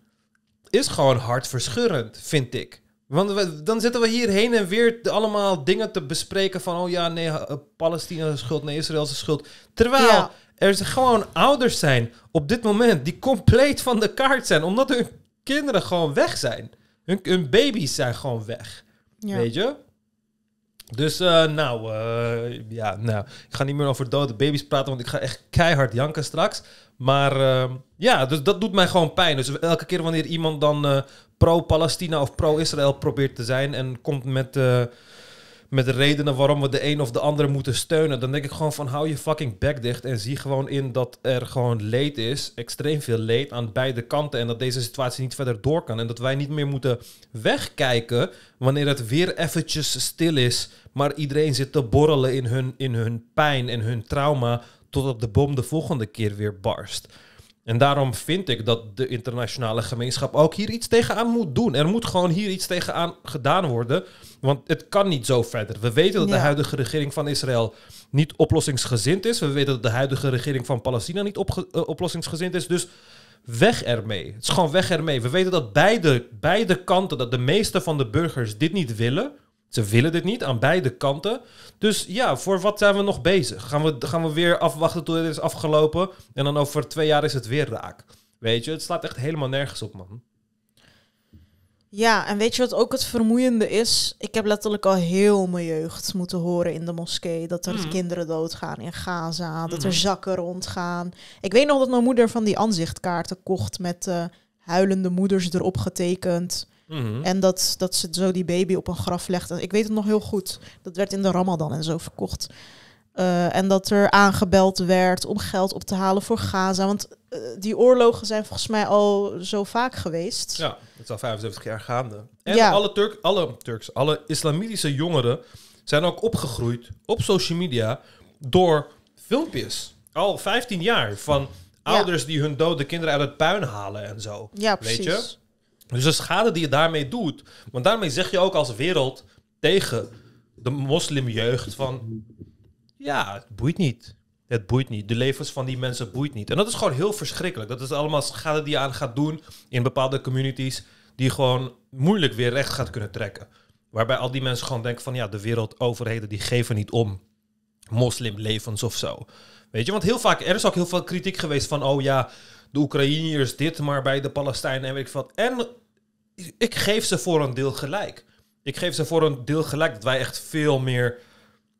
[SPEAKER 2] is gewoon hartverscheurend, vind ik. Want we, dan zitten we hier heen en weer allemaal dingen te bespreken van... oh ja, nee, eh, Palestina is schuld, nee, Israël is schuld. Terwijl ja. er gewoon ouders zijn op dit moment die compleet van de kaart zijn... omdat hun kinderen gewoon weg zijn. Hun, hun baby's zijn gewoon weg. Weet je? Dus eh, nou, eh, ja, nou, ik ga niet meer over dode baby's praten, want ik ga echt keihard janken straks. Maar ehm, ja, dus dat doet mij gewoon pijn. Dus elke keer wanneer iemand dan eh, pro-Palestina of pro-Israël probeert te zijn en komt met, uh, met redenen waarom we de een of de andere moeten steunen, dan denk ik gewoon van hou je fucking bek dicht en zie gewoon in dat er gewoon leed is, extreem veel leed aan beide kanten en dat deze situatie niet verder door kan en dat wij niet meer moeten wegkijken wanneer het weer eventjes stil is, maar iedereen zit te borrelen in hun, in hun pijn en hun trauma totdat de bom de volgende keer weer barst. En daarom vind ik dat de internationale gemeenschap ook hier iets tegenaan moet doen. Er moet gewoon hier iets tegenaan gedaan worden. Want het kan niet zo verder. We weten dat de huidige regering van Israël niet oplossingsgezind is. We weten dat de huidige regering van Palestina niet op, eh, oplossingsgezind is. Dus weg ermee. Het is gewoon weg ermee. We weten dat beide, beide kanten, dat de meeste van de burgers dit niet willen. Ze willen dit niet aan beide kanten. Dus ja, voor wat zijn we nog bezig? Gaan we, gaan we weer afwachten tot dit is afgelopen? En dan over twee jaar is het weer raak. Weet je, het slaat echt helemaal nergens op, man.
[SPEAKER 1] Ja, en weet je wat ook het vermoeiende is? Ik heb letterlijk al heel mijn jeugd moeten horen in de moskee dat er hmm. kinderen doodgaan in Gaza, dat er hmm. zakken rondgaan. Ik weet nog dat mijn moeder van die aanzichtkaarten kocht met eh, huilende moeders erop getekend. Mhm. En dat, dat ze zo die baby op een graf legt. Ik weet het nog heel goed. Dat werd in de Ramadan en zo verkocht. Eh, en dat er aangebeld werd om geld op te halen voor Gaza. Want eh, die oorlogen zijn volgens mij al zo vaak geweest. Ja, het
[SPEAKER 2] is al 75 jaar gaande. En alle, Turk, alle Turks, alle islamitische jongeren zijn ook opgegroeid op social media door filmpjes. Al 15 jaar van ouders die hun dode kinderen uit het puin halen en zo. Ja, precies. Dus de schade die je daarmee doet, want daarmee zeg je ook als wereld tegen de moslimjeugd van, ja, het boeit niet. Het boeit niet. De levens van die mensen boeit niet. En dat is gewoon heel verschrikkelijk. Dat is allemaal schade die je aan gaat doen in bepaalde communities die gewoon moeilijk weer recht gaat kunnen trekken. Waarbij al die mensen gewoon denken van ja, de wereldoverheden die geven niet om moslimlevens of zo. Weet je, want heel vaak, er is ook heel veel kritiek geweest van oh ja, de Oekraïners dit, maar bij de Palestijnen en ik wat. En ik geef ze voor een deel gelijk. Ik geef ze voor een deel gelijk dat wij echt veel meer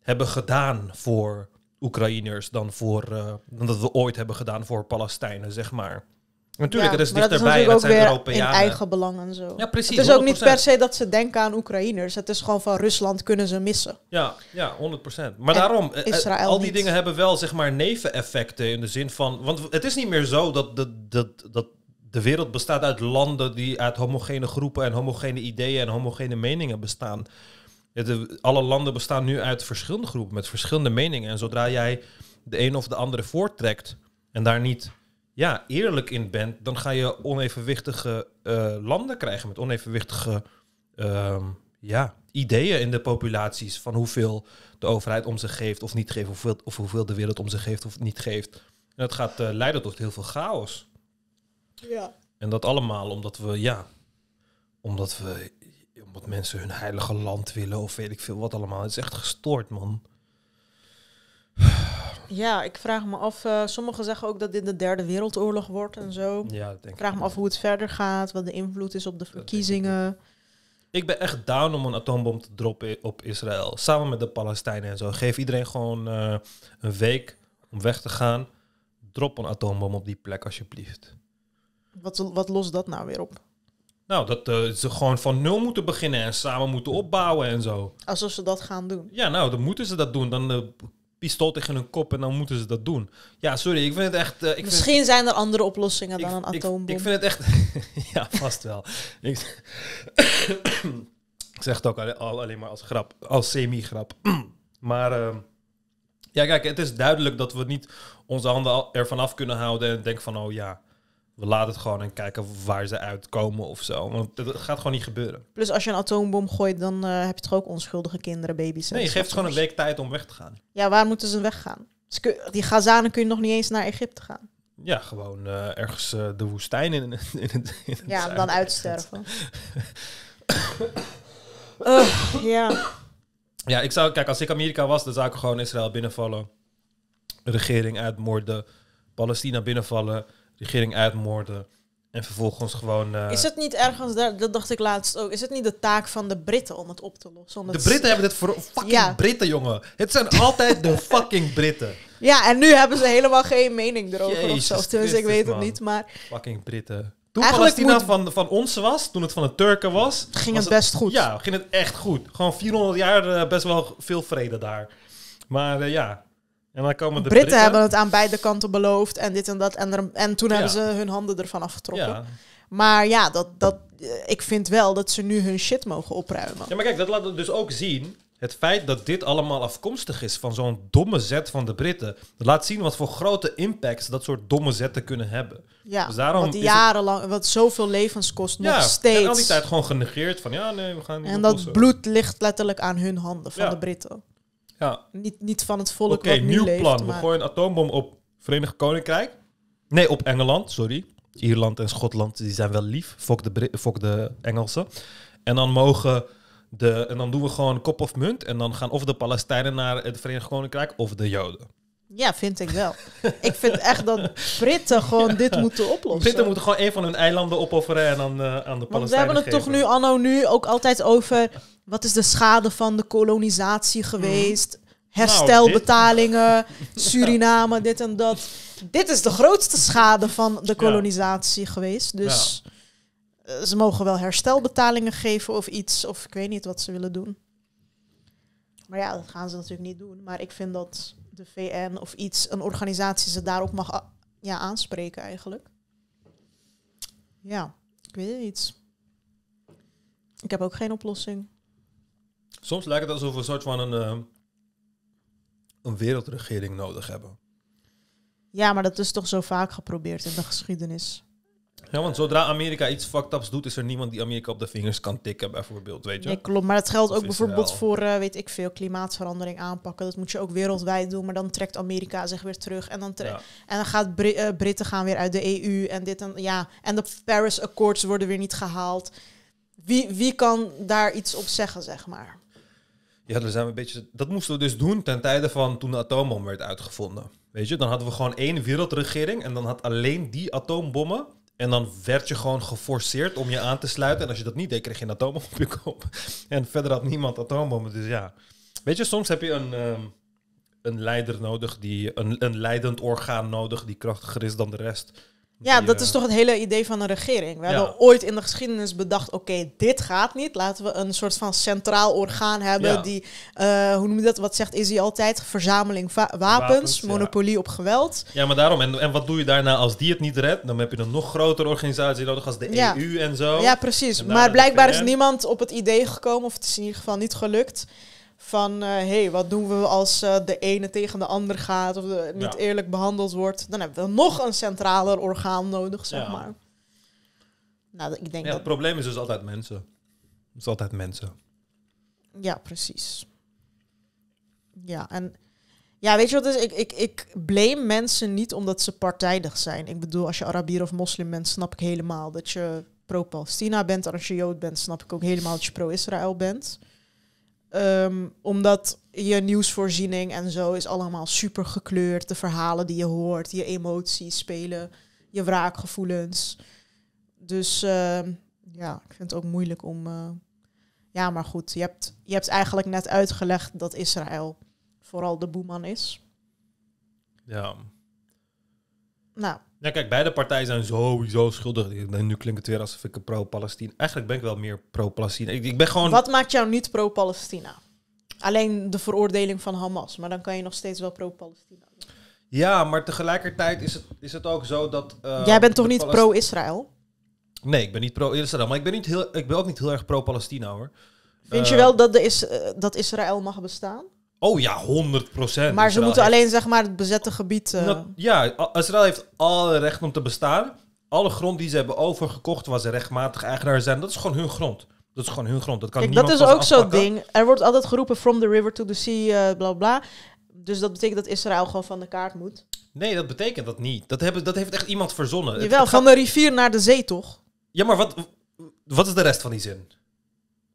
[SPEAKER 2] hebben gedaan voor Oekraïners dan, voor, eh, dan dat we ooit hebben gedaan voor Palestijnen, zeg maar. Natuurlijk, ja, het is dichterbij. Dat, dat zijn weer in eigen
[SPEAKER 1] belang en zo. Ja, precies. Het is ook niet per se dat ze denken aan Oekraïners. Het is gewoon van Rusland kunnen ze missen. Ja, ja 100%. Maar daarom, eh, eh, Israël al die
[SPEAKER 2] dingen hebben wel zeg maar neveneffecten in de zin van. Want het is niet meer zo dat, de, dat, dat de wereld bestaat uit landen die uit homogene groepen en homogene ideeën en homogene meningen bestaan. alle landen bestaan nu uit verschillende groepen met verschillende meningen. En zodra jij de een of de andere voorttrekt en daar niet ja, eerlijk in bent, dan ga je onevenwichtige eh, landen krijgen met onevenwichtige ehm, ja, ideeën in de populaties van hoeveel de overheid om zich geeft of niet geeft, of hoeveel, of hoeveel de wereld om zich geeft of niet geeft. En dat gaat eh, leiden tot heel veel chaos. Ja. En dat allemaal omdat we, ja, omdat we, omdat mensen hun heilige land willen of weet ik veel wat allemaal. Het is echt gestoord, man.
[SPEAKER 1] Ja, ik vraag me af. Eh, sommigen zeggen ook dat dit de derde wereldoorlog wordt en zo. Ja, denk ik vraag me af hoe het verder gaat, wat de invloed is op de verkiezingen.
[SPEAKER 2] Ik. ben echt down om een atoombom te droppen op Israël. Samen met de Palestijnen en zo. Geef iedereen gewoon eh, een week om weg te gaan. Drop een atoombom op die plek alsjeblieft.
[SPEAKER 1] Wat, wat lost dat nou weer op?
[SPEAKER 2] Nou, dat eh, ze gewoon van nul moeten beginnen en samen moeten opbouwen en zo.
[SPEAKER 1] Alsof ze dat gaan doen.
[SPEAKER 2] Ja, nou, dan moeten ze dat doen. Dan uh, pistool tegen hun kop en dan moeten ze dat doen. Ja, sorry, ik vind het echt... Eh, ik Misschien
[SPEAKER 1] zijn er andere oplossingen dan een atoombom. Ik vind het echt... [LAUGHS] ja,
[SPEAKER 2] vast wel. ik [COUGHS] zeg het ook al, alleen maar als grap, als semi-grap. [CLEARS THROAT] maar... Ehm, ja, kijk, het is duidelijk dat we niet onze handen ervan af kunnen houden en denken van, oh ja, we laten het gewoon en kijken waar ze uitkomen of zo. Want dat gaat gewoon niet gebeuren.
[SPEAKER 1] Plus als je een atoombom gooit, dan eh, heb je toch ook onschuldige kinderen, baby's. Nee, je geeft gewoon een week tijd om weg te gaan. Ja, waar moeten ze weggaan? Die Gazanen kun je nog niet eens naar Egypte gaan.
[SPEAKER 2] Ja, gewoon eh, ergens eh, de woestijn in, in, het, in het Ja, dan uitsterven.
[SPEAKER 1] [LAUGHS] ja.
[SPEAKER 2] Ja, ik zou, kijk, als ik Amerika was, dan zou ik gewoon Israël binnenvallen. regering uitmoorden. Palestina binnenvallen regering uitmoorden. En vervolgens gewoon. Eh, is het
[SPEAKER 1] niet ergens, daar, dat dacht ik laatst ook, is het niet de taak van de Britten om het op te lossen? De Britten hebben
[SPEAKER 2] dit voor. Fucking ja. Britten, jongen. Het zijn altijd de [LAUGHS] fucking Britten.
[SPEAKER 1] Ja, en nu hebben ze helemaal geen mening erover of zo. Dus ik weet het niet, maar.
[SPEAKER 2] Fucking Britten.
[SPEAKER 1] Toen Eigenlijk Palestina
[SPEAKER 2] van, van ons was, toen het van de Turken was. Ging het best goed. Ja, ging het echt goed. Gewoon 400 jaar eh, best wel veel vrede daar. Maar eh, ja, en dan komen de Britten, hebben het
[SPEAKER 1] aan beide kanten beloofd en dit en dat. En, en toen hebben ze hun handen ervan afgetrokken. Maar ja, dat, dat, eh, ik vind wel dat ze nu hun shit mogen opruimen.
[SPEAKER 2] Ja, maar kijk, dat laat dus ook zien. Het feit dat dit allemaal afkomstig is van zo'n domme zet van de Britten, laat zien wat voor grote impacts dat soort domme zetten kunnen hebben. Ja, dus daarom wat jarenlang,
[SPEAKER 1] wat zoveel levens kost, nog steeds. En al die tijd
[SPEAKER 2] gewoon genegeerd van ja, nee, we gaan niet En dat bloed
[SPEAKER 1] ligt letterlijk aan hun handen, van de Britten. Ja. Niet, niet van het volk Oké, nieuw plan. We gooien
[SPEAKER 2] een atoombom op Verenigd Koninkrijk. Nee, op Engeland, sorry. Ierland en Schotland, die zijn wel lief. Fok de, Brit fok de Engelsen. En dan mogen... De, en dan doen we gewoon kop of munt. En dan gaan of de Palestijnen naar het Verenigd Koninkrijk of de Joden.
[SPEAKER 1] Ja, vind ik wel. ik vind echt dat Britten gewoon dit moeten oplossen. Britten
[SPEAKER 2] moeten gewoon een van hun eilanden opofferen en dan eh, aan de Palestijnen we hebben het toch nu
[SPEAKER 1] anno nu ook altijd over... wat is de schade van de kolonisatie mhm. geweest? Nou, herstelbetalingen, [LAUGHS] Suriname, dit en dat. Dit is de grootste schade van de kolonisatie geweest. Dus eh, ze mogen wel herstelbetalingen geven of iets. Of ik weet niet wat ze willen doen. Maar ja, dat gaan ze natuurlijk niet doen. Maar ik vind dat de VN of iets, een organisatie ze daarop mag ja, aanspreken eigenlijk. Ja, ik weet niet. Ik heb ook geen oplossing.
[SPEAKER 2] Soms lijkt het alsof we een soort van een, eh, een wereldregering nodig hebben.
[SPEAKER 1] Ja, maar dat is toch zo vaak geprobeerd in de geschiedenis.
[SPEAKER 2] Ja, want zodra Amerika iets fucked ups doet, is er niemand die Amerika op de vingers kan tikken, bijvoorbeeld. Weet je? Nee, klopt. Maar dat geldt ook bijvoorbeeld voor,
[SPEAKER 1] eh, weet ik veel, klimaatverandering aanpakken. Dat moet je ook wereldwijd doen, maar dan trekt Amerika zich weer terug. En dan, ja. en dan gaat eh, Britten gaan weer uit de EU en dit en ja. En de Paris Accords worden weer niet gehaald. Wie, wie kan daar iets op zeggen, zeg maar?
[SPEAKER 2] Ja, daar zijn we een beetje, dat moesten we dus doen ten tijde van toen de atoombom werd uitgevonden. Weet je, dan hadden we gewoon één wereldregering en dan had alleen die atoombommen en dan werd je gewoon geforceerd om je aan te sluiten. En als je dat niet deed, kreeg je een atoombom op je kop. [LAUGHS] En verder had niemand atoombommen. Dus ja. Weet je, soms heb je een, ehm, een leider nodig, die, een, een leidend orgaan nodig die krachtiger is dan de rest. Ja, dat eh, is toch
[SPEAKER 1] het hele idee van een regering. We hebben ooit in de geschiedenis bedacht, oké, dit gaat niet. Laten we een soort van centraal orgaan hebben die, eh, hoe noem je dat, wat zegt Izzy altijd? Verzameling wapens, monopolie op geweld.
[SPEAKER 2] Ja, maar daarom, en, en wat doe je daarna als die het niet redt? Dan heb je een nog grotere organisatie nodig als de EU
[SPEAKER 1] en zo. Ja, precies. Maar blijkbaar is niemand op het idee gekomen, of het is in ieder geval niet gelukt van hé, eh, hey, wat doen we als eh, de ene tegen de ander gaat of niet eerlijk behandeld wordt, dan hebben we nog een centraler orgaan nodig, zeg ja. maar. Nou, ik denk ja, Het
[SPEAKER 2] probleem is dus altijd mensen. Het is altijd mensen.
[SPEAKER 1] Ja, precies. Ja, en ja, weet je wat is? ik, ik, ik blame mensen niet omdat ze partijdig zijn. Ik bedoel, als je Arabier of moslim bent, snap ik helemaal dat je pro-Palestina bent. En als je Jood bent, snap ik ook helemaal dat je pro-Israël bent. Ehm, omdat je nieuwsvoorziening en zo is allemaal super gekleurd. De verhalen die je hoort, je emoties spelen, je wraakgevoelens. Dus ehm, ja, ik vind het ook moeilijk om. Eh, ja, maar goed, je hebt, je hebt eigenlijk net uitgelegd dat Israël vooral de boeman is. Ja. Nou,
[SPEAKER 2] ja, kijk, beide partijen zijn sowieso schuldig. Nu klinkt het weer alsof ik een pro-Palestina... Eigenlijk ben ik wel meer pro-Palestina. Ik, ik ben gewoon... Wat
[SPEAKER 1] maakt jou niet pro-Palestina? Alleen de veroordeling van Hamas. Maar dan kan je nog steeds wel pro-Palestina
[SPEAKER 2] Ja, maar tegelijkertijd is het, is het ook zo dat... Eh, Jij bent toch niet pro-Israël? Nee, ik ben niet pro-Israël. Maar ik ben, niet heel, ik ben ook niet heel erg pro-Palestina, hoor. Vind je eh, wel
[SPEAKER 1] dat, de is, eh, dat Israël mag bestaan?
[SPEAKER 2] Oh ja, 100 procent.
[SPEAKER 1] Maar ze moeten alleen zeg maar het bezette gebied. Eh,
[SPEAKER 2] ja, Israël heeft alle recht om te bestaan. Alle grond die ze hebben overgekocht, was rechtmatig eigenaar zijn. Dat is gewoon hun grond. Dat is gewoon hun grond. Dat kan Kijk, dat is ook zo'n ding.
[SPEAKER 1] Er wordt altijd geroepen from the river to the sea, uh, bla bla. Dus dat betekent dat Israël gewoon van de kaart moet. Nee,
[SPEAKER 2] dat betekent dat niet. Dat, hebben, dat heeft echt iemand verzonnen. Jawel, het, van
[SPEAKER 1] de rivier naar de zee toch?
[SPEAKER 2] Ja, maar wat, wat is de rest van die zin?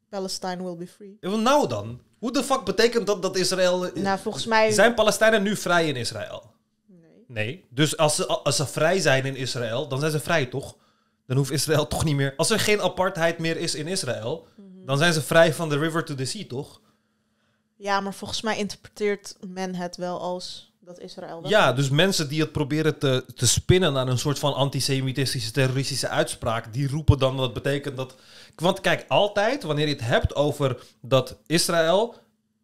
[SPEAKER 1] Palestine will be free.
[SPEAKER 2] Nou dan. Hoe de fuck betekent dat dat Israël...
[SPEAKER 1] Eh, nou, volgens mij... Zijn
[SPEAKER 2] Palestijnen nu vrij in Israël? Nee. Nee. Dus als ze, als ze vrij zijn in Israël, dan zijn ze vrij, toch? Dan hoeft Israël [LAUGHS] toch niet meer... Als er geen apartheid meer is in Israël, mhm. dan zijn ze vrij van de river to the sea, toch?
[SPEAKER 1] Ja, maar volgens mij interpreteert men het wel als dat Israël. Wel ja,
[SPEAKER 2] dus mensen die het proberen te, te spinnen naar een soort van antisemitische, terroristische uitspraak, die roepen dan dat betekent dat want kijk, altijd wanneer je het hebt over dat Israël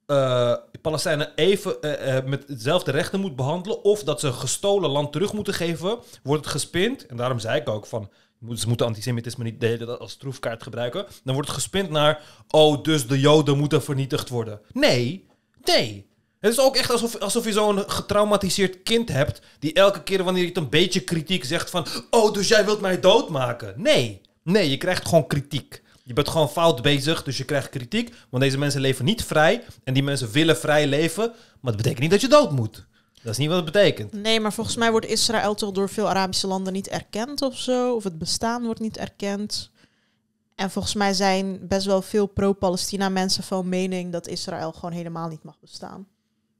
[SPEAKER 2] uh, Palestijnen even eh, eh, met hetzelfde rechten moet behandelen. of dat ze gestolen land terug moeten geven. wordt het gespind. En daarom zei ik ook van. Ze moeten antisemitisme niet delen als troefkaart gebruiken. Dan wordt het gespind naar. Oh, dus de Joden moeten vernietigd worden. Nee, nee. Het is ook echt alsof, alsof je zo'n getraumatiseerd kind hebt. die elke keer wanneer je het een beetje kritiek zegt van. Oh, dus jij wilt mij doodmaken. Nee, nee, je krijgt gewoon kritiek. Je bent gewoon fout bezig, dus je krijgt kritiek. Want deze mensen leven niet vrij. En die mensen willen vrij leven. Maar dat betekent niet dat je dood moet. Dat is niet wat het betekent.
[SPEAKER 1] Nee, maar volgens mij wordt Israël toch door veel Arabische landen niet erkend of zo. Of het bestaan wordt niet erkend. En volgens mij zijn best wel veel pro-Palestina mensen van mening dat Israël gewoon helemaal niet mag bestaan.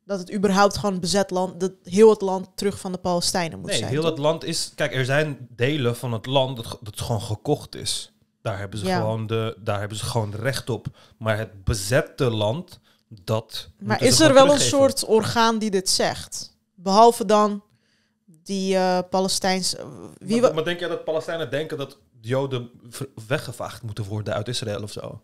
[SPEAKER 1] Dat het überhaupt gewoon bezet land, dat heel het land terug van de Palestijnen moet zijn. Nee, heel toch? het
[SPEAKER 2] land is. Kijk, er zijn delen van het land dat, dat gewoon gekocht is. Daar hebben ze, gewoon, de, daar hebben ze gewoon recht op. Maar het bezette land, dat. Maar is er wel een
[SPEAKER 1] soort orgaan die dit zegt? Behalve dan die uh,
[SPEAKER 2] Wie maar, maar denk jij dat Palestijnen denken dat Joden weggevaagd moeten worden uit Israël of zo?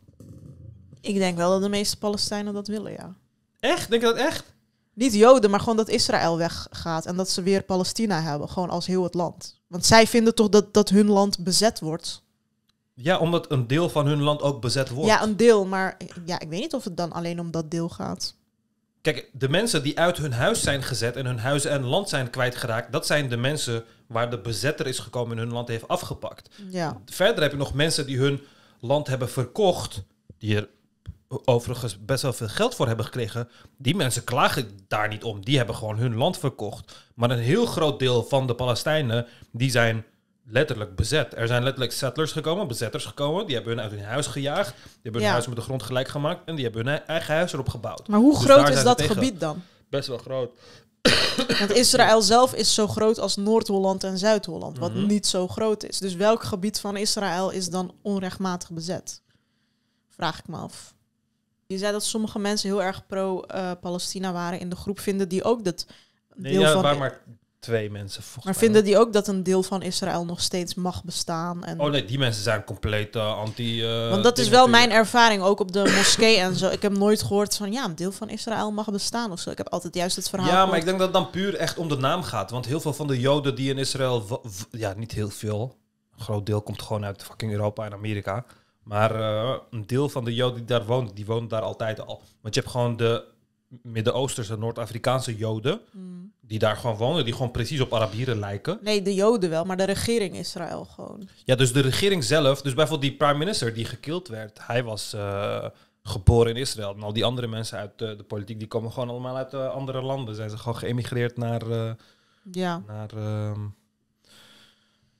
[SPEAKER 1] Ik denk wel dat de meeste Palestijnen dat willen, ja. Echt? Denk je dat echt? Niet Joden, maar gewoon dat Israël weggaat en dat ze weer Palestina hebben, gewoon als heel het land. Want zij vinden toch dat, dat hun land bezet wordt?
[SPEAKER 2] Ja, omdat een deel van hun land ook bezet wordt. Ja, een
[SPEAKER 1] deel, maar ja, ik weet niet of het dan alleen om dat deel gaat.
[SPEAKER 2] Kijk, de mensen die uit hun huis zijn gezet en hun huizen en land zijn kwijtgeraakt, dat zijn de mensen waar de bezetter is gekomen en hun land heeft afgepakt. Ja. Verder heb je nog mensen die hun land hebben verkocht, die er overigens best wel veel geld voor hebben gekregen. Die mensen klagen daar niet om, die hebben gewoon hun land verkocht. Maar een heel groot deel van de Palestijnen, die zijn letterlijk bezet. Er zijn letterlijk settlers gekomen, bezetters gekomen. Die hebben hun uit hun huis gejaagd. Die hebben hun huis met de grond gelijk gemaakt. En die hebben hun eigen huis erop gebouwd.
[SPEAKER 1] Maar hoe dus groot is dat gebied dan? Best wel groot. Want Israël zelf is zo groot als Noord-Holland en Zuid-Holland, wat mhm. niet zo groot is. Dus welk gebied van Israël is dan onrechtmatig bezet? Vraag ik me af. Je zei dat sommige mensen heel erg pro-Palestina eh, waren in de groep vinden die ook dat. Deel nee, van... E- maar twee mensen. Maar vinden die ook dat een deel van Israël nog steeds mag bestaan? En oh nee,
[SPEAKER 2] die mensen zijn compleet eh, anti. Uh, Want dat is wel mijn
[SPEAKER 1] ervaring, ook op de moskee en zo. Ik heb nooit gehoord van ja, een deel van Israël mag bestaan of zo. Ik heb altijd juist het verhaal. Ja, maar ik
[SPEAKER 2] denk dat het dan puur echt om de naam gaat. Want heel veel van de Joden die in Israël. Ja, niet heel veel. Een groot deel komt gewoon uit fucking Europa en Amerika. Maar eh, een deel van de Joden die daar woont, die woont daar altijd al. Want je hebt gewoon de Midden-Oosterse, Noord-Afrikaanse Joden. Mm die daar gewoon wonen, die gewoon precies op Arabieren lijken.
[SPEAKER 1] Nee, de Joden wel, maar de regering Israël gewoon.
[SPEAKER 2] Ja, dus de regering zelf, dus bijvoorbeeld die prime minister die gekild werd, hij was eh, geboren in Israël. En al die andere mensen uit eh, de politiek, die komen gewoon allemaal uit eh, andere landen. Zijn ze gewoon geëmigreerd naar... ja. Naar, ehm,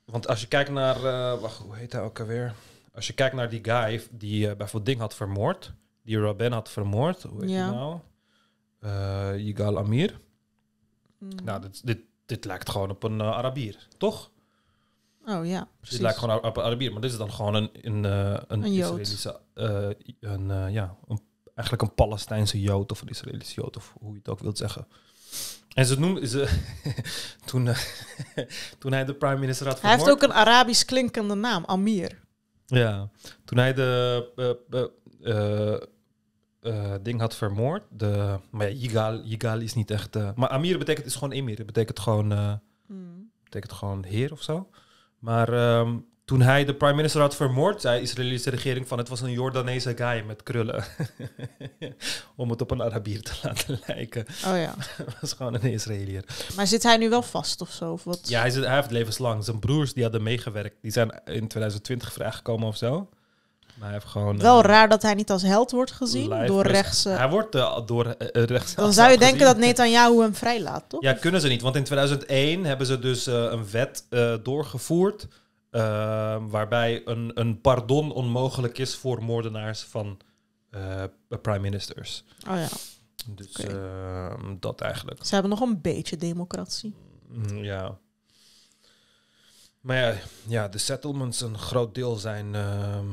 [SPEAKER 2] want als je kijkt naar, wacht, hoe heet hij ook alweer? Als je kijkt naar die guy die bijvoorbeeld Ding had vermoord, die Rabin had vermoord, hoe heet ja. hij nou? Yigal Amir. Mhm. Nou, dit, dit, dit, lijkt gewoon op een eh, Arabier, toch?
[SPEAKER 1] Oh ja, precies. Dit lijkt
[SPEAKER 2] gewoon op een Arabier, maar dit is dan gewoon een, een, eh, een, een Israëlische, eh, een, ja, een, eigenlijk een Palestijnse Jood of een Israëlische Jood of hoe je het ook wilt zeggen. En ze noemden ze. [LAUGHS] toen, [LAUGHS] toen hij de prime minister had. Vermoord, hij heeft ook een
[SPEAKER 1] Arabisch klinkende naam, Amir.
[SPEAKER 2] Ja, toen hij de eh, ding had vermoord. De, maar ja, Yigal, Yigal is niet echt. Eh, maar Amir betekent is gewoon Emir. Het betekent gewoon, eh, hmm. betekent gewoon heer of zo. Maar ehm, toen hij de prime minister had vermoord, zei de Israëlische regering van het was een Jordaanese guy met krullen. [LAUGHS] Om het op een Arabier te laten [LAUGHS] lijken. Oh ja. [LAUGHS] was gewoon een Israëlier.
[SPEAKER 1] Maar zit hij nu wel vast of zo? Of wat?
[SPEAKER 2] Ja, hij, zit, hij heeft levenslang. Zijn broers die hadden meegewerkt, die zijn in 2020 vrijgekomen of zo gewoon, Wel eh, raar
[SPEAKER 1] dat hij niet als held wordt gezien door rechts. Hij
[SPEAKER 2] wordt eh, door uh, eh, rechts. Dan zou je denken dat
[SPEAKER 1] Netanyahu hem vrijlaat, toch?
[SPEAKER 2] Ja, kunnen ze niet. Want in 2001 hebben ze dus een wet doorgevoerd. Ehm, waarbij een, een pardon onmogelijk is voor moordenaars van prime ministers. Oh ja. Dus ehm, dat eigenlijk.
[SPEAKER 1] Ze hebben nog een beetje democratie.
[SPEAKER 2] Mm, ja. Maar ja, ja, de settlements een groot deel zijn. Ehm,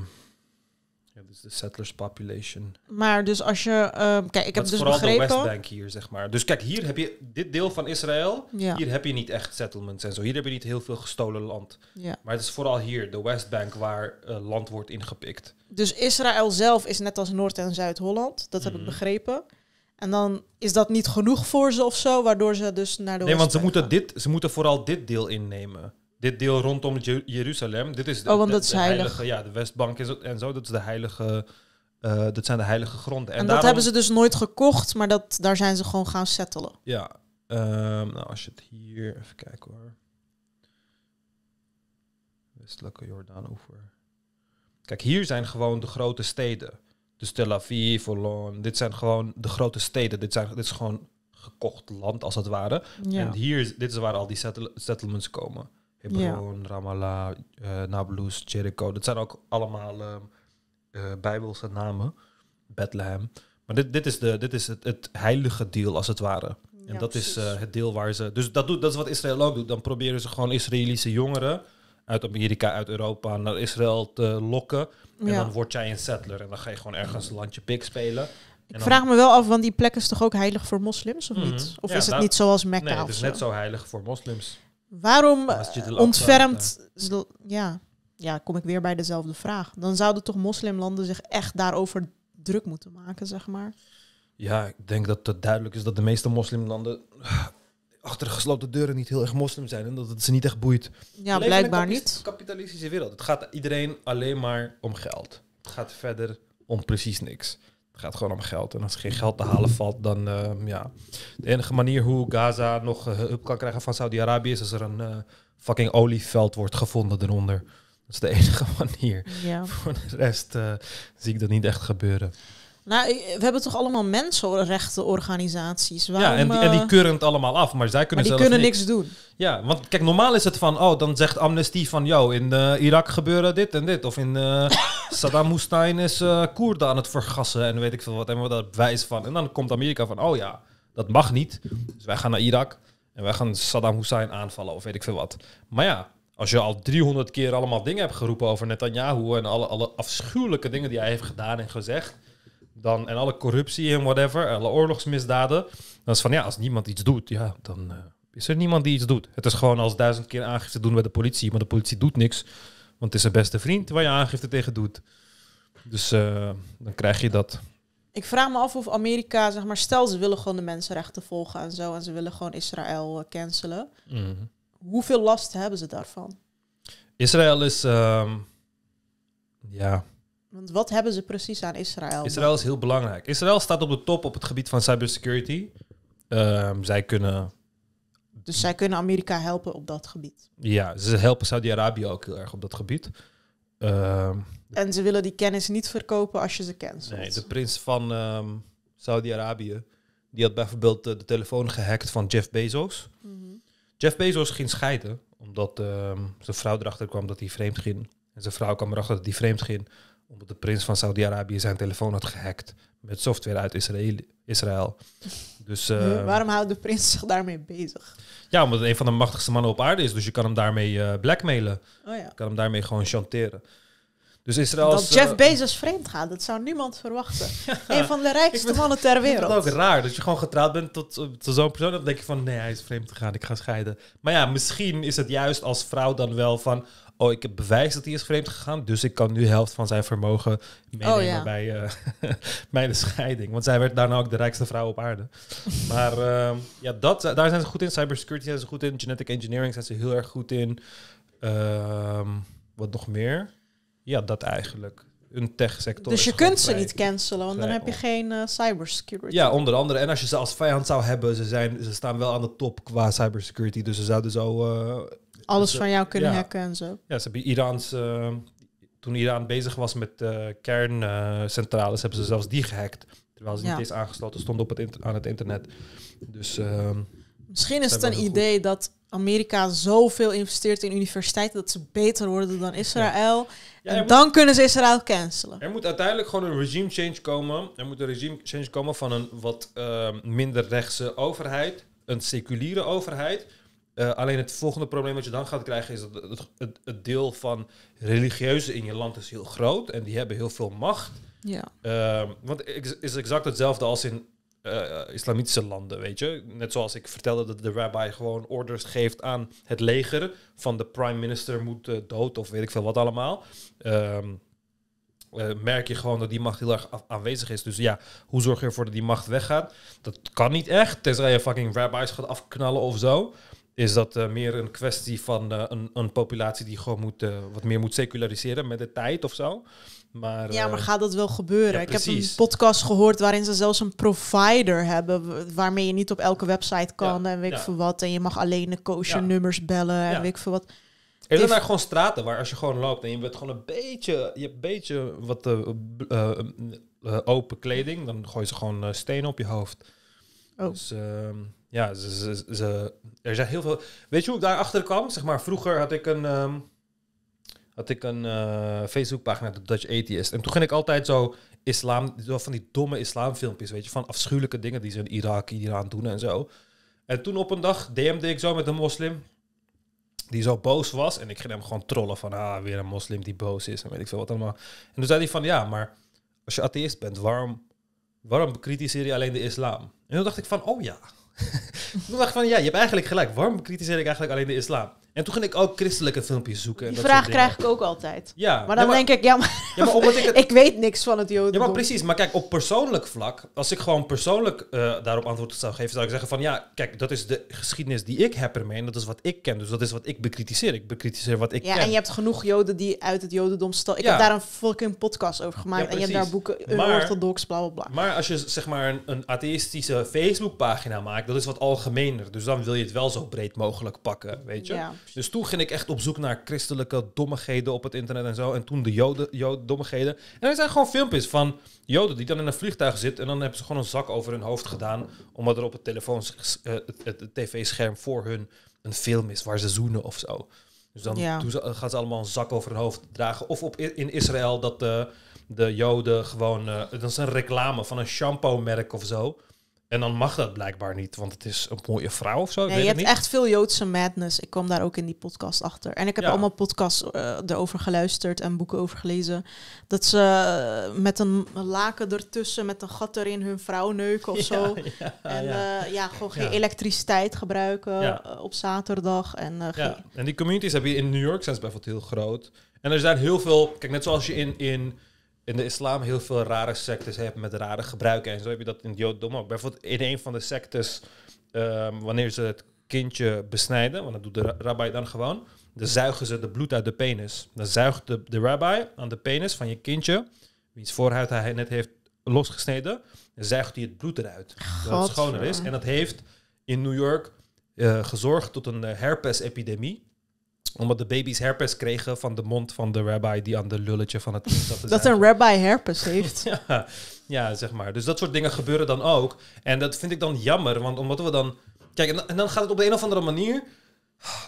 [SPEAKER 2] dus de settlers population.
[SPEAKER 1] Maar dus als je... Ehm, kijk, ik heb dus vooral begrepen... de Westbank hier, zeg
[SPEAKER 2] maar. Dus kijk, hier heb je dit deel van Israël. Hier heb je niet echt settlements en zo. Hier heb je niet heel veel gestolen land. Maar het is vooral hier, de Westbank, waar eh, land wordt ingepikt.
[SPEAKER 1] Dus Israël zelf is net als Noord- en Zuid-Holland. Dat heb ik mhm. begrepen. En dan is dat niet genoeg voor ze of zo, waardoor ze dus naar de. Nee, want ze
[SPEAKER 2] moeten, dit, ze moeten vooral dit deel innemen dit deel rondom Jeruzalem, dit is de, oh, heilige, Ja, de Westbank is, en zo, dat, is de heilige, eh, dat zijn de heilige gronden. En, en, dat hebben ze dus
[SPEAKER 1] nooit gekocht, maar dat, daar zijn ze gewoon gaan settelen.
[SPEAKER 2] Ja, ehm, nou als je het hier, even kijken hoor. Westelijke Jordaanover. Kijk, hier zijn gewoon de grote steden. Dus Tel Aviv, Volon. dit zijn gewoon de grote steden. Dit, zijn, dit is gewoon gekocht land, als het ware. En hier, dit is waar al die settlements komen. Hebron, ja. Ramallah, eh, Nablus, Jericho. Dat zijn ook allemaal ehm, eh, bijbelse namen. Bethlehem. Maar dit, dit is, de, dit is het, het heilige deel, als het ware. En dat is eh, het deel waar ze... Dus dat, doet, dat is wat Israël ook doet. Dan proberen ze gewoon Israëlische jongeren uit Amerika, uit Europa naar Israël te lokken. En dan word jij een settler. En dan ga je gewoon ergens een landje pik spelen. Ik vraag me wel
[SPEAKER 1] af, want die plek is toch ook heilig voor moslims, of mhm. niet? Of is het nou, niet zoals Mekka? Nee, het is net zo
[SPEAKER 2] heilig voor moslims.
[SPEAKER 1] Waarom eh, ontfermt... Eh. ja, ja, kom ik weer bij dezelfde vraag. Dan zouden toch moslimlanden zich echt daarover druk moeten maken, zeg maar?
[SPEAKER 2] Ja, ik denk dat het duidelijk is dat de meeste moslimlanden eh, achter gesloten deuren niet heel erg moslim zijn en dat het ze niet echt boeit.
[SPEAKER 1] Ja, blijkbaar
[SPEAKER 2] niet. kapitalistische wereld. Het gaat iedereen alleen maar om geld. Het gaat verder om precies niks gaat gewoon om geld. En als er geen geld te halen valt, dan ehm, ja. De enige manier hoe Gaza nog eh, hulp kan krijgen van Saudi-Arabië is als er een eh, fucking olieveld wordt gevonden eronder. Dat is de [LAUGHS] enige manier. Ja. Voor de rest eh, zie ik dat niet echt gebeuren.
[SPEAKER 1] Nou, we hebben toch allemaal mensenrechtenorganisaties. Waarom, ja, en die, eh, keuren het
[SPEAKER 2] allemaal af, maar zij kunnen die kunnen niks. doen. Ja, want kijk, normaal is het van, oh, dan zegt Amnesty van, jou, in eh, Irak gebeuren dit en dit. Of in eh, [LAUGHS] Saddam Hussein is uh, Koerden aan het vergassen en weet ik veel wat. En we daar van. En dan komt Amerika van, oh ja, dat mag niet. Dus wij gaan naar Irak en wij gaan Saddam Hussein aanvallen of weet ik veel wat. Maar ja, als je al 300 keer allemaal dingen hebt geroepen over Netanyahu en alle, alle afschuwelijke dingen die hij heeft gedaan en gezegd dan, en alle corruptie en whatever, alle oorlogsmisdaden. Dan is van ja, als niemand iets doet, ja, dan eh, is er niemand die iets doet. Het is gewoon als duizend keer aangifte doen bij de politie, maar de politie doet niks. Want het is zijn beste vriend waar je aangifte tegen doet. Dus eh, dan krijg je dat.
[SPEAKER 1] Ik vraag me af of Amerika, zeg maar, stel ze willen gewoon de mensenrechten volgen en zo, en ze willen gewoon Israël eh, cancelen. Mhm. Hoeveel last hebben ze daarvan?
[SPEAKER 2] Israël is, ehm, ja,
[SPEAKER 1] want wat hebben ze precies aan Israël? Israël
[SPEAKER 2] is heel belangrijk. Israël staat op de top op het gebied van cybersecurity. Ehm, zij kunnen.
[SPEAKER 1] Dus zij kunnen Amerika helpen op dat gebied.
[SPEAKER 2] Ja, ze helpen Saudi-Arabië ook heel erg op dat gebied. Ehm,
[SPEAKER 1] en ze willen die kennis niet verkopen als je ze kent. Nee, de
[SPEAKER 2] prins van ehm, Saudi-Arabië, die had bijvoorbeeld eh, de, telefoon gehackt van Jeff Bezos. Mhm. Jeff Bezos ging scheiden, omdat zijn vrouw erachter kwam dat hij vreemd ging. En zijn vrouw kwam erachter dat hij vreemd ging omdat de prins van Saudi-Arabië zijn telefoon had gehackt met software uit Israël. Israël. Dus, [LAUGHS] ehm, Waarom
[SPEAKER 1] houdt de prins zich daarmee bezig?
[SPEAKER 2] Ja, omdat het een van de machtigste mannen op aarde is. Dus je kan hem daarmee uh, blackmailen. Oh, ja. Je kan hem daarmee gewoon chanteren. Dus Israël dat Jeff eh,
[SPEAKER 1] Bezos vreemd gaat, dat zou niemand verwachten. [LAUGHS] een van de rijkste mannen ter wereld. Dat is
[SPEAKER 2] ook raar dat je gewoon getrouwd bent tot, eh, tot zo'n persoon. Dan denk je van nee, hij is vreemd gegaan, ik ga scheiden. Maar ja, misschien is het juist als vrouw dan wel van oh, ik heb bewijs dat hij is vreemd gegaan, dus ik kan nu de helft van zijn vermogen meenemen oh, bij, uh, [LAUGHS] de scheiding. Want zij werd daarna ook de rijkste vrouw op aarde. maar ehm, ja, dat, eh, daar zijn ze goed in. Cybersecurity zijn ze goed in. Genetic engineering zijn ze heel erg goed in. Ehm, wat nog meer? Ja, dat eigenlijk een techsector. Dus je kunt ze niet cancelen, want dan heb je
[SPEAKER 1] geen eh, cybersecurity. Ja,
[SPEAKER 2] onder andere. En als je ze als vijand zou hebben, ze, zijn, ze staan wel aan de top qua cybersecurity. Dus ze zouden zo alles dus, van jou kunnen hacken en zo. Ja, ze hebben Iraans, eh, toen Iran bezig was met eh, kerncentrales, hebben ze zelfs die gehackt. Terwijl ze niet eens aangesloten stonden op het aan het internet. Dus, ehm, Misschien is het een idee
[SPEAKER 1] dat Amerika zoveel investeert in universiteiten dat ze beter worden dan Israël. en dan kunnen ze Israël cancelen.
[SPEAKER 2] Er moet uiteindelijk gewoon een regime change komen. Er moet een regime change komen van een wat ehm, minder rechtse overheid. Een seculiere overheid eh, alleen het volgende probleem wat je dan gaat krijgen is dat het, het, deel van religieuzen in je land is heel groot en die hebben heel veel macht. Ja. Ehm, want het is exact hetzelfde als in eh, islamitische landen, weet je. Net zoals ik vertelde dat de rabbi gewoon orders geeft aan het leger van de prime minister moet eh, dood of weet ik veel wat allemaal. Ehm, merk je gewoon dat die macht heel erg aanwezig is. Dus ja, hoe zorg je ervoor dat die macht weggaat? Dat kan niet echt, tenzij je fucking rabbis gaat afknallen of zo is dat eh, meer een kwestie van eh, een, een, populatie die gewoon moet, eh, wat meer moet seculariseren met de tijd of zo.
[SPEAKER 1] Maar, ja, maar gaat dat wel gebeuren? ik heb een podcast gehoord waarin ze zelfs een provider hebben waarmee je niet op elke website kan en weet voor wat. En je mag alleen de koosje nummers bellen en weet voor wat. Er zijn daar
[SPEAKER 2] gewoon straten waar als je gewoon loopt en je bent gewoon een beetje, je hebt een beetje wat open kleding, dan gooi ze gewoon stenen op je hoofd. Oh. Dus, ehm, ja, ze, ze, er zijn heel veel. Weet je hoe ik daarachter kwam? Zeg maar, vroeger had ik een, um, had ik een eh, Facebookpagina, de Dutch Atheist. En toen ging ik altijd zo islam, van die domme islamfilmpjes, weet je, van afschuwelijke dingen die ze in Irak, Iran doen en zo. En toen op een dag DM'de ik zo met een moslim die zo boos was. En ik ging hem gewoon trollen van, ah, weer een moslim die boos is en weet ik veel wat allemaal. En toen zei hij van, ja, maar als je atheist bent, waarom, waarom bekritiseer je alleen de islam? En toen dacht ik van, oh ja, toen [LAUGHS] dacht van, ja, je hebt eigenlijk gelijk. Waarom kritiseer ik eigenlijk alleen de islam? En toen ging ik ook christelijke filmpjes zoeken. Die dat vraag krijg ik
[SPEAKER 1] ook altijd. Ja. Maar dan denk ik, ja, maar, omdat ik, [LAUGHS] ik weet niks van het jodendom. Ja, maar precies.
[SPEAKER 2] Maar kijk, op persoonlijk vlak, als ik gewoon persoonlijk eh, daarop antwoord zou geven, zou ik zeggen van, ja, kijk, dat is de geschiedenis die ik heb ermee en dat is wat ik ken. Dus dat is wat ik bekritiseer. Ik bekritiseer wat ik
[SPEAKER 1] ja, en je hebt genoeg joden die uit het jodendom staan. Ik heb daar een fucking podcast over gemaakt en je hebt daar boeken, orthodox, bla, bla, bla.
[SPEAKER 2] Maar als je, zeg maar, een, een facebook Facebookpagina maakt, dat is wat algemener. Dus dan wil je het wel zo breed mogelijk pakken, weet je. Ja. Dus toen ging ik echt op zoek naar christelijke dommigheden op het internet en zo. En toen de joden, joden dommigheden. En er zijn gewoon filmpjes van joden die dan in een vliegtuig zitten. En dan hebben ze gewoon een zak over hun hoofd gedaan. Omdat er op het telefoon, eh, het, tv-scherm voor hun een film is waar ze zoenen of zo. Dus dan doen ze, eh, gaan ze allemaal een zak over hun hoofd dragen. Of op, in Israël dat de, eh, de Joden gewoon. Uh, dat is een reclame van een shampoo-merk of zo. En dan mag dat blijkbaar niet, want het is een mooie vrouw of zo. Nee, je hebt echt
[SPEAKER 1] veel Joodse madness. Ik kwam daar ook in die podcast achter. En ik heb allemaal podcasts eh, erover geluisterd en boeken over gelezen. Dat ze eh, met een laken ertussen, met een gat erin, hun vrouw neuken of [LAUGHS] zo. Ja, en ja. Eh, gewoon geen elektriciteit gebruiken op zaterdag. En,
[SPEAKER 2] en die communities heb je in New York, zijn bijvoorbeeld heel groot. En er zijn heel veel, kijk, net zoals je in. in in de islam heel veel rare sectes hebben met rare gebruiken. En zo heb je dat in het ook. Bijvoorbeeld in een van de sectes, ehm, wanneer ze het kindje besnijden, want dat doet de rabbi dan gewoon, dan zuigen ze de bloed uit de penis. Dan zuigt de, rabbi aan de penis van je kindje, wiens voorhuid hij net heeft losgesneden, zuigt hij het bloed eruit. dat het schoner is. En dat heeft in New York eh, gezorgd tot een eh, herpesepidemie omdat de baby's herpes kregen van de mond van de rabbi die aan de lulletje van het kind zat [LAUGHS] Dat een
[SPEAKER 1] rabbi herpes heeft. [LAUGHS]
[SPEAKER 2] ja, zeg maar. Dus dat soort dingen gebeuren dan ook. En dat vind ik dan jammer, want omdat we dan... Kijk, en dan gaat het op de een of andere manier...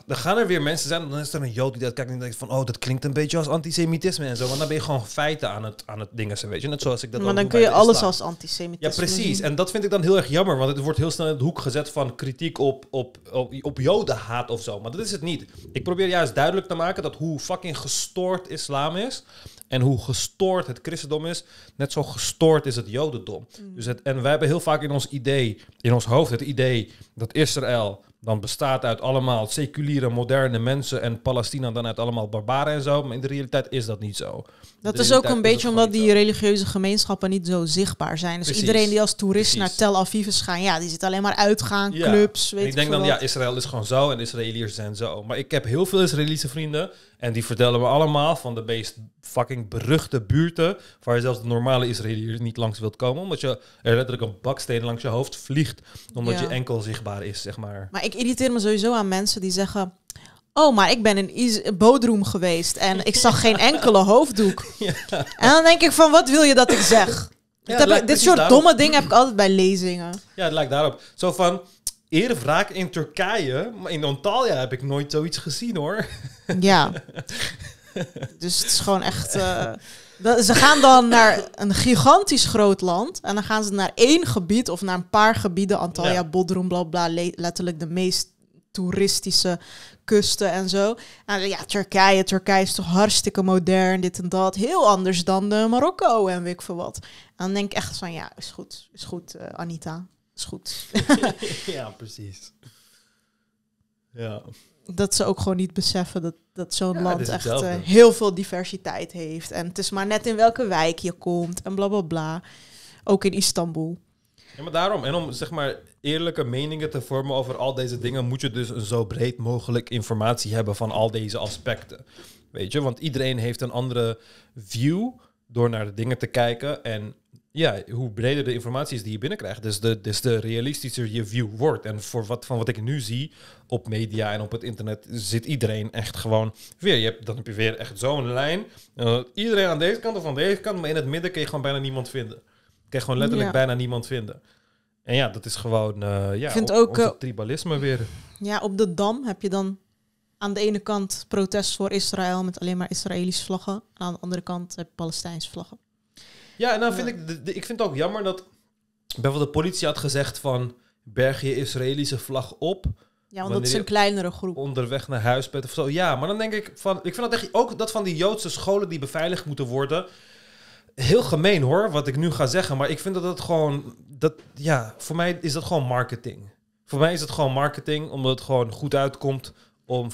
[SPEAKER 2] Dan gaan er weer mensen zijn, dan is er een jood die dat kijkt en denkt van, oh, dat klinkt een beetje als antisemitisme en zo. Want dan ben je gewoon feiten aan het, aan het dingen, weet je. Net zoals ik dat Maar dan kun je alles als antisemitisme Ja, precies. En dat vind ik dan heel erg jammer, want het wordt heel snel in het hoek gezet van kritiek op, op, op, op jodenhaat of zo. Maar dat is het niet. Ik probeer juist duidelijk te maken dat hoe fucking gestoord islam is en hoe gestoord het christendom is, net zo gestoord is het jodendom. Mm. Dus het, en wij hebben heel vaak in ons idee, in ons hoofd, het idee dat Israël dan bestaat uit allemaal seculiere, moderne mensen en Palestina dan uit allemaal barbaren en zo. Maar in de realiteit is dat niet zo. Dat is ook een beetje
[SPEAKER 1] omdat die religieuze gemeenschappen niet zo zichtbaar zijn. Dus iedereen die als toerist naar Tel Aviv is gaan, ja, die zit alleen maar uitgaan, clubs, weet ik denk dan, ja,
[SPEAKER 2] Israël is gewoon zo en Israëliërs zijn zo. Maar ik heb heel veel Israëlische vrienden en die vertellen me allemaal van de meest fucking beruchte buurten. Waar je zelfs de normale Israëliër niet langs wilt komen. Omdat je er letterlijk een baksteen langs je hoofd vliegt. Omdat je enkel zichtbaar is, zeg maar.
[SPEAKER 1] Maar ik irriteer me sowieso aan mensen die zeggen. Oh, maar ik ben in Is Bodroem geweest en ik zag geen [LAUGHS] enkele hoofddoek. En dan denk ik van, wat wil je dat ik zeg? dit, ik, dit soort domme dingen heb ik altijd bij lezingen.
[SPEAKER 2] Ja, het lijkt daarop. Zo van, vaak in Turkije. Maar in Antalya heb ik nooit
[SPEAKER 1] zoiets gezien hoor. [LAUGHS] Ja. dus het is gewoon echt. Eh, ze gaan dan naar een gigantisch groot land. En dan gaan ze naar één gebied of naar een paar gebieden. Antalya, Bodrum, bla bla. Letterlijk de meest toeristische kusten en zo. En ja, Turkije. Turkije is toch hartstikke modern, dit en dat. Heel anders dan de eh, Marokko en weet ik veel wat. En dan denk ik echt van, ja, is goed, is goed, eh, Anita is goed. [LAUGHS]
[SPEAKER 2] ja, precies.
[SPEAKER 3] Ja.
[SPEAKER 1] Dat ze ook gewoon niet beseffen dat, dat zo'n land echt eh, heel veel diversiteit heeft. En het is maar net in welke wijk je komt en blablabla. Bla, bla. Ook in Istanbul.
[SPEAKER 2] Ja, maar daarom. En om zeg maar eerlijke meningen te vormen over al deze dingen, moet je dus een zo breed mogelijk informatie hebben van al deze aspecten. Weet je, want iedereen heeft een andere view door naar de dingen te kijken. En ja, hoe breder de informatie is die je binnenkrijgt, dus de, dus de realistischer je view wordt. En voor wat, van wat ik nu zie op media en op het internet, zit iedereen echt gewoon weer. Je hebt, dan heb je weer echt zo'n lijn. Eh, iedereen aan deze kant of aan deze kant, maar in het midden kun je gewoon bijna niemand vinden. Kun je gewoon letterlijk bijna niemand vinden. En ja, dat is gewoon uh, ja, Vind ook, eh, tribalisme weer.
[SPEAKER 1] Ja, op de Dam heb je dan aan de ene kant protest voor Israël met alleen maar Israëlische vlaggen. En aan de andere kant heb je Palestijnse vlaggen.
[SPEAKER 2] Ja, en dan vind ik, de, ik vind het ook jammer dat bijvoorbeeld de politie had gezegd van berg je Israëlische vlag op. Ja, want dat is een kleinere groep. Onderweg naar huis bent of zo. Ja, maar dan denk ik van, ik vind dat echt ook dat van die Joodse scholen die beveiligd moeten worden. Heel gemeen hoor, wat ik nu ga zeggen. Maar ik vind dat dat gewoon, dat, ja, voor mij is dat gewoon marketing. Voor mij is het gewoon marketing, omdat het gewoon goed uitkomt om...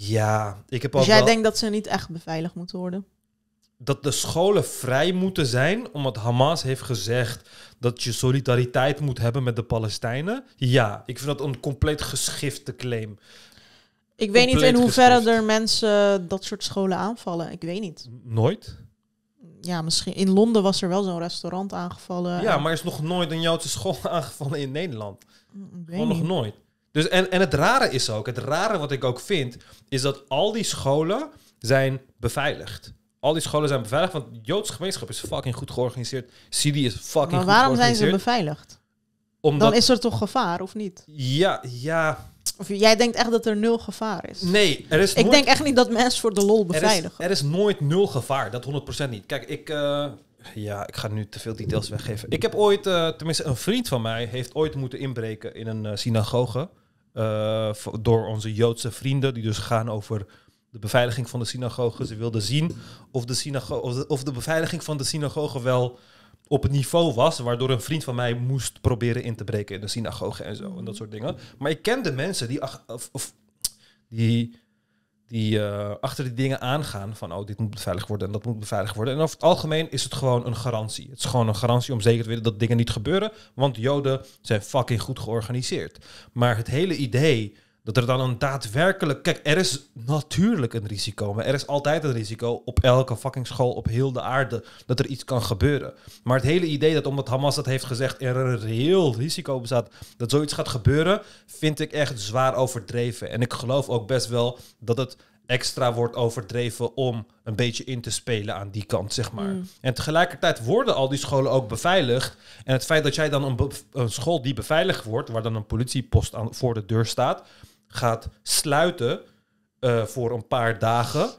[SPEAKER 2] Ja, ik heb al. Dus jij wel... denkt
[SPEAKER 1] dat ze niet echt beveiligd moeten worden?
[SPEAKER 2] dat de scholen vrij moeten zijn, omdat Hamas heeft gezegd dat je solidariteit moet hebben met de Palestijnen. Ja, ik vind dat een compleet geschifte claim. Ik weet niet in hoeverre
[SPEAKER 1] er mensen dat soort scholen aanvallen. Ik weet niet. Nooit? Ja, misschien. In Londen was er wel zo'n restaurant aangevallen. Ja, maar
[SPEAKER 2] er is nog nooit een Joodse school [LAUGHS] aangevallen in Nederland.
[SPEAKER 3] Mm,
[SPEAKER 1] nog nog
[SPEAKER 2] nooit. Dus en, en het rare is ook, het rare wat ik ook vind, is dat al die scholen zijn beveiligd al die scholen zijn beveiligd, want de Joodse gemeenschap is fucking goed georganiseerd. Syrië is fucking goed georganiseerd. Maar waarom zijn ze
[SPEAKER 1] beveiligd?
[SPEAKER 2] Omdat... Dan is er toch
[SPEAKER 1] gevaar, of niet?
[SPEAKER 2] Ja, ja.
[SPEAKER 1] Of jij denkt echt dat er nul gevaar is? Nee,
[SPEAKER 2] er is Ik denk echt
[SPEAKER 1] niet dat mensen voor de lol beveiligen.
[SPEAKER 2] Er is, nooit nul gevaar, dat 100% niet. Kijk, ik... Eh, ja, ik ga nu te veel details weggeven. Ik heb ooit, eh, tenminste een vriend van mij, heeft ooit moeten inbreken in een eh, synagoge. door onze Joodse vrienden, die dus gaan over de beveiliging van de synagoge. Ze wilden zien of de, of de, of de beveiliging van de synagoge wel op het niveau was, waardoor een vriend van mij moest proberen in te breken in de synagoge en zo en dat soort dingen. Maar ik kende mensen die, ach, of, of, die, die eh, achter die dingen aangaan van, oh, dit moet beveiligd worden en dat moet beveiligd worden. En over het algemeen is het gewoon een garantie. Het is gewoon een garantie om zeker te weten dat dingen niet gebeuren, want Joden zijn fucking goed georganiseerd. Maar het hele idee dat er dan een daadwerkelijk. Kijk, er is natuurlijk een risico. Maar er is altijd een risico op elke fucking school op heel de aarde. dat er iets kan gebeuren. Maar het hele idee dat omdat Hamas dat heeft gezegd. er een reëel risico bestaat. dat zoiets gaat gebeuren. vind ik echt zwaar overdreven. En ik geloof ook best wel dat het extra wordt overdreven om een beetje in te spelen aan die kant, zeg maar. Mm. En tegelijkertijd worden al die scholen ook beveiligd. En het feit dat jij dan een, een school die beveiligd wordt, waar dan een politiepost aan, voor de deur staat, gaat sluiten eh, voor een paar dagen.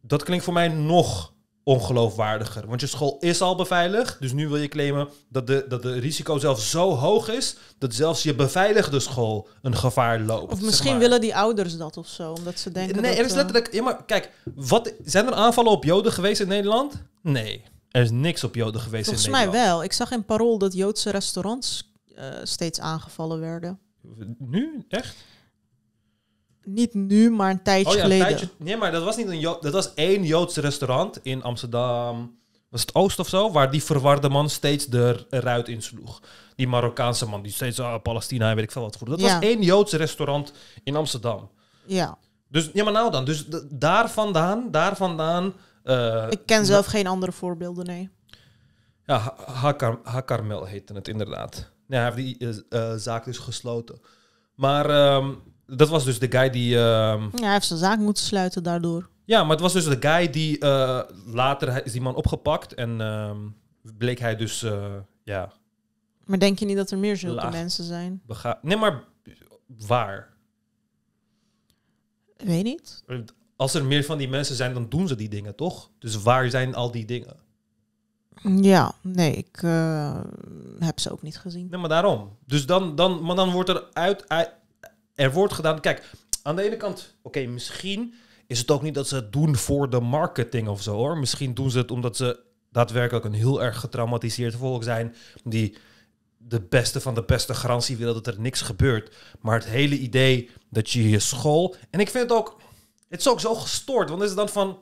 [SPEAKER 2] Dat klinkt voor mij nog ongeloofwaardiger. Want je school is al beveiligd. Dus nu wil je claimen dat de, dat de risico zelfs zo hoog is... dat zelfs je beveiligde school een gevaar loopt. Of misschien
[SPEAKER 1] willen die ouders dat of zo, omdat ze denken Nee, er is eh, letterlijk...
[SPEAKER 2] Ja, maar kijk, wat, zijn er aanvallen op joden geweest in Nederland? Nee, er is niks op joden geweest in Nederland. Volgens
[SPEAKER 1] mij wel. Ik zag in Parool dat Joodse restaurants eh, steeds aangevallen werden. Nu? Echt? Niet nu, maar een tijdje oh ja, geleden.
[SPEAKER 2] nee, maar dat was niet een Jood, dat was één Joods restaurant in Amsterdam. Was het Oost of zo? Waar die verwarde man steeds de ruit insloeg. Die Marokkaanse man die steeds ah, Palestina weet ik veel wat goed. Dat was één Joods restaurant in Amsterdam. Ja. Dus ja, maar nou dan. Dus daar vandaan, daar vandaan. Eh, ik ken zelf geen
[SPEAKER 1] andere voorbeelden, nee.
[SPEAKER 2] Ja, Hakar Hakarmel heette het inderdaad. Ja, hij heeft die eh, eh, zaak dus gesloten. Maar ehm, dat was dus de guy die... Ehm,
[SPEAKER 1] ja, hij heeft zijn zaak moeten sluiten daardoor.
[SPEAKER 2] Ja, maar het was dus de guy die eh, later is die man opgepakt en ehm, bleek hij dus, eh, ja.
[SPEAKER 1] Maar denk je niet dat er meer zulke mensen zijn?
[SPEAKER 2] nee, maar waar?
[SPEAKER 1] Weet niet.
[SPEAKER 2] Als er meer van die mensen zijn, dan doen ze die dingen toch? Dus waar zijn al die dingen?
[SPEAKER 1] Ja, nee, ik eh, heb ze ook niet gezien. Nee, maar daarom.
[SPEAKER 2] Dus dan, dan, maar dan wordt er uit er wordt gedaan. Kijk, aan de ene kant, oké, misschien is het ook niet dat ze het doen voor de marketing of zo hoor. Misschien doen ze het omdat ze daadwerkelijk een heel erg getraumatiseerd volk zijn. Die de beste van de beste garantie willen dat er niks gebeurt. Maar het hele idee dat je je school. En ik vind het ook. Het is ook zo gestoord. Want is het dan van.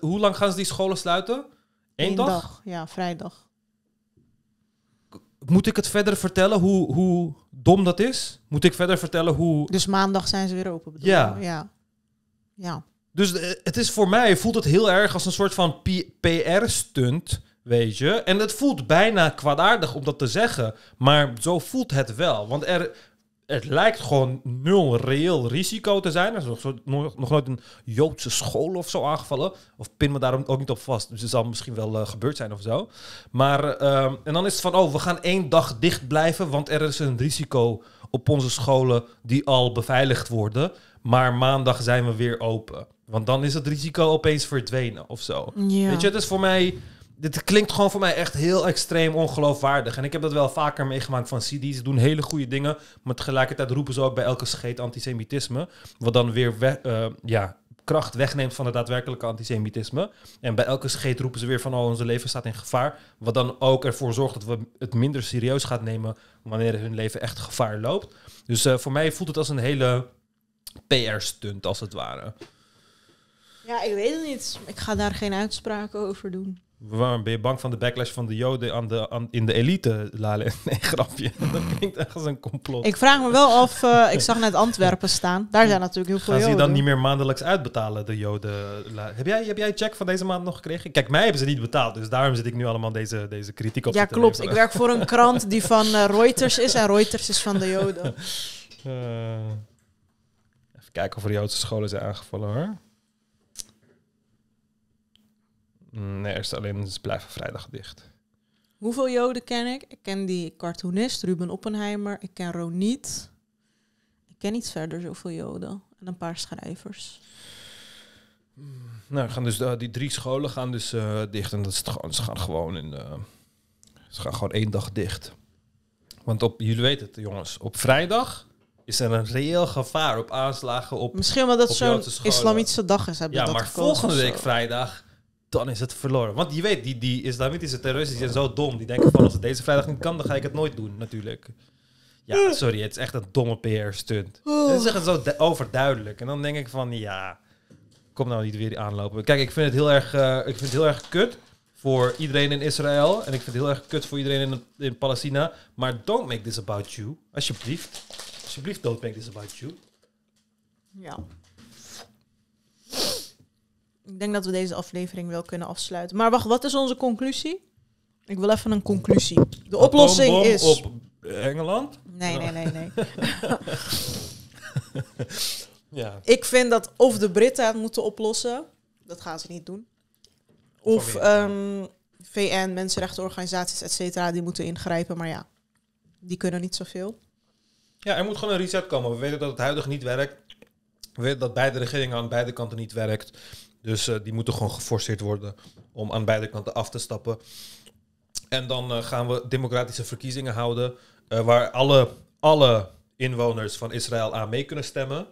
[SPEAKER 2] hoe lang gaan ze die scholen sluiten? Eén Eén dag? dag?
[SPEAKER 1] Ja, vrijdag.
[SPEAKER 2] Moet ik het verder vertellen
[SPEAKER 1] hoe, hoe,
[SPEAKER 2] dom dat is, moet ik verder
[SPEAKER 1] vertellen hoe. Dus maandag zijn ze weer open. Bedoel ja. ja. Ja.
[SPEAKER 2] Dus eh, het is voor mij voelt het heel erg als een soort van PR-stunt, weet je. En het voelt bijna kwaadaardig om dat te zeggen, maar zo voelt het wel. Want er, het lijkt gewoon nul reëel risico te zijn. Er is nog, nog, nooit een Joodse school of zo aangevallen. Of pin me daarom ook niet op vast. Dus het zal misschien wel eh, gebeurd zijn of zo. Maar, ehm, en dan is het van, oh, we gaan één dag dicht blijven, want er is een risico op onze scholen die al beveiligd worden. Maar maandag zijn we weer open. Want dan is het risico opeens verdwenen of zo. Weet je, het is voor mij dit klinkt gewoon voor mij echt heel extreem ongeloofwaardig. En ik heb dat wel vaker meegemaakt van CD's. Ze doen hele goede dingen, maar tegelijkertijd roepen ze ook bij elke scheet antisemitisme. Wat dan weer eh, ja, kracht wegneemt van het daadwerkelijke antisemitisme. En bij elke scheet roepen ze weer van oh, onze leven staat in gevaar. Wat dan ook ervoor zorgt dat we het minder serieus gaan nemen wanneer hun leven echt gevaar loopt. Dus eh, voor mij voelt het als een hele PR-stunt als het ware.
[SPEAKER 1] Ja, ik weet het niet. Ik ga daar geen uitspraken over doen
[SPEAKER 2] waarom ben je bang van de backlash van de Joden aan de, in de elite, Lale? [LAUGHS] Nee, grapje. [LAUGHS] Dat klinkt echt als een complot. Ik vraag me wel af, eh, ik zag net Antwerpen
[SPEAKER 1] staan. Daar zijn natuurlijk heel veel Gaan Joden. ze dan niet
[SPEAKER 2] meer maandelijks uitbetalen, de Joden? Heb jij, heb jij check van deze maand nog gekregen? Kijk, mij hebben ze niet betaald, dus daarom zit ik nu allemaal deze, deze kritiek op Ja, klopt. Ik werk voor een krant
[SPEAKER 1] die [LAUGHS] van eh, Reuters is en Reuters is van de Joden. Eh,
[SPEAKER 2] even kijken of er Joodse scholen zijn aangevallen, hoor. Nee, er is alleen ze blijven vrijdag dicht.
[SPEAKER 1] Hoeveel Joden ken ik? Ik ken die cartoonist Ruben Oppenheimer. Ik ken Roniet. Ik ken niet verder zoveel Joden. En een paar schrijvers.
[SPEAKER 2] Nou, gaan dus, eh, die drie scholen gaan dus eh, dicht. En dat is gewoon, ze gaan gewoon in eh, ze gaan gewoon één dag dicht. Want op, jullie weten het jongens, op vrijdag is er een reëel gevaar op aanslagen op Misschien wel dat zo'n islamitische
[SPEAKER 1] dag is. Hebben ja, maar volgende week
[SPEAKER 2] vrijdag dan is het verloren. Want je weet, die, die islamitische terroristen zijn zo dom. Die denken van als het deze vrijdag niet kan, dan ga ik het nooit doen, natuurlijk. Ja, sorry, het is echt een domme PR-stunt. Oh. Ze zeggen zo overduidelijk. En dan denk ik van, ja, kom nou niet weer aanlopen. Kijk, ik vind het heel erg, eh, ik vind het heel erg kut voor iedereen in Israël. En ik vind het heel erg kut voor iedereen in, in Palestina. Maar don't make this about you. Alsjeblieft. Alsjeblieft, don't make this about you.
[SPEAKER 1] Ja ik denk dat we deze aflevering wel kunnen afsluiten. Maar wacht, wat is onze conclusie? Ik wil even een conclusie. De oplossing is. Op Engeland? Nee, nee, nee, nee. [LAUGHS] ja. Ik vind dat of de Britten het moeten oplossen, dat gaan ze niet doen. Of ehm, VN, mensenrechtenorganisaties, et cetera, die moeten ingrijpen. Maar ja, die kunnen niet zoveel.
[SPEAKER 2] Ja, er moet gewoon een reset komen. We weten dat het huidig niet werkt. We weten dat beide regeringen aan beide kanten niet werkt. Dus eh, die moeten gewoon geforceerd worden om aan beide kanten af te stappen. En dan eh, gaan we democratische verkiezingen houden. Eh, waar alle, alle inwoners van Israël aan mee kunnen stemmen.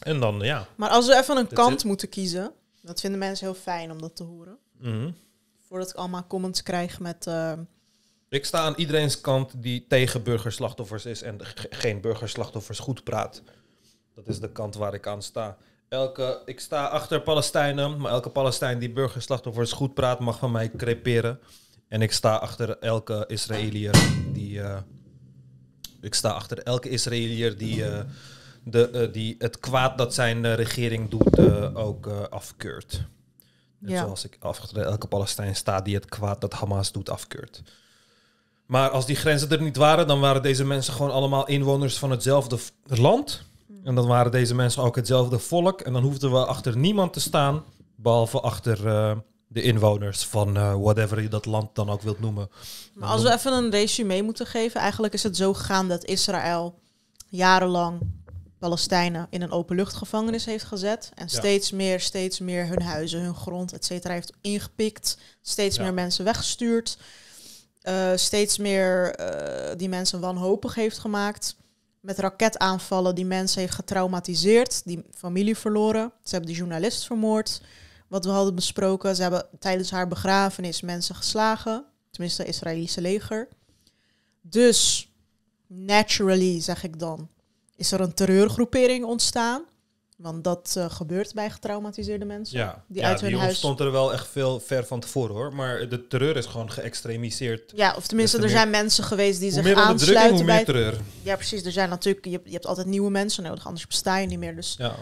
[SPEAKER 2] En dan ja. Maar als we even een kant
[SPEAKER 1] moeten kiezen. Dat vinden mensen heel fijn om dat te horen. Mhm. Voordat ik allemaal comments krijg met.
[SPEAKER 2] Ik sta aan iedereen's kant die tegen burgerslachtoffers is en geen burgerslachtoffers goed praat. Dat is de kant waar ik aan sta. Elke, ik sta achter Palestijnen, maar elke Palestijn die burgerslachtoffers goed praat mag van mij creperen. En ik sta achter elke Israëliër die. Eh, ik sta achter elke Israëliër die, eh, de, eh, die het kwaad dat zijn regering doet ook afkeurt. Ja. Zoals ik achter elke Palestijn sta die het kwaad dat Hamas doet afkeurt. Maar als die grenzen er niet waren, dan waren deze mensen gewoon allemaal inwoners van hetzelfde land. Hmm. En dan waren deze mensen ook hetzelfde volk. En dan hoefden we achter niemand te staan, behalve achter eh, de inwoners van eh, whatever je dat land dan ook wilt noemen. Maar als we
[SPEAKER 1] even een resume moeten geven, eigenlijk is het zo gegaan dat Israël jarenlang Palestijnen in een openluchtgevangenis heeft gezet. En steeds meer, steeds meer hun huizen, hun grond, et cetera, heeft ingepikt. Steeds meer mensen weggestuurd. Eh, steeds meer die mensen wanhopig heeft gemaakt met raketaanvallen die mensen heeft getraumatiseerd, die familie verloren. Ze hebben de journalist vermoord, wat we hadden besproken. Ze hebben tijdens haar begrafenis mensen geslagen, tenminste het Israëlische leger. Dus, naturally zeg ik dan, is er een terreurgroepering ontstaan want dat eh, gebeurt bij getraumatiseerde mensen. Ja, die ja, uit hun stond
[SPEAKER 2] er wel echt veel ver van tevoren hoor. Maar de terreur is gewoon geëxtremiseerd. Ja, of tenminste, dus er zijn mensen geweest die hoe zich aansluiten
[SPEAKER 1] hoe bij... terreur. Ja, precies. Er zijn natuurlijk, je, hebt altijd nieuwe mensen nodig, anders besta je niet meer. Dus ja.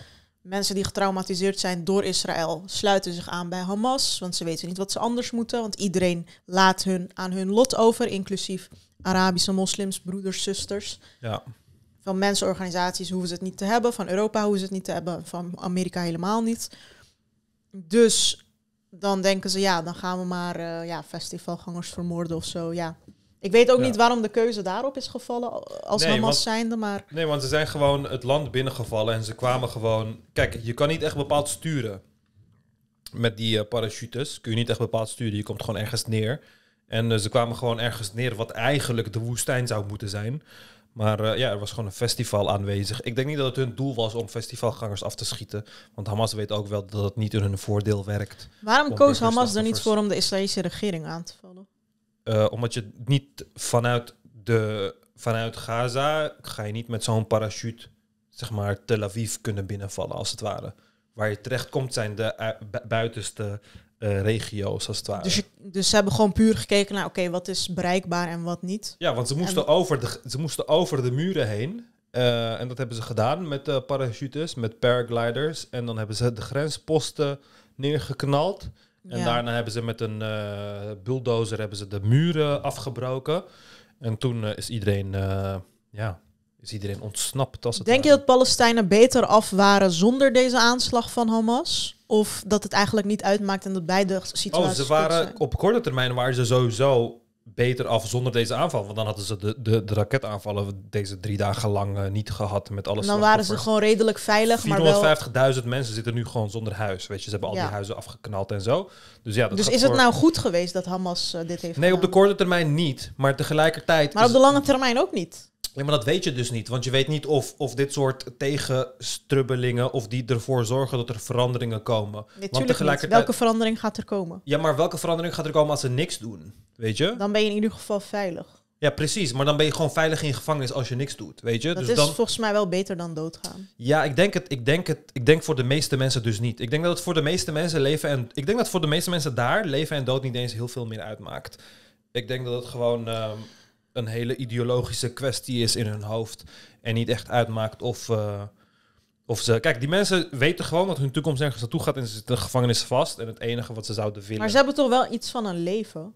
[SPEAKER 1] mensen die getraumatiseerd zijn door Israël sluiten zich aan bij Hamas. Want ze weten niet wat ze anders moeten. Want iedereen laat hun aan hun lot over, inclusief Arabische moslims, broeders, zusters. Ja. Van mensenorganisaties hoeven ze het niet te hebben. Van Europa hoeven ze het niet te hebben. Van Amerika helemaal niet. Dus dan denken ze, ja, dan gaan we maar eh, ja, festivalgangers vermoorden of zo. Ja. Ik weet ook niet waarom de keuze daarop is gevallen eh, als nee, zijnde, maar...
[SPEAKER 2] Nee, want ze zijn gewoon het land binnengevallen en ze kwamen gewoon... Kijk, je kan niet echt bepaald sturen met die eh, parachutes. Kun je niet echt bepaald sturen, je komt gewoon ergens neer. En ze kwamen gewoon ergens neer wat eigenlijk de woestijn zou moeten zijn. Maar eh, ja, er was gewoon een festival aanwezig. Ik denk niet dat het hun doel was om festivalgangers af te schieten. Want Hamas weet ook wel dat het niet in hun voordeel werkt. Waarom koos Hamas er niet
[SPEAKER 1] voor om de Israëlische regering aan te vallen?
[SPEAKER 2] Eh, omdat je niet vanuit, de, vanuit Gaza ga je niet met zo'n parachute zeg maar, Tel Aviv kunnen binnenvallen, als het ware. Waar je terecht komt zijn de eh, buitenste eh, regio's als het ware. Dus,
[SPEAKER 1] dus ze hebben gewoon puur gekeken naar, oké, wat is bereikbaar en wat niet. Ja, want ze moesten,
[SPEAKER 2] over, de, ze moesten over de muren heen. Eh, en dat hebben ze gedaan met uh, parachutes, met paragliders. En dan hebben ze de grensposten neergeknald. En daarna hebben ze met een bulldozer hebben ze de muren afgebroken. En toen is iedereen ja, is dus iedereen ontsnapt.
[SPEAKER 1] Denk je dat Palestijnen beter af waren zonder deze aanslag van Hamas? Of dat het eigenlijk niet uitmaakt en dat beide situaties. Oh, ze waren
[SPEAKER 2] op korte termijn waren ze sowieso beter af zonder deze aanval. Want dan hadden ze de, de, de raketaanvallen deze drie dagen lang eh, niet gehad met alles. Dan waren ze gewoon
[SPEAKER 1] redelijk veilig. 450.000
[SPEAKER 2] wel... mensen zitten nu gewoon zonder huis. Weet je, ze hebben al die huizen afgeknald en zo. Dus, ja, dat dus is het nou goed
[SPEAKER 1] geweest dat Hamas eh, dit heeft Nee, op de
[SPEAKER 2] korte termijn niet. Maar tegelijkertijd... Maar op de lange
[SPEAKER 1] termijn ook niet.
[SPEAKER 2] Ja, maar dat weet je dus niet. Want je weet niet of, of dit soort tegenstrubbelingen... of die ervoor zorgen dat er veranderingen komen. Nee, tegelijkertijd... Welke
[SPEAKER 1] verandering gaat er komen?
[SPEAKER 2] Ja, maar welke verandering gaat er komen als ze niks doen? Weet je? Dan ben je in ieder geval veilig. Ja, precies. Maar dan ben je gewoon veilig in gevangenis als je niks doet, weet je? Dat dus is
[SPEAKER 1] volgens mij wel beter dan doodgaan.
[SPEAKER 2] Ja, ik denk het. Ik denk het. Ik denk voor de meeste mensen dus niet. Ik denk dat het voor de meeste mensen leven en ik denk dat voor de meeste mensen daar leven en dood niet eens heel veel meer uitmaakt. Ik denk dat het gewoon. Ehm, een hele ideologische kwestie is in hun hoofd. En niet echt uitmaakt of, eh, of ze. Kijk, die mensen weten gewoon dat hun toekomst ergens naartoe gaat en ze zitten in de gevangenis vast. En het enige wat ze zouden willen. Maar ze
[SPEAKER 1] hebben toch wel iets van een leven?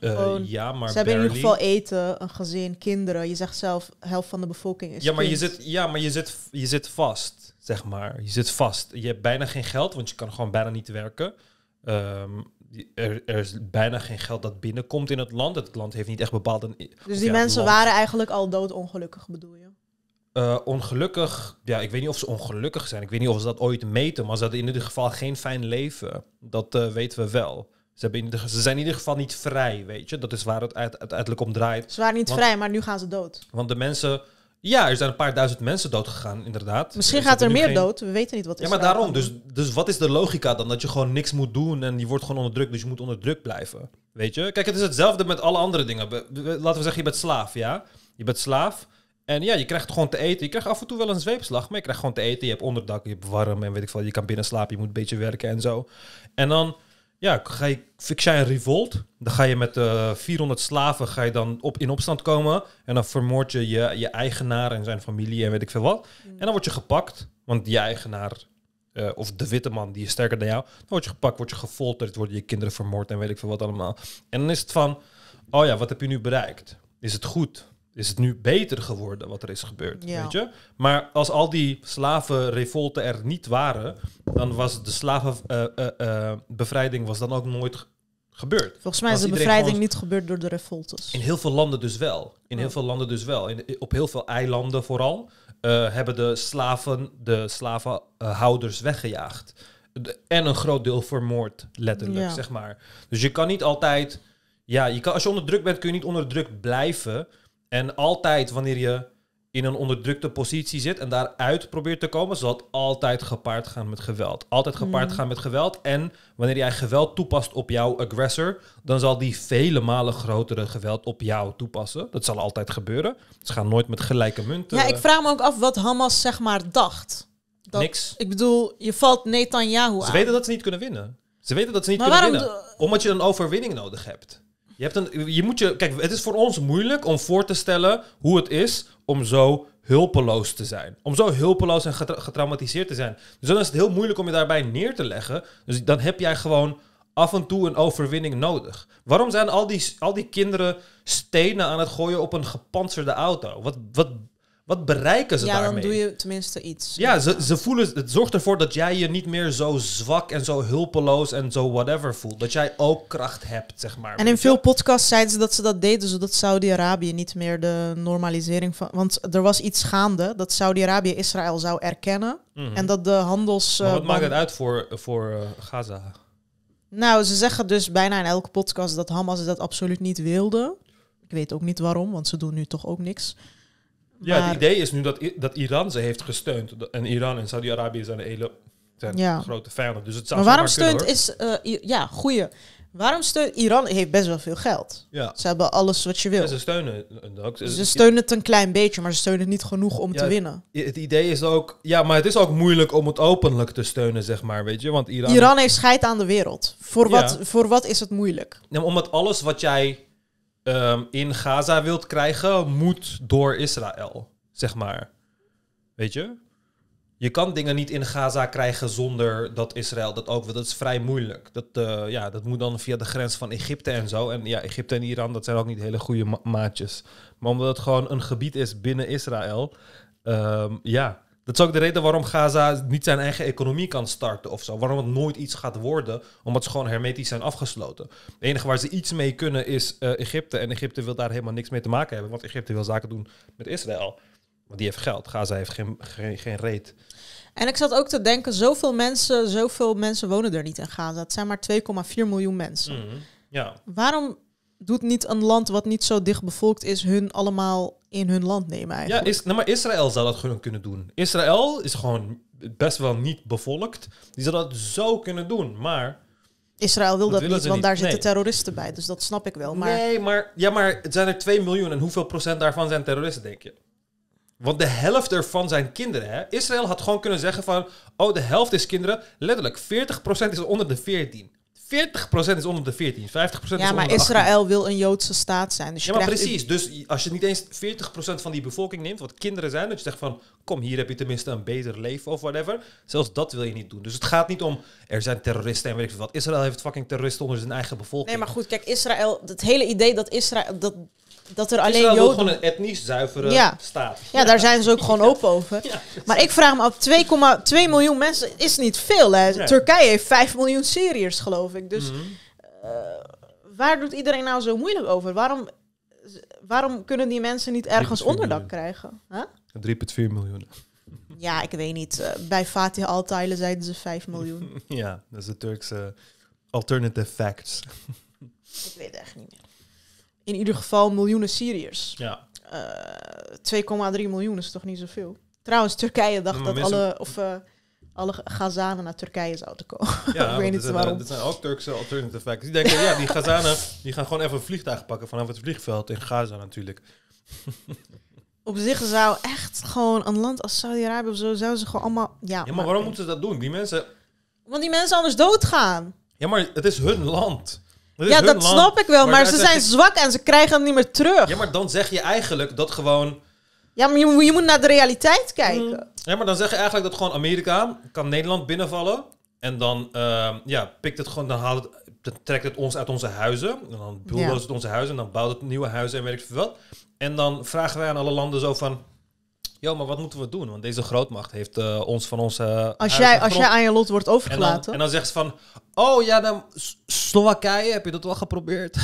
[SPEAKER 2] Eh, ja, maar. Ze hebben in ieder geval
[SPEAKER 1] eten, een gezin, kinderen. Je zegt zelf, helft van de bevolking is. Ja, maar, je zit,
[SPEAKER 2] ja, maar je, zit, je zit vast, zeg maar. Je zit vast. Je hebt bijna geen geld, want je kan gewoon bijna niet werken. Ehm, er, er, is bijna geen geld dat binnenkomt in het land. Het land heeft niet echt bepaald een.
[SPEAKER 1] Dus die mensen waren eigenlijk al doodongelukkig, bedoel je?
[SPEAKER 2] Eh, ongelukkig, ja, ik weet niet of ze ongelukkig zijn. Ik weet niet of ze dat ooit meten, maar ze hadden in ieder geval geen fijn leven. Dat eh, weten we wel. Ze, hebben in ze zijn in ieder geval niet vrij, weet je. Dat is waar het uiteindelijk om draait. Ze waren niet vrij,
[SPEAKER 1] maar nu gaan ze dood.
[SPEAKER 2] Want de mensen ja, er zijn een paar duizend mensen dood gegaan, inderdaad. Misschien gaat er, meer dood,
[SPEAKER 1] we weten niet wat is. Ja, maar daarom. Dus,
[SPEAKER 2] dus wat is de logica dan? Dat je gewoon niks moet doen en je wordt gewoon onderdrukt dus je moet onder blijven. Weet je? Kijk, het is hetzelfde met alle andere dingen. Laten we zeggen, je bent slaaf, ja? Je bent slaaf. En ja, je krijgt gewoon te eten. Je krijgt af en toe wel een zweepslag, maar je krijgt gewoon te eten. Je hebt onderdak, je hebt warm en weet ik veel. Je kan binnen slapen, je moet een beetje werken en zo. En dan ja, ga je een Revolt. Dan ga je met uh, eh, 400 slaven ga je dan op, in opstand komen. En dan vermoord je, je je eigenaar en zijn familie en weet ik veel wat. Mm. En dan word je gepakt. Want je eigenaar eh, of de witte man, die is sterker dan jou. Dan word je gepakt, word je gefolterd, worden je kinderen vermoord en weet ik veel wat allemaal. En dan is het van, oh ja, wat heb je nu bereikt? Is het goed? is het nu beter geworden wat er is gebeurd. Ja. Weet je? Maar als al die slavenrevolten er niet waren, dan was de slavenbevrijding eh, eh, eh, was dan ook nooit gebeurd. Volgens mij is de bevrijding niet
[SPEAKER 1] gebeurd door de revoltes. In
[SPEAKER 2] heel veel landen dus wel. In heel veel landen dus wel. In, op heel veel eilanden vooral hebben de slaven de slavenhouders weggejaagd. en een groot deel vermoord, letterlijk, zeg maar. Dus je kan niet altijd... Ja, je kan, als je onder druk bent kun je niet onder druk blijven... En altijd wanneer je in een onderdrukte positie zit en daaruit probeert te komen, zal het altijd gepaard gaan met geweld. Altijd gepaard hmm. gaan met geweld. En wanneer jij geweld toepast op jouw aggressor, dan zal die vele malen grotere geweld op jou toepassen. Dat zal altijd gebeuren. Ze gaan nooit met gelijke munten. Ja, ik vraag
[SPEAKER 1] me ook af wat Hamas zeg maar dacht. Dat, Niks. Ik bedoel, je valt Netanyahu aan. Ze weten dat
[SPEAKER 2] ze niet kunnen winnen. Ze weten dat ze niet kunnen winnen. Omdat je een overwinning nodig hebt. Je, hebt een, je moet je. Kijk, het is voor ons moeilijk om voor te stellen hoe het is om zo hulpeloos te zijn. Om zo hulpeloos en getraumatiseerd te zijn. Dus dan is het heel moeilijk om je daarbij neer te leggen. Dus dan heb jij gewoon af en toe een overwinning nodig. Waarom zijn al die, al die kinderen stenen aan het gooien op een gepantserde auto? Wat, wat wat bereiken ze ja, daarmee? Ja, dan doe
[SPEAKER 1] je tenminste iets. Ja, ze, ze
[SPEAKER 2] voelen, het zorgt ervoor dat jij je niet meer zo zwak en zo hulpeloos en zo whatever voelt. Dat jij ook kracht hebt, zeg maar. En in veel
[SPEAKER 1] podcasts zeiden ze dat ze dat deden, zodat Saudi-Arabië niet meer de normalisering van... Want er was iets gaande dat Saudi-Arabië Israël zou erkennen. Mhm. En dat de handels... wat eh, maakt het
[SPEAKER 2] uit voor, voor eh, Gaza?
[SPEAKER 1] Nou, ze zeggen dus bijna in elke podcast dat Hamas dat absoluut niet wilde. Ik weet ook niet waarom, want ze doen nu toch ook niks. Ja, het
[SPEAKER 2] idee is nu dat, dat Iran ze heeft gesteund. En Iran en Saudi-Arabië zijn hele grote vijanden. Dus het zou maar waarom steunt is...
[SPEAKER 1] Eh, ja, goeie. Waarom steunt... Iran heeft best wel veel geld. Ja. Ze hebben alles wat je wil. ze
[SPEAKER 2] steunen eh, Ze eh, steunen het
[SPEAKER 1] een klein beetje, maar ze steunen het niet genoeg om te winnen.
[SPEAKER 2] Het idee is ook... Ja, maar het is ook moeilijk om het openlijk te steunen, zeg maar, weet je. Want Iran... Iran
[SPEAKER 1] heeft scheid aan de wereld. Voor, wat, voor wat is het moeilijk?
[SPEAKER 2] Nou, omdat alles wat jij Ehm, in Gaza wilt krijgen, moet door Israël, zeg maar. Weet je? Je kan dingen niet in Gaza krijgen zonder dat Israël dat ook wil. Dat is vrij moeilijk. Dat, eh, ja, dat moet dan via de grens van Egypte en zo. En ja, Egypte en Iran, dat zijn ook niet hele goede maatjes. Maar omdat het gewoon een gebied is binnen Israël, ehm, ja, dat is ook de reden waarom Gaza niet zijn eigen economie kan starten of zo. Waarom het nooit iets gaat worden, omdat ze gewoon hermetisch zijn afgesloten. Het enige waar ze iets mee kunnen is eh, Egypte. En Egypte wil daar helemaal niks mee te maken hebben, want Egypte wil zaken doen met Israël. Want die heeft geld. Gaza heeft geen, geen, geen reet.
[SPEAKER 1] En ik zat ook te denken, zoveel mensen, zoveel mensen wonen er niet in Gaza. Het zijn maar 2,4 miljoen mensen. Mhm, ja. Waarom doet niet een land wat niet zo dicht bevolkt is, hun allemaal in hun land nemen eigenlijk.
[SPEAKER 2] Ja, is, nou maar Israël zou dat gewoon kunnen doen. Israël is gewoon best wel niet bevolkt. Die zou dat zo kunnen doen, maar...
[SPEAKER 1] Israël wil dat, niet, want daar zitten terroristen bij. Dus dat snap ik wel. Maar... Nee,
[SPEAKER 2] maar, ja, maar het zijn er 2 miljoen en hoeveel procent daarvan zijn terroristen, denk je? Want de helft ervan zijn kinderen. Hè? Israël had gewoon kunnen zeggen van, oh, de helft is kinderen. Letterlijk, 40% is onder de 14. 40% is onder de 14, 50% ja, is Ja, maar Israël
[SPEAKER 1] wil een Joodse staat zijn. Dus ja, maar precies. Dus
[SPEAKER 2] als je niet eens 40% van die bevolking neemt, wat kinderen zijn, dat je zegt van, kom, hier heb je tenminste een beter leven of whatever. Zelfs dat wil je niet doen. Dus het gaat niet om, er zijn terroristen en weet ik wat. Israël heeft fucking terroristen onder zijn eigen bevolking. Nee, maar
[SPEAKER 1] goed, kijk, Israël, het hele idee dat Israël, dat dat er alleen Joden...
[SPEAKER 2] een etnisch zuivere staat. Ja,
[SPEAKER 1] daar zijn ze ook gewoon open over. Maar ik vraag me af, 2,2 miljoen mensen is niet veel. Hè. Turkije heeft 5 miljoen Syriërs, geloof ik. Dus mhm. eh, waar doet iedereen nou zo moeilijk over? Waarom, waarom kunnen die mensen niet ergens onderdak krijgen? Huh?
[SPEAKER 2] 3,4 miljoen.
[SPEAKER 1] Ja, ik weet niet. Eh, bij Fatih Altaylı zeiden ze 5 miljoen.
[SPEAKER 2] [LAUGHS] ja, dat is de Turkse alternative facts.
[SPEAKER 1] ik weet het echt niet meer in ieder geval miljoenen Syriërs. Ja. 2,3 eh, miljoen is toch niet zoveel? Trouwens, Turkije dacht mm, dat alle, of, eh, alle Gazanen naar Turkije zouden komen. Ja, [LAUGHS] ik weet niet waarom. Dat
[SPEAKER 2] zijn ook Turkse alternative facts. Die denken, ja, die Gazanen die gaan gewoon even een vliegtuig pakken vanaf het vliegveld in Gaza natuurlijk. [LAUGHS]
[SPEAKER 1] op zich zou echt gewoon een land als Saudi-Arabië of zo, zouden ze gewoon allemaal... Ja, maar, maar waarom moeten
[SPEAKER 2] ze dat doen? Die mensen...
[SPEAKER 1] Want die mensen anders doodgaan.
[SPEAKER 2] Ja, maar het is hun land ja, dat snap ik wel, maar, ze zijn zwak en ze krijgen het niet meer terug. Ja, maar dan zeg je eigenlijk dat gewoon...
[SPEAKER 1] Ja, maar je, je moet naar de realiteit kijken. Mm.
[SPEAKER 2] Ja, maar dan zeg je eigenlijk dat gewoon Amerika kan Nederland binnenvallen. En dan ehm, ja, pikt het gewoon, dan haalt het, trekt het ons uit onze huizen. En dan bulldozen ja. het onze huizen en dan bouwt het nieuwe huizen en weet ik veel wat. En dan vragen wij aan alle landen zo van... Ja, maar wat moeten we doen? Want deze grootmacht heeft eh, ons van onze. Als jij, als jij aan je
[SPEAKER 1] lot wordt overgelaten. En
[SPEAKER 2] dan, zegt ze van. Oh ja, dan
[SPEAKER 1] Slowakije, heb je dat wel geprobeerd?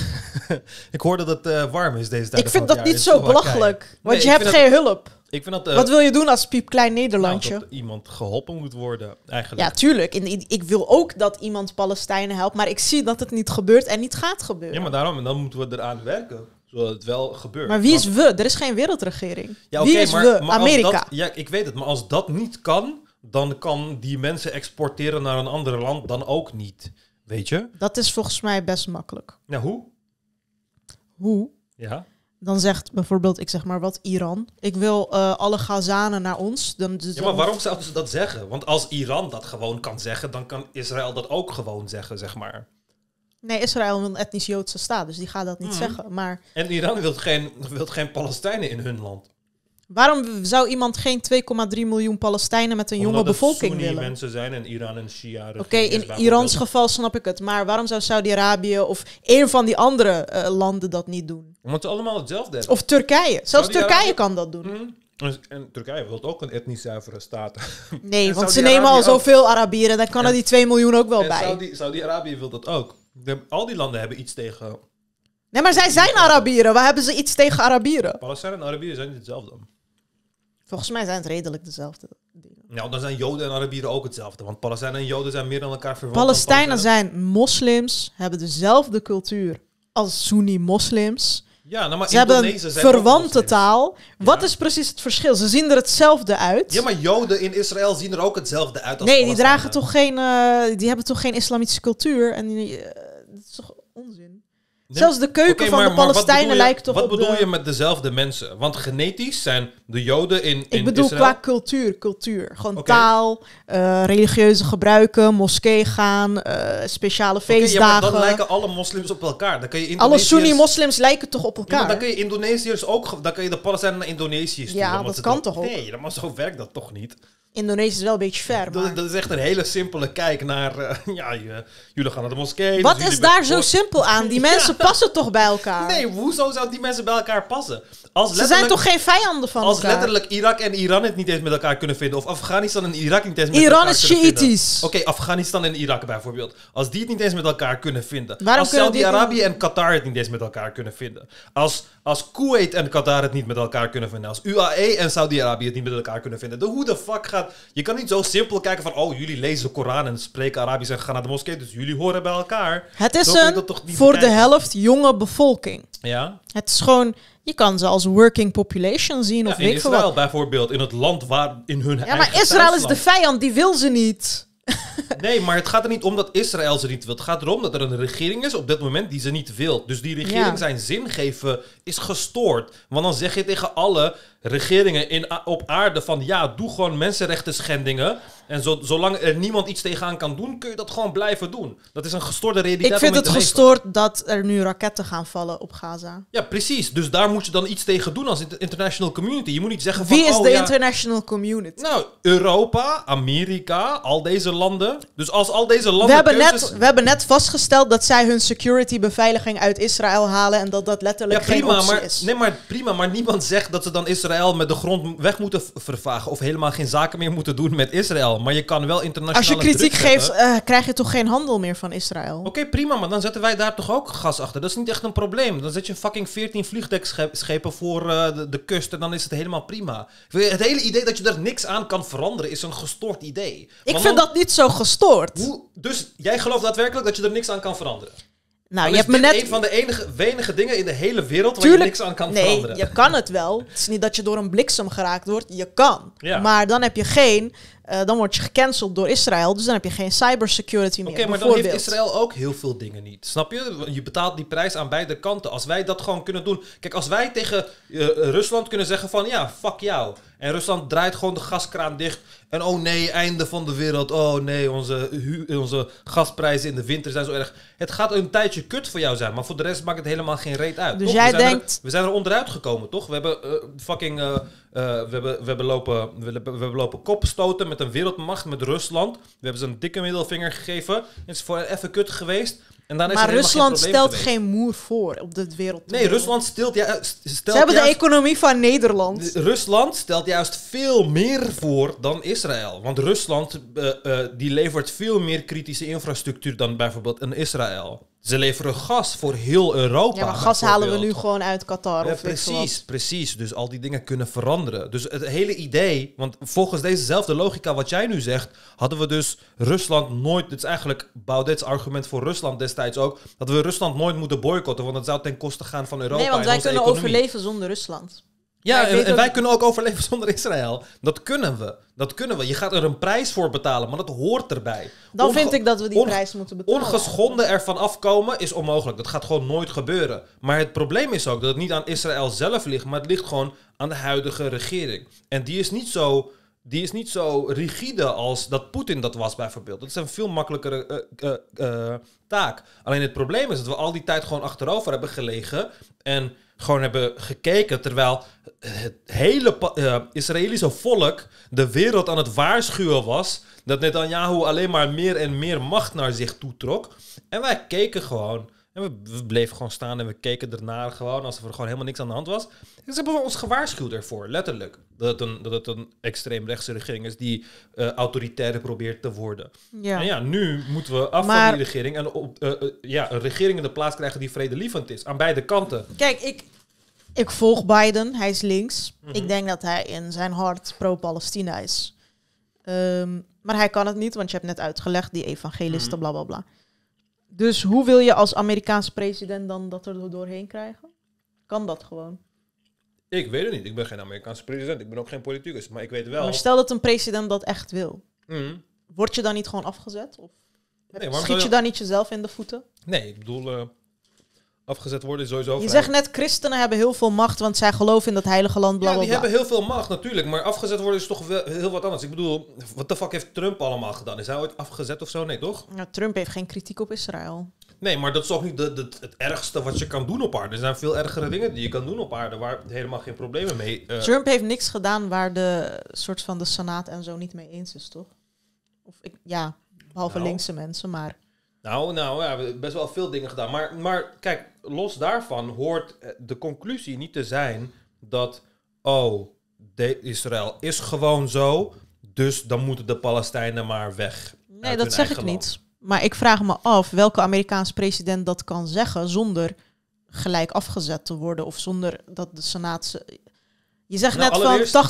[SPEAKER 1] [LAUGHS] ik hoor dat
[SPEAKER 2] het eh, warm is deze tijd. Ik vind dat niet zo belachelijk. Want je hebt geen hulp. Ik vind dat, eh, wat wil je doen
[SPEAKER 1] als piepklein Nederlandje? Nou,
[SPEAKER 2] dat iemand geholpen moet worden, eigenlijk. Ja,
[SPEAKER 1] tuurlijk. ik wil ook dat iemand Palestijnen helpt. Maar ik zie dat het niet gebeurt en niet gaat gebeuren. Ja, maar
[SPEAKER 2] daarom, en dan moeten we eraan werken zodat het wel gebeurt. Maar wie is we?
[SPEAKER 1] Er is geen wereldregering. Ja, wie is maar, we? Maar Amerika. Dat,
[SPEAKER 2] ja, ik weet het, maar als dat niet kan, dan kan die mensen exporteren naar een ander land dan ook niet. Weet je?
[SPEAKER 1] Dat is volgens mij best makkelijk. Nou, hoe? Hoe? Ja. Dan zegt bijvoorbeeld, ik zeg maar wat, Iran. Ik wil eh, alle Gazanen naar ons. Dan, dus ja, maar waarom zouden
[SPEAKER 2] ze dat zeggen? Want als Iran dat gewoon kan zeggen, dan kan Israël dat ook gewoon zeggen, zeg maar.
[SPEAKER 1] Nee, Israël een etnisch-Joodse staat, dus die gaat dat niet mhm. zeggen. Maar...
[SPEAKER 2] En Iran wil geen, wilt geen Palestijnen in hun land.
[SPEAKER 1] Waarom zou iemand geen 2,3 miljoen Palestijnen met een jonge bevolking willen? Omdat
[SPEAKER 2] mensen zijn en Iran en Shia. Oké, in Irans
[SPEAKER 1] geval snap ik het. Maar waarom zou Saudi-Arabië of een van die andere eh, landen dat niet doen?
[SPEAKER 2] Omdat ze allemaal hetzelfde hebben.
[SPEAKER 1] Of Turkije. Zelfs Turkije kan dat doen. Mhm.
[SPEAKER 2] En Turkije wil ook een etnisch zuivere staat. Nee, [LAUGHS] want ze nemen al zoveel Arabieren. Dan kan er die 2 miljoen ook wel bij. Saudi-Arabië wil dat ook al die landen hebben iets tegen.
[SPEAKER 1] Nee, maar zij zijn Arabieren. Waar hebben ze iets tegen Arabieren?
[SPEAKER 2] Palestijnen en Arabieren zijn niet hetzelfde.
[SPEAKER 1] Volgens mij zijn het redelijk dezelfde
[SPEAKER 2] dingen. Ja, dan zijn Joden en Arabieren ook hetzelfde. Want Palestijnen en Joden zijn meer dan elkaar verwant. Palestijnen, zijn
[SPEAKER 1] moslims, hebben dezelfde cultuur als Sunni-moslims. Ja, nou maar ze hebben een verwante taal. Wat is precies het verschil? Ze zien er hetzelfde uit. Ja, maar Joden in Israël zien er ook hetzelfde uit.
[SPEAKER 2] Als nee, die dragen
[SPEAKER 1] toch geen, eh, die hebben toch geen islamitische cultuur en die, eh, Zelfs de keuken van de Palestijnen lijkt toch wat op. Wat bedoel je
[SPEAKER 2] met dezelfde mensen? Want genetisch zijn de Joden in, in Ik bedoel qua
[SPEAKER 1] cultuur, cultuur. Gewoon taal, eh, religieuze gebruiken, moskee gaan, eh, speciale feestdagen. ja, dan lijken
[SPEAKER 2] alle moslims op elkaar. Dan kun je Alle Sunni-moslims
[SPEAKER 1] lijken toch op elkaar? dan
[SPEAKER 2] kun je Indonesiërs ook... Dan kun je de Palestijnen naar Indonesië sturen. Ja, dat kan toch ook? Nee, maar zo werkt dat toch niet?
[SPEAKER 1] Indonesië is wel een beetje ver. Maar...
[SPEAKER 2] Dat, is echt een hele simpele kijk naar. Eh, [LAUGHS] ja, jullie gaan naar de moskee. Wat dus is daar zo simpel
[SPEAKER 1] aan? Die [LAUGHS] mensen passen toch bij elkaar? Nee, hoezo zouden die
[SPEAKER 2] mensen bij elkaar passen? Als Ze zijn toch geen
[SPEAKER 1] vijanden van letterlijk
[SPEAKER 2] Irak en Iran het niet eens met elkaar kunnen vinden. Of Afghanistan en Irak niet eens met Iran elkaar kunnen vinden. Iran is Shiïtisch. Oké, Afghanistan en Irak bijvoorbeeld. Als die het niet eens met elkaar kunnen vinden. Waarom als Saudi-Arabië en Qatar het niet eens met elkaar kunnen vinden. Als, als Kuwait en Qatar het niet met elkaar kunnen vinden. Als UAE en Saudi-Arabië het niet met elkaar kunnen vinden. Dan hoe de fuck gaat... Je kan niet zo simpel kijken van... Oh, jullie lezen de Koran en spreken Arabisch en gaan naar de moskee. Dus jullie horen bij elkaar. Het is een voor de helft
[SPEAKER 1] jonge bevolking. Ja. Het is gewoon je kan ze als working population zien. of ja, in Israël
[SPEAKER 2] bijvoorbeeld, in het land waar in hun. Ja, maar Israël is de
[SPEAKER 1] vijand, die wil ze niet. [LAUGHS]
[SPEAKER 2] nee, maar het gaat er niet om dat Israël ze niet wil. Het gaat erom dat er een regering is op dit moment die ze niet wil. Dus die regering zijn zin geven is gestoord. Want dan zeg je tegen alle regeringen in, op aarde van ja, doe gewoon mensenrechten schendingen. En zo, zolang er niemand iets tegenaan kan doen, kun je dat gewoon blijven doen. Dat is een gestoorde realiteit. Ik vind het gestoord
[SPEAKER 1] dat er nu raketten gaan vallen op Gaza.
[SPEAKER 2] Ja, precies. Dus daar moet je dan iets tegen doen als international community. Je moet niet zeggen van... Wie is oh, de
[SPEAKER 1] international community? Nou,
[SPEAKER 2] Europa, Amerika, al deze landen. Dus als al deze landen... We hebben, net, we
[SPEAKER 1] hebben net vastgesteld dat zij hun security beveiliging uit Israël halen en dat dat letterlijk ja, maar,
[SPEAKER 2] Nee, maar prima, maar niemand zegt dat ze dan Israël met de grond weg moeten vervagen of helemaal geen zaken meer moeten doen met Israël. Maar je kan wel internationaal. Als je kritiek geeft, eh,
[SPEAKER 1] krijg je toch geen handel meer van Israël? Oké, prima, maar dan zetten wij daar toch
[SPEAKER 2] ook gas achter. Dat is niet echt een probleem. Dan zet je fucking 14 vliegdekschepen voor eh, de, kust en dan is het helemaal prima. Het hele idee dat je er niks aan kan veranderen is een gestoord idee. Ik vind dat niet zo gestoord. dus jij gelooft daadwerkelijk dat je er niks aan kan veranderen? Nou, je hebt me net... een van de enige, weinige dingen in de hele wereld waar je niks aan kan nee, veranderen. je
[SPEAKER 1] kan het wel. Het is niet dat je door een bliksem geraakt wordt. Je kan. Maar dan heb je geen eh, dan word je gecanceld door Israël. Dus dan heb je geen cybersecurity meer. Oké, maar dan heeft Israël
[SPEAKER 2] ook heel veel dingen niet. Snap je? Je betaalt die prijs aan beide kanten. Als wij dat gewoon kunnen doen. Kijk, als wij tegen eh, Rusland kunnen zeggen van ja, fuck jou. En Rusland draait gewoon de gaskraan dicht. En oh nee, einde van de wereld. Oh nee, onze, onze gasprijzen in de winter zijn zo erg. Het gaat een tijdje kut voor jou zijn, maar voor de rest maakt het helemaal geen reet uit. Dus jij we denkt. we zijn er onderuit gekomen, toch? We hebben uh, fucking eh, we, hebben, we, hebben lopen, we, hebben, we hebben lopen kopstoten met een wereldmacht, met Rusland. We hebben ze een dikke middelvinger gegeven. Het is voor even kut geweest. En dan is maar Rusland stelt geen
[SPEAKER 1] moer voor op dit wereld. Nee, Rusland
[SPEAKER 2] stelt, ja, eh, stelt Ze hebben de
[SPEAKER 1] economie van Nederland.
[SPEAKER 2] Rusland stelt juist veel meer voor dan Israël. Want Rusland eh, die levert veel meer kritische infrastructuur dan bijvoorbeeld een Israël. Ze leveren gas voor heel Europa. Ja, maar gas halen we nu gewoon
[SPEAKER 1] uit Qatar. Ja, of precies,
[SPEAKER 2] precies. Dus al die dingen kunnen veranderen. Dus het hele idee, want volgens dezezelfde logica wat jij nu zegt, hadden we dus Rusland nooit. Dit is eigenlijk Baudet's argument voor Rusland destijds ook. Dat we Rusland nooit moeten boycotten, want het zou ten koste gaan van Europa. Nee, want wij kunnen overleven
[SPEAKER 1] zonder Rusland. Ja, en, wij
[SPEAKER 2] kunnen ook overleven [LAUGHS] zonder Israël. Dat kunnen we. Dat kunnen we. Je gaat er een prijs voor betalen, maar dat hoort erbij. Dan vind ik
[SPEAKER 1] dat we die prijs moeten betalen. Ongeschonden
[SPEAKER 2] ervan afkomen is onmogelijk. Dat gaat gewoon nooit gebeuren. Maar het probleem is ook dat het niet aan Israël zelf ligt, maar het ligt gewoon aan de huidige regering. En die is niet zo, die is niet zo rigide als dat Poetin dat was, bijvoorbeeld. Dat is een veel makkelijkere eh, eh, eh, taak. Alleen het probleem is dat we al die tijd gewoon achterover hebben gelegen en gewoon hebben gekeken. Terwijl het hele eh, Israëlische volk de wereld aan het waarschuwen was. Dat Netanyahu alleen maar meer en meer macht naar zich toe trok. En wij keken gewoon. En we, bleven gewoon staan en we keken ernaar gewoon alsof er gewoon helemaal niks aan de hand was. En dus ze hebben ons gewaarschuwd ervoor, letterlijk. Dat het een, dat het een extreemrechtse regering is die uh, autoritair probeert te worden. Ja. En ja, nu moeten we af van die regering en op, eh, ja, een regering in de plaats krijgen die vredelievend is. Aan beide kanten.
[SPEAKER 1] Kijk, ik, ik volg Biden, hij is links. Ik mhm. denk dat hij in zijn hart pro-Palestina is. Ehm, maar hij kan het niet, want je hebt net uitgelegd, die evangelisten, mm bla bla bla. Dus hoe wil je als Amerikaanse president dan dat er doorheen krijgen? Kan dat gewoon?
[SPEAKER 2] Ik weet het niet. Ik ben geen Amerikaanse president. Ik ben ook geen politicus. Maar ik weet wel. Maar stel
[SPEAKER 1] dat een president dat echt wil. Mhm. Word je dan niet gewoon afgezet? Of nee, schiet je dan niet jezelf in de voeten?
[SPEAKER 2] Nee, ik bedoel. Eh, afgezet worden, is sowieso. Je zegt
[SPEAKER 1] net, christenen hebben heel veel macht, want zij geloven in dat heilige land. Bla, ja, die hebben heel
[SPEAKER 2] veel macht natuurlijk, maar afgezet worden is toch wel heel wat anders. Ik bedoel, wat de fuck heeft Trump allemaal gedaan? Is hij ooit afgezet of zo? Nee, toch?
[SPEAKER 1] Nou, Trump heeft geen kritiek op Israël.
[SPEAKER 2] Nee, maar dat is toch niet het ergste wat je kan doen op aarde. Er zijn veel ergere dingen die je kan doen op aarde waar helemaal geen problemen mee. Eh,
[SPEAKER 1] Trump heeft niks gedaan waar de soort van de Senaat en zo niet mee eens is, toch? Of ik, ja, behalve nou. linkse mensen, maar.
[SPEAKER 2] Nou, nou ja, best wel veel dingen gedaan. Maar, maar kijk, los daarvan hoort eh, de conclusie niet te zijn dat, oh, Israël is gewoon zo, dus dan moeten de Palestijnen maar
[SPEAKER 3] weg. Nee, dat zeg ik niet.
[SPEAKER 1] Maar ik vraag me af welke Amerikaans president dat kan zeggen zonder gelijk afgezet te worden of zonder dat de Senaat. Je zegt nou, net van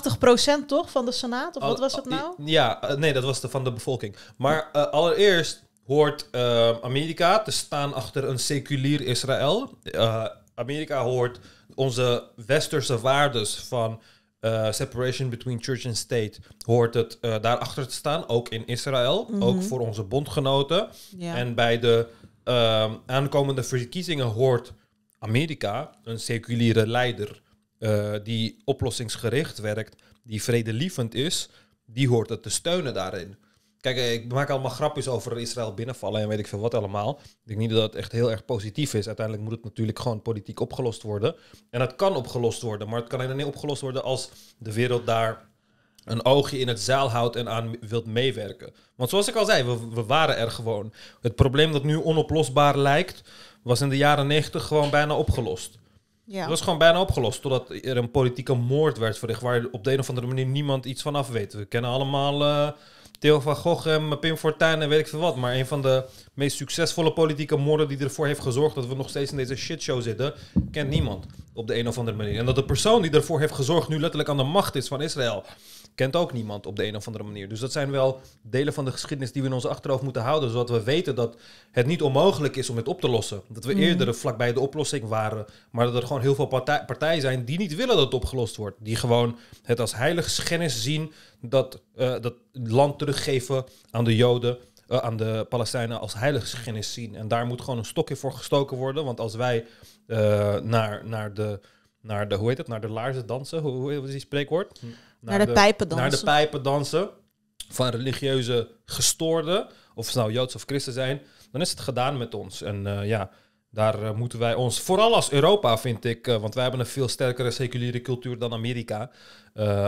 [SPEAKER 1] 80% toch van de Senaat? Of wat was het nou?
[SPEAKER 2] Ja, eh, nee, dat was van de bevolking. Maar eh, allereerst hoort eh, Amerika te staan achter een seculier Israël. Eh, Amerika hoort onze westerse waardes van eh, separation between church and state, hoort het daarachter te staan, ook in Israël, mhm. ook voor onze bondgenoten. En bij de aankomende verkiezingen hoort Amerika, een seculiere leider die oplossingsgericht werkt, die vredelievend is, die hoort het te steunen daarin. Kijk, eh, ik maak allemaal grapjes over Israël binnenvallen en weet ik veel wat allemaal. Ik denk niet dat het echt heel erg positief is. Uiteindelijk moet het natuurlijk gewoon politiek opgelost worden. En dat kan opgelost worden, maar het kan alleen opgelost worden als de wereld daar een oogje in het zaal houdt en aan wilt meewerken. Want zoals ik al zei, we, we waren er gewoon. Het probleem dat nu onoplosbaar lijkt, was in de jaren negentig gewoon bijna opgelost. Ja. was gewoon bijna opgelost, totdat er een politieke moord werd verricht, waar op de een of andere manier niemand iets van af weet. We kennen allemaal... Eh, Theo van Gogh, Pim Fortuyn en weet ik veel wat. Maar een van de meest succesvolle politieke moorden die ervoor heeft gezorgd dat we nog steeds in deze shitshow zitten, kent niemand op de een of andere manier. En dat de persoon die ervoor heeft gezorgd nu letterlijk aan de macht is van Israël kent ook niemand op de een of andere manier. Dus dat zijn wel delen van de geschiedenis die we in ons achterhoofd moeten houden, zodat we weten dat het niet onmogelijk is om het op te lossen. Dat we mhm. eerder vlakbij de oplossing waren, maar dat er gewoon heel veel partij, partijen zijn die niet willen dat het opgelost wordt. Die gewoon het als heilige schennis zien dat, uh, dat land teruggeven aan de Joden. Eh, aan de Palestijnen als heiligschennis zien. En daar moet gewoon een stokje voor gestoken worden. Want als wij eh, naar, naar, de, naar de, hoe heet het, naar de laarzen dansen, hoe, hoe is die spreekwoord? Hm naar, de, pijpen dansen. van religieuze gestoorden, of ze nou Joods of Christen zijn, dan is het gedaan met ons. En eh, ja, daar eh, moeten wij ons, vooral als Europa vind ik, eh, want wij hebben een veel sterkere seculiere cultuur dan Amerika.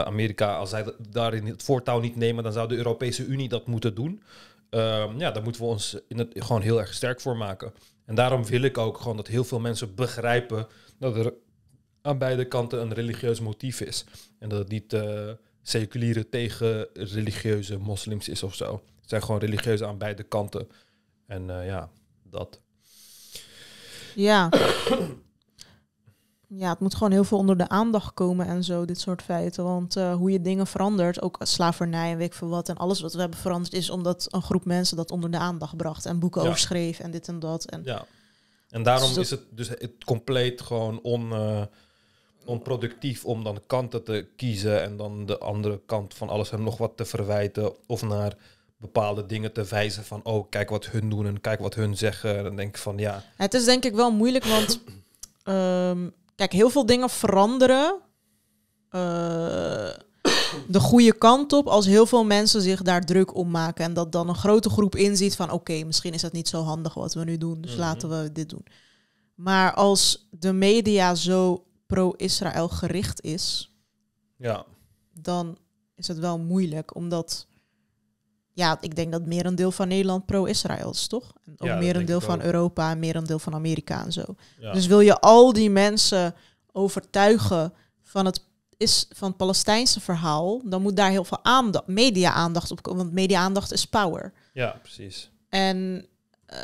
[SPEAKER 2] Amerika, als zij daarin het voortouw niet nemen, dan zou de Europese Unie dat moeten doen. Ehm, ja, daar moeten we ons in het, gewoon heel erg sterk voor maken. En daarom wil ik ook gewoon dat heel veel mensen begrijpen dat er aan beide kanten een religieus motief is. En dat het niet uh, seculiere tegen religieuze moslims is of zo. Het zijn gewoon religieus aan beide kanten. En eh, ja, dat.
[SPEAKER 1] Ja. [CLEARS THROAT] ja, het moet gewoon heel veel onder de aandacht komen en zo, dit soort feiten. Want eh, hoe je dingen verandert, ook slavernij en weet ik veel wat. En alles wat we hebben veranderd is omdat een groep mensen dat onder de aandacht bracht. En boeken ja. en dit en dat. En ja.
[SPEAKER 2] En daarom dus is het dus het compleet gewoon on onproductief om dan kanten te kiezen en dan de andere kant van alles en nog wat te verwijten of naar bepaalde dingen te wijzen van oh kijk wat hun doen en kijk wat hun zeggen. En dan denk ik van ja.
[SPEAKER 1] Het is denk ik wel moeilijk, want [CLEARS THROAT] ehm, kijk, heel veel dingen veranderen. Eh, de goede kant op als heel veel mensen zich daar druk om maken. En dat dan een grote groep inziet van oké, misschien is dat niet zo handig wat we nu doen, dus mhm. laten we dit doen. Maar als de media zo pro-Israël gericht is, ja. dan is het wel moeilijk. Omdat, ja, ik denk dat meer een deel van Nederland pro-Israël is, toch? En ook ja, meer een deel van Europa en meer een deel van Amerika en zo. Ja. Dus wil je al die mensen overtuigen van het is van het Palestijnse verhaal, dan moet daar heel veel media-aandacht op komen. Want media-aandacht is power.
[SPEAKER 2] Ja, precies.
[SPEAKER 1] En eh,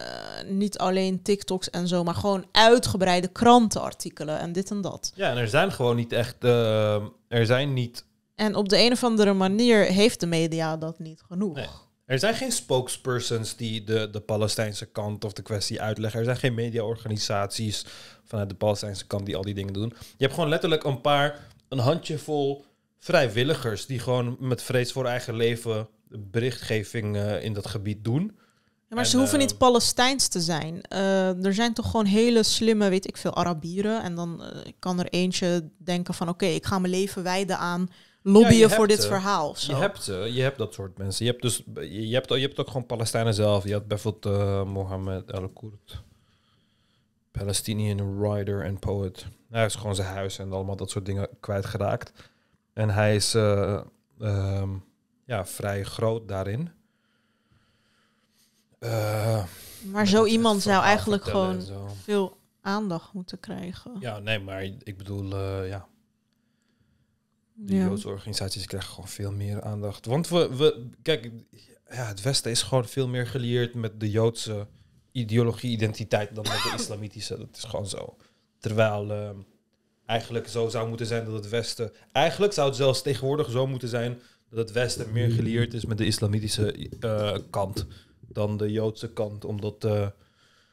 [SPEAKER 1] niet alleen TikToks en zo, maar gewoon uitgebreide krantenartikelen en dit en dat.
[SPEAKER 2] Ja, en er zijn gewoon niet echt, eh, er zijn niet.
[SPEAKER 1] En op de een of andere manier heeft de media dat niet genoeg.
[SPEAKER 2] Er zijn geen spokespersons die de, de Palestijnse kant of de kwestie uitleggen. Er zijn geen mediaorganisaties vanuit de Palestijnse kant die al die dingen doen. Je hebt gewoon letterlijk een paar, een handjevol vrijwilligers die gewoon met vrees voor eigen leven berichtgeving eh, in dat gebied doen maar ze hoeven eh,
[SPEAKER 1] niet Palestijns te zijn. Eh, er zijn toch gewoon hele slimme, weet ik veel, Arabieren. En dan eh, kan er eentje denken van oké, ik ga mijn leven wijden aan lobbyen voor dit verhaal. Je hebt
[SPEAKER 2] ze, je hebt dat soort mensen. Je hebt, dus, je hebt, je hebt ook gewoon Palestijnen zelf. Je had bijvoorbeeld uh, Mohammed El-Koert. Palestinian writer en poet. Hij is gewoon zijn huis en allemaal dat soort dingen kwijtgeraakt. En hij is ehm, ja, vrij groot daarin. Eh, maar zo iemand zou eigenlijk gewoon
[SPEAKER 1] veel aandacht moeten krijgen.
[SPEAKER 2] Ja, nee, maar ik bedoel, eh, ja. De Joodse organisaties krijgen gewoon veel meer aandacht. Want we, we kijk, ja, het Westen is gewoon veel meer gelieerd met de Joodse ideologie, identiteit dan met de [LAUGHS] islamitische. Dat is gewoon zo. Terwijl ehm, eigenlijk zo zou moeten zijn dat het Westen. Eigenlijk zou het zelfs tegenwoordig zo moeten zijn dat het Westen meer geleerd is met de islamitische eh, kant dan de Joodse kant, omdat... Eh,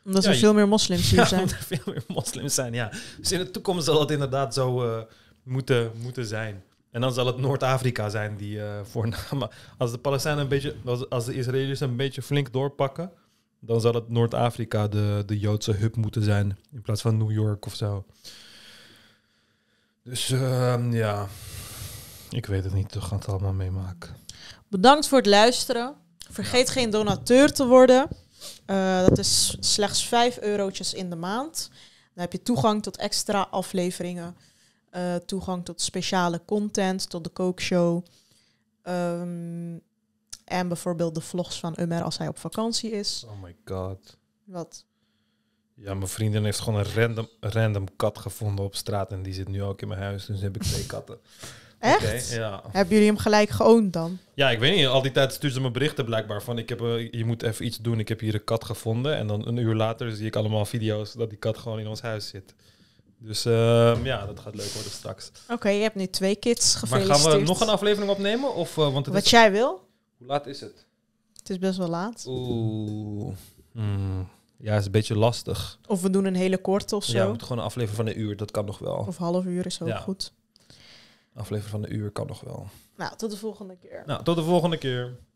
[SPEAKER 2] omdat er veel meer moslims hier [LAUGHS] zijn. veel meer moslims zijn, ja. Dus in de toekomst zal het inderdaad zo eh, moeten, moeten zijn. En dan zal het Noord-Afrika zijn die eh, uh, [LAUGHS] voornamelijk... Als de Palestijnen een beetje... Als, de Israëliërs een beetje flink doorpakken... dan zal het Noord-Afrika de, de Joodse hub moeten zijn... in plaats van New York of zo. Dus ehm, ja... Ik weet het niet. We gaan het allemaal meemaken.
[SPEAKER 1] Bedankt voor het luisteren. Vergeet geen donateur te worden. Eh, dat is slechts 5 eurotjes in de maand. Dan heb je toegang tot extra afleveringen, eh, toegang tot speciale content, tot de kookshow. Ehm, en bijvoorbeeld de vlogs van Umer als hij op vakantie is. Oh
[SPEAKER 2] my god. Wat? Ja, mijn vriendin heeft gewoon een random, random kat gevonden op straat en die zit nu ook in mijn huis, dus heb ik twee katten. Echt? Okay, Hebben
[SPEAKER 1] jullie hem gelijk geoond dan?
[SPEAKER 2] Ja, ik weet niet. Al die tijd stuurde ze me berichten blijkbaar van... Ik heb, eh, je moet even iets doen, ik heb hier een kat gevonden. En dan een uur later zie ik allemaal video's dat die kat gewoon in ons huis zit. Dus ehm, ja, dat gaat leuk worden straks.
[SPEAKER 1] Oké, je hebt nu twee kids gefeliciteerd. Maar gaan we nog een aflevering opnemen? Of,
[SPEAKER 2] eh, want Wat jij
[SPEAKER 1] wil?
[SPEAKER 3] Hoe
[SPEAKER 2] laat is het?
[SPEAKER 1] Het is best wel laat.
[SPEAKER 2] Oeh. Mm. Ja, is een beetje lastig.
[SPEAKER 1] Of we doen een hele korte of zo. Ja, we moeten
[SPEAKER 2] gewoon een aflevering van een uur. Dat kan nog wel. Of half uur is ook ja. goed aflevering van de uur kan nog wel.
[SPEAKER 1] Nou, tot de volgende keer.
[SPEAKER 2] Nou, tot de volgende keer.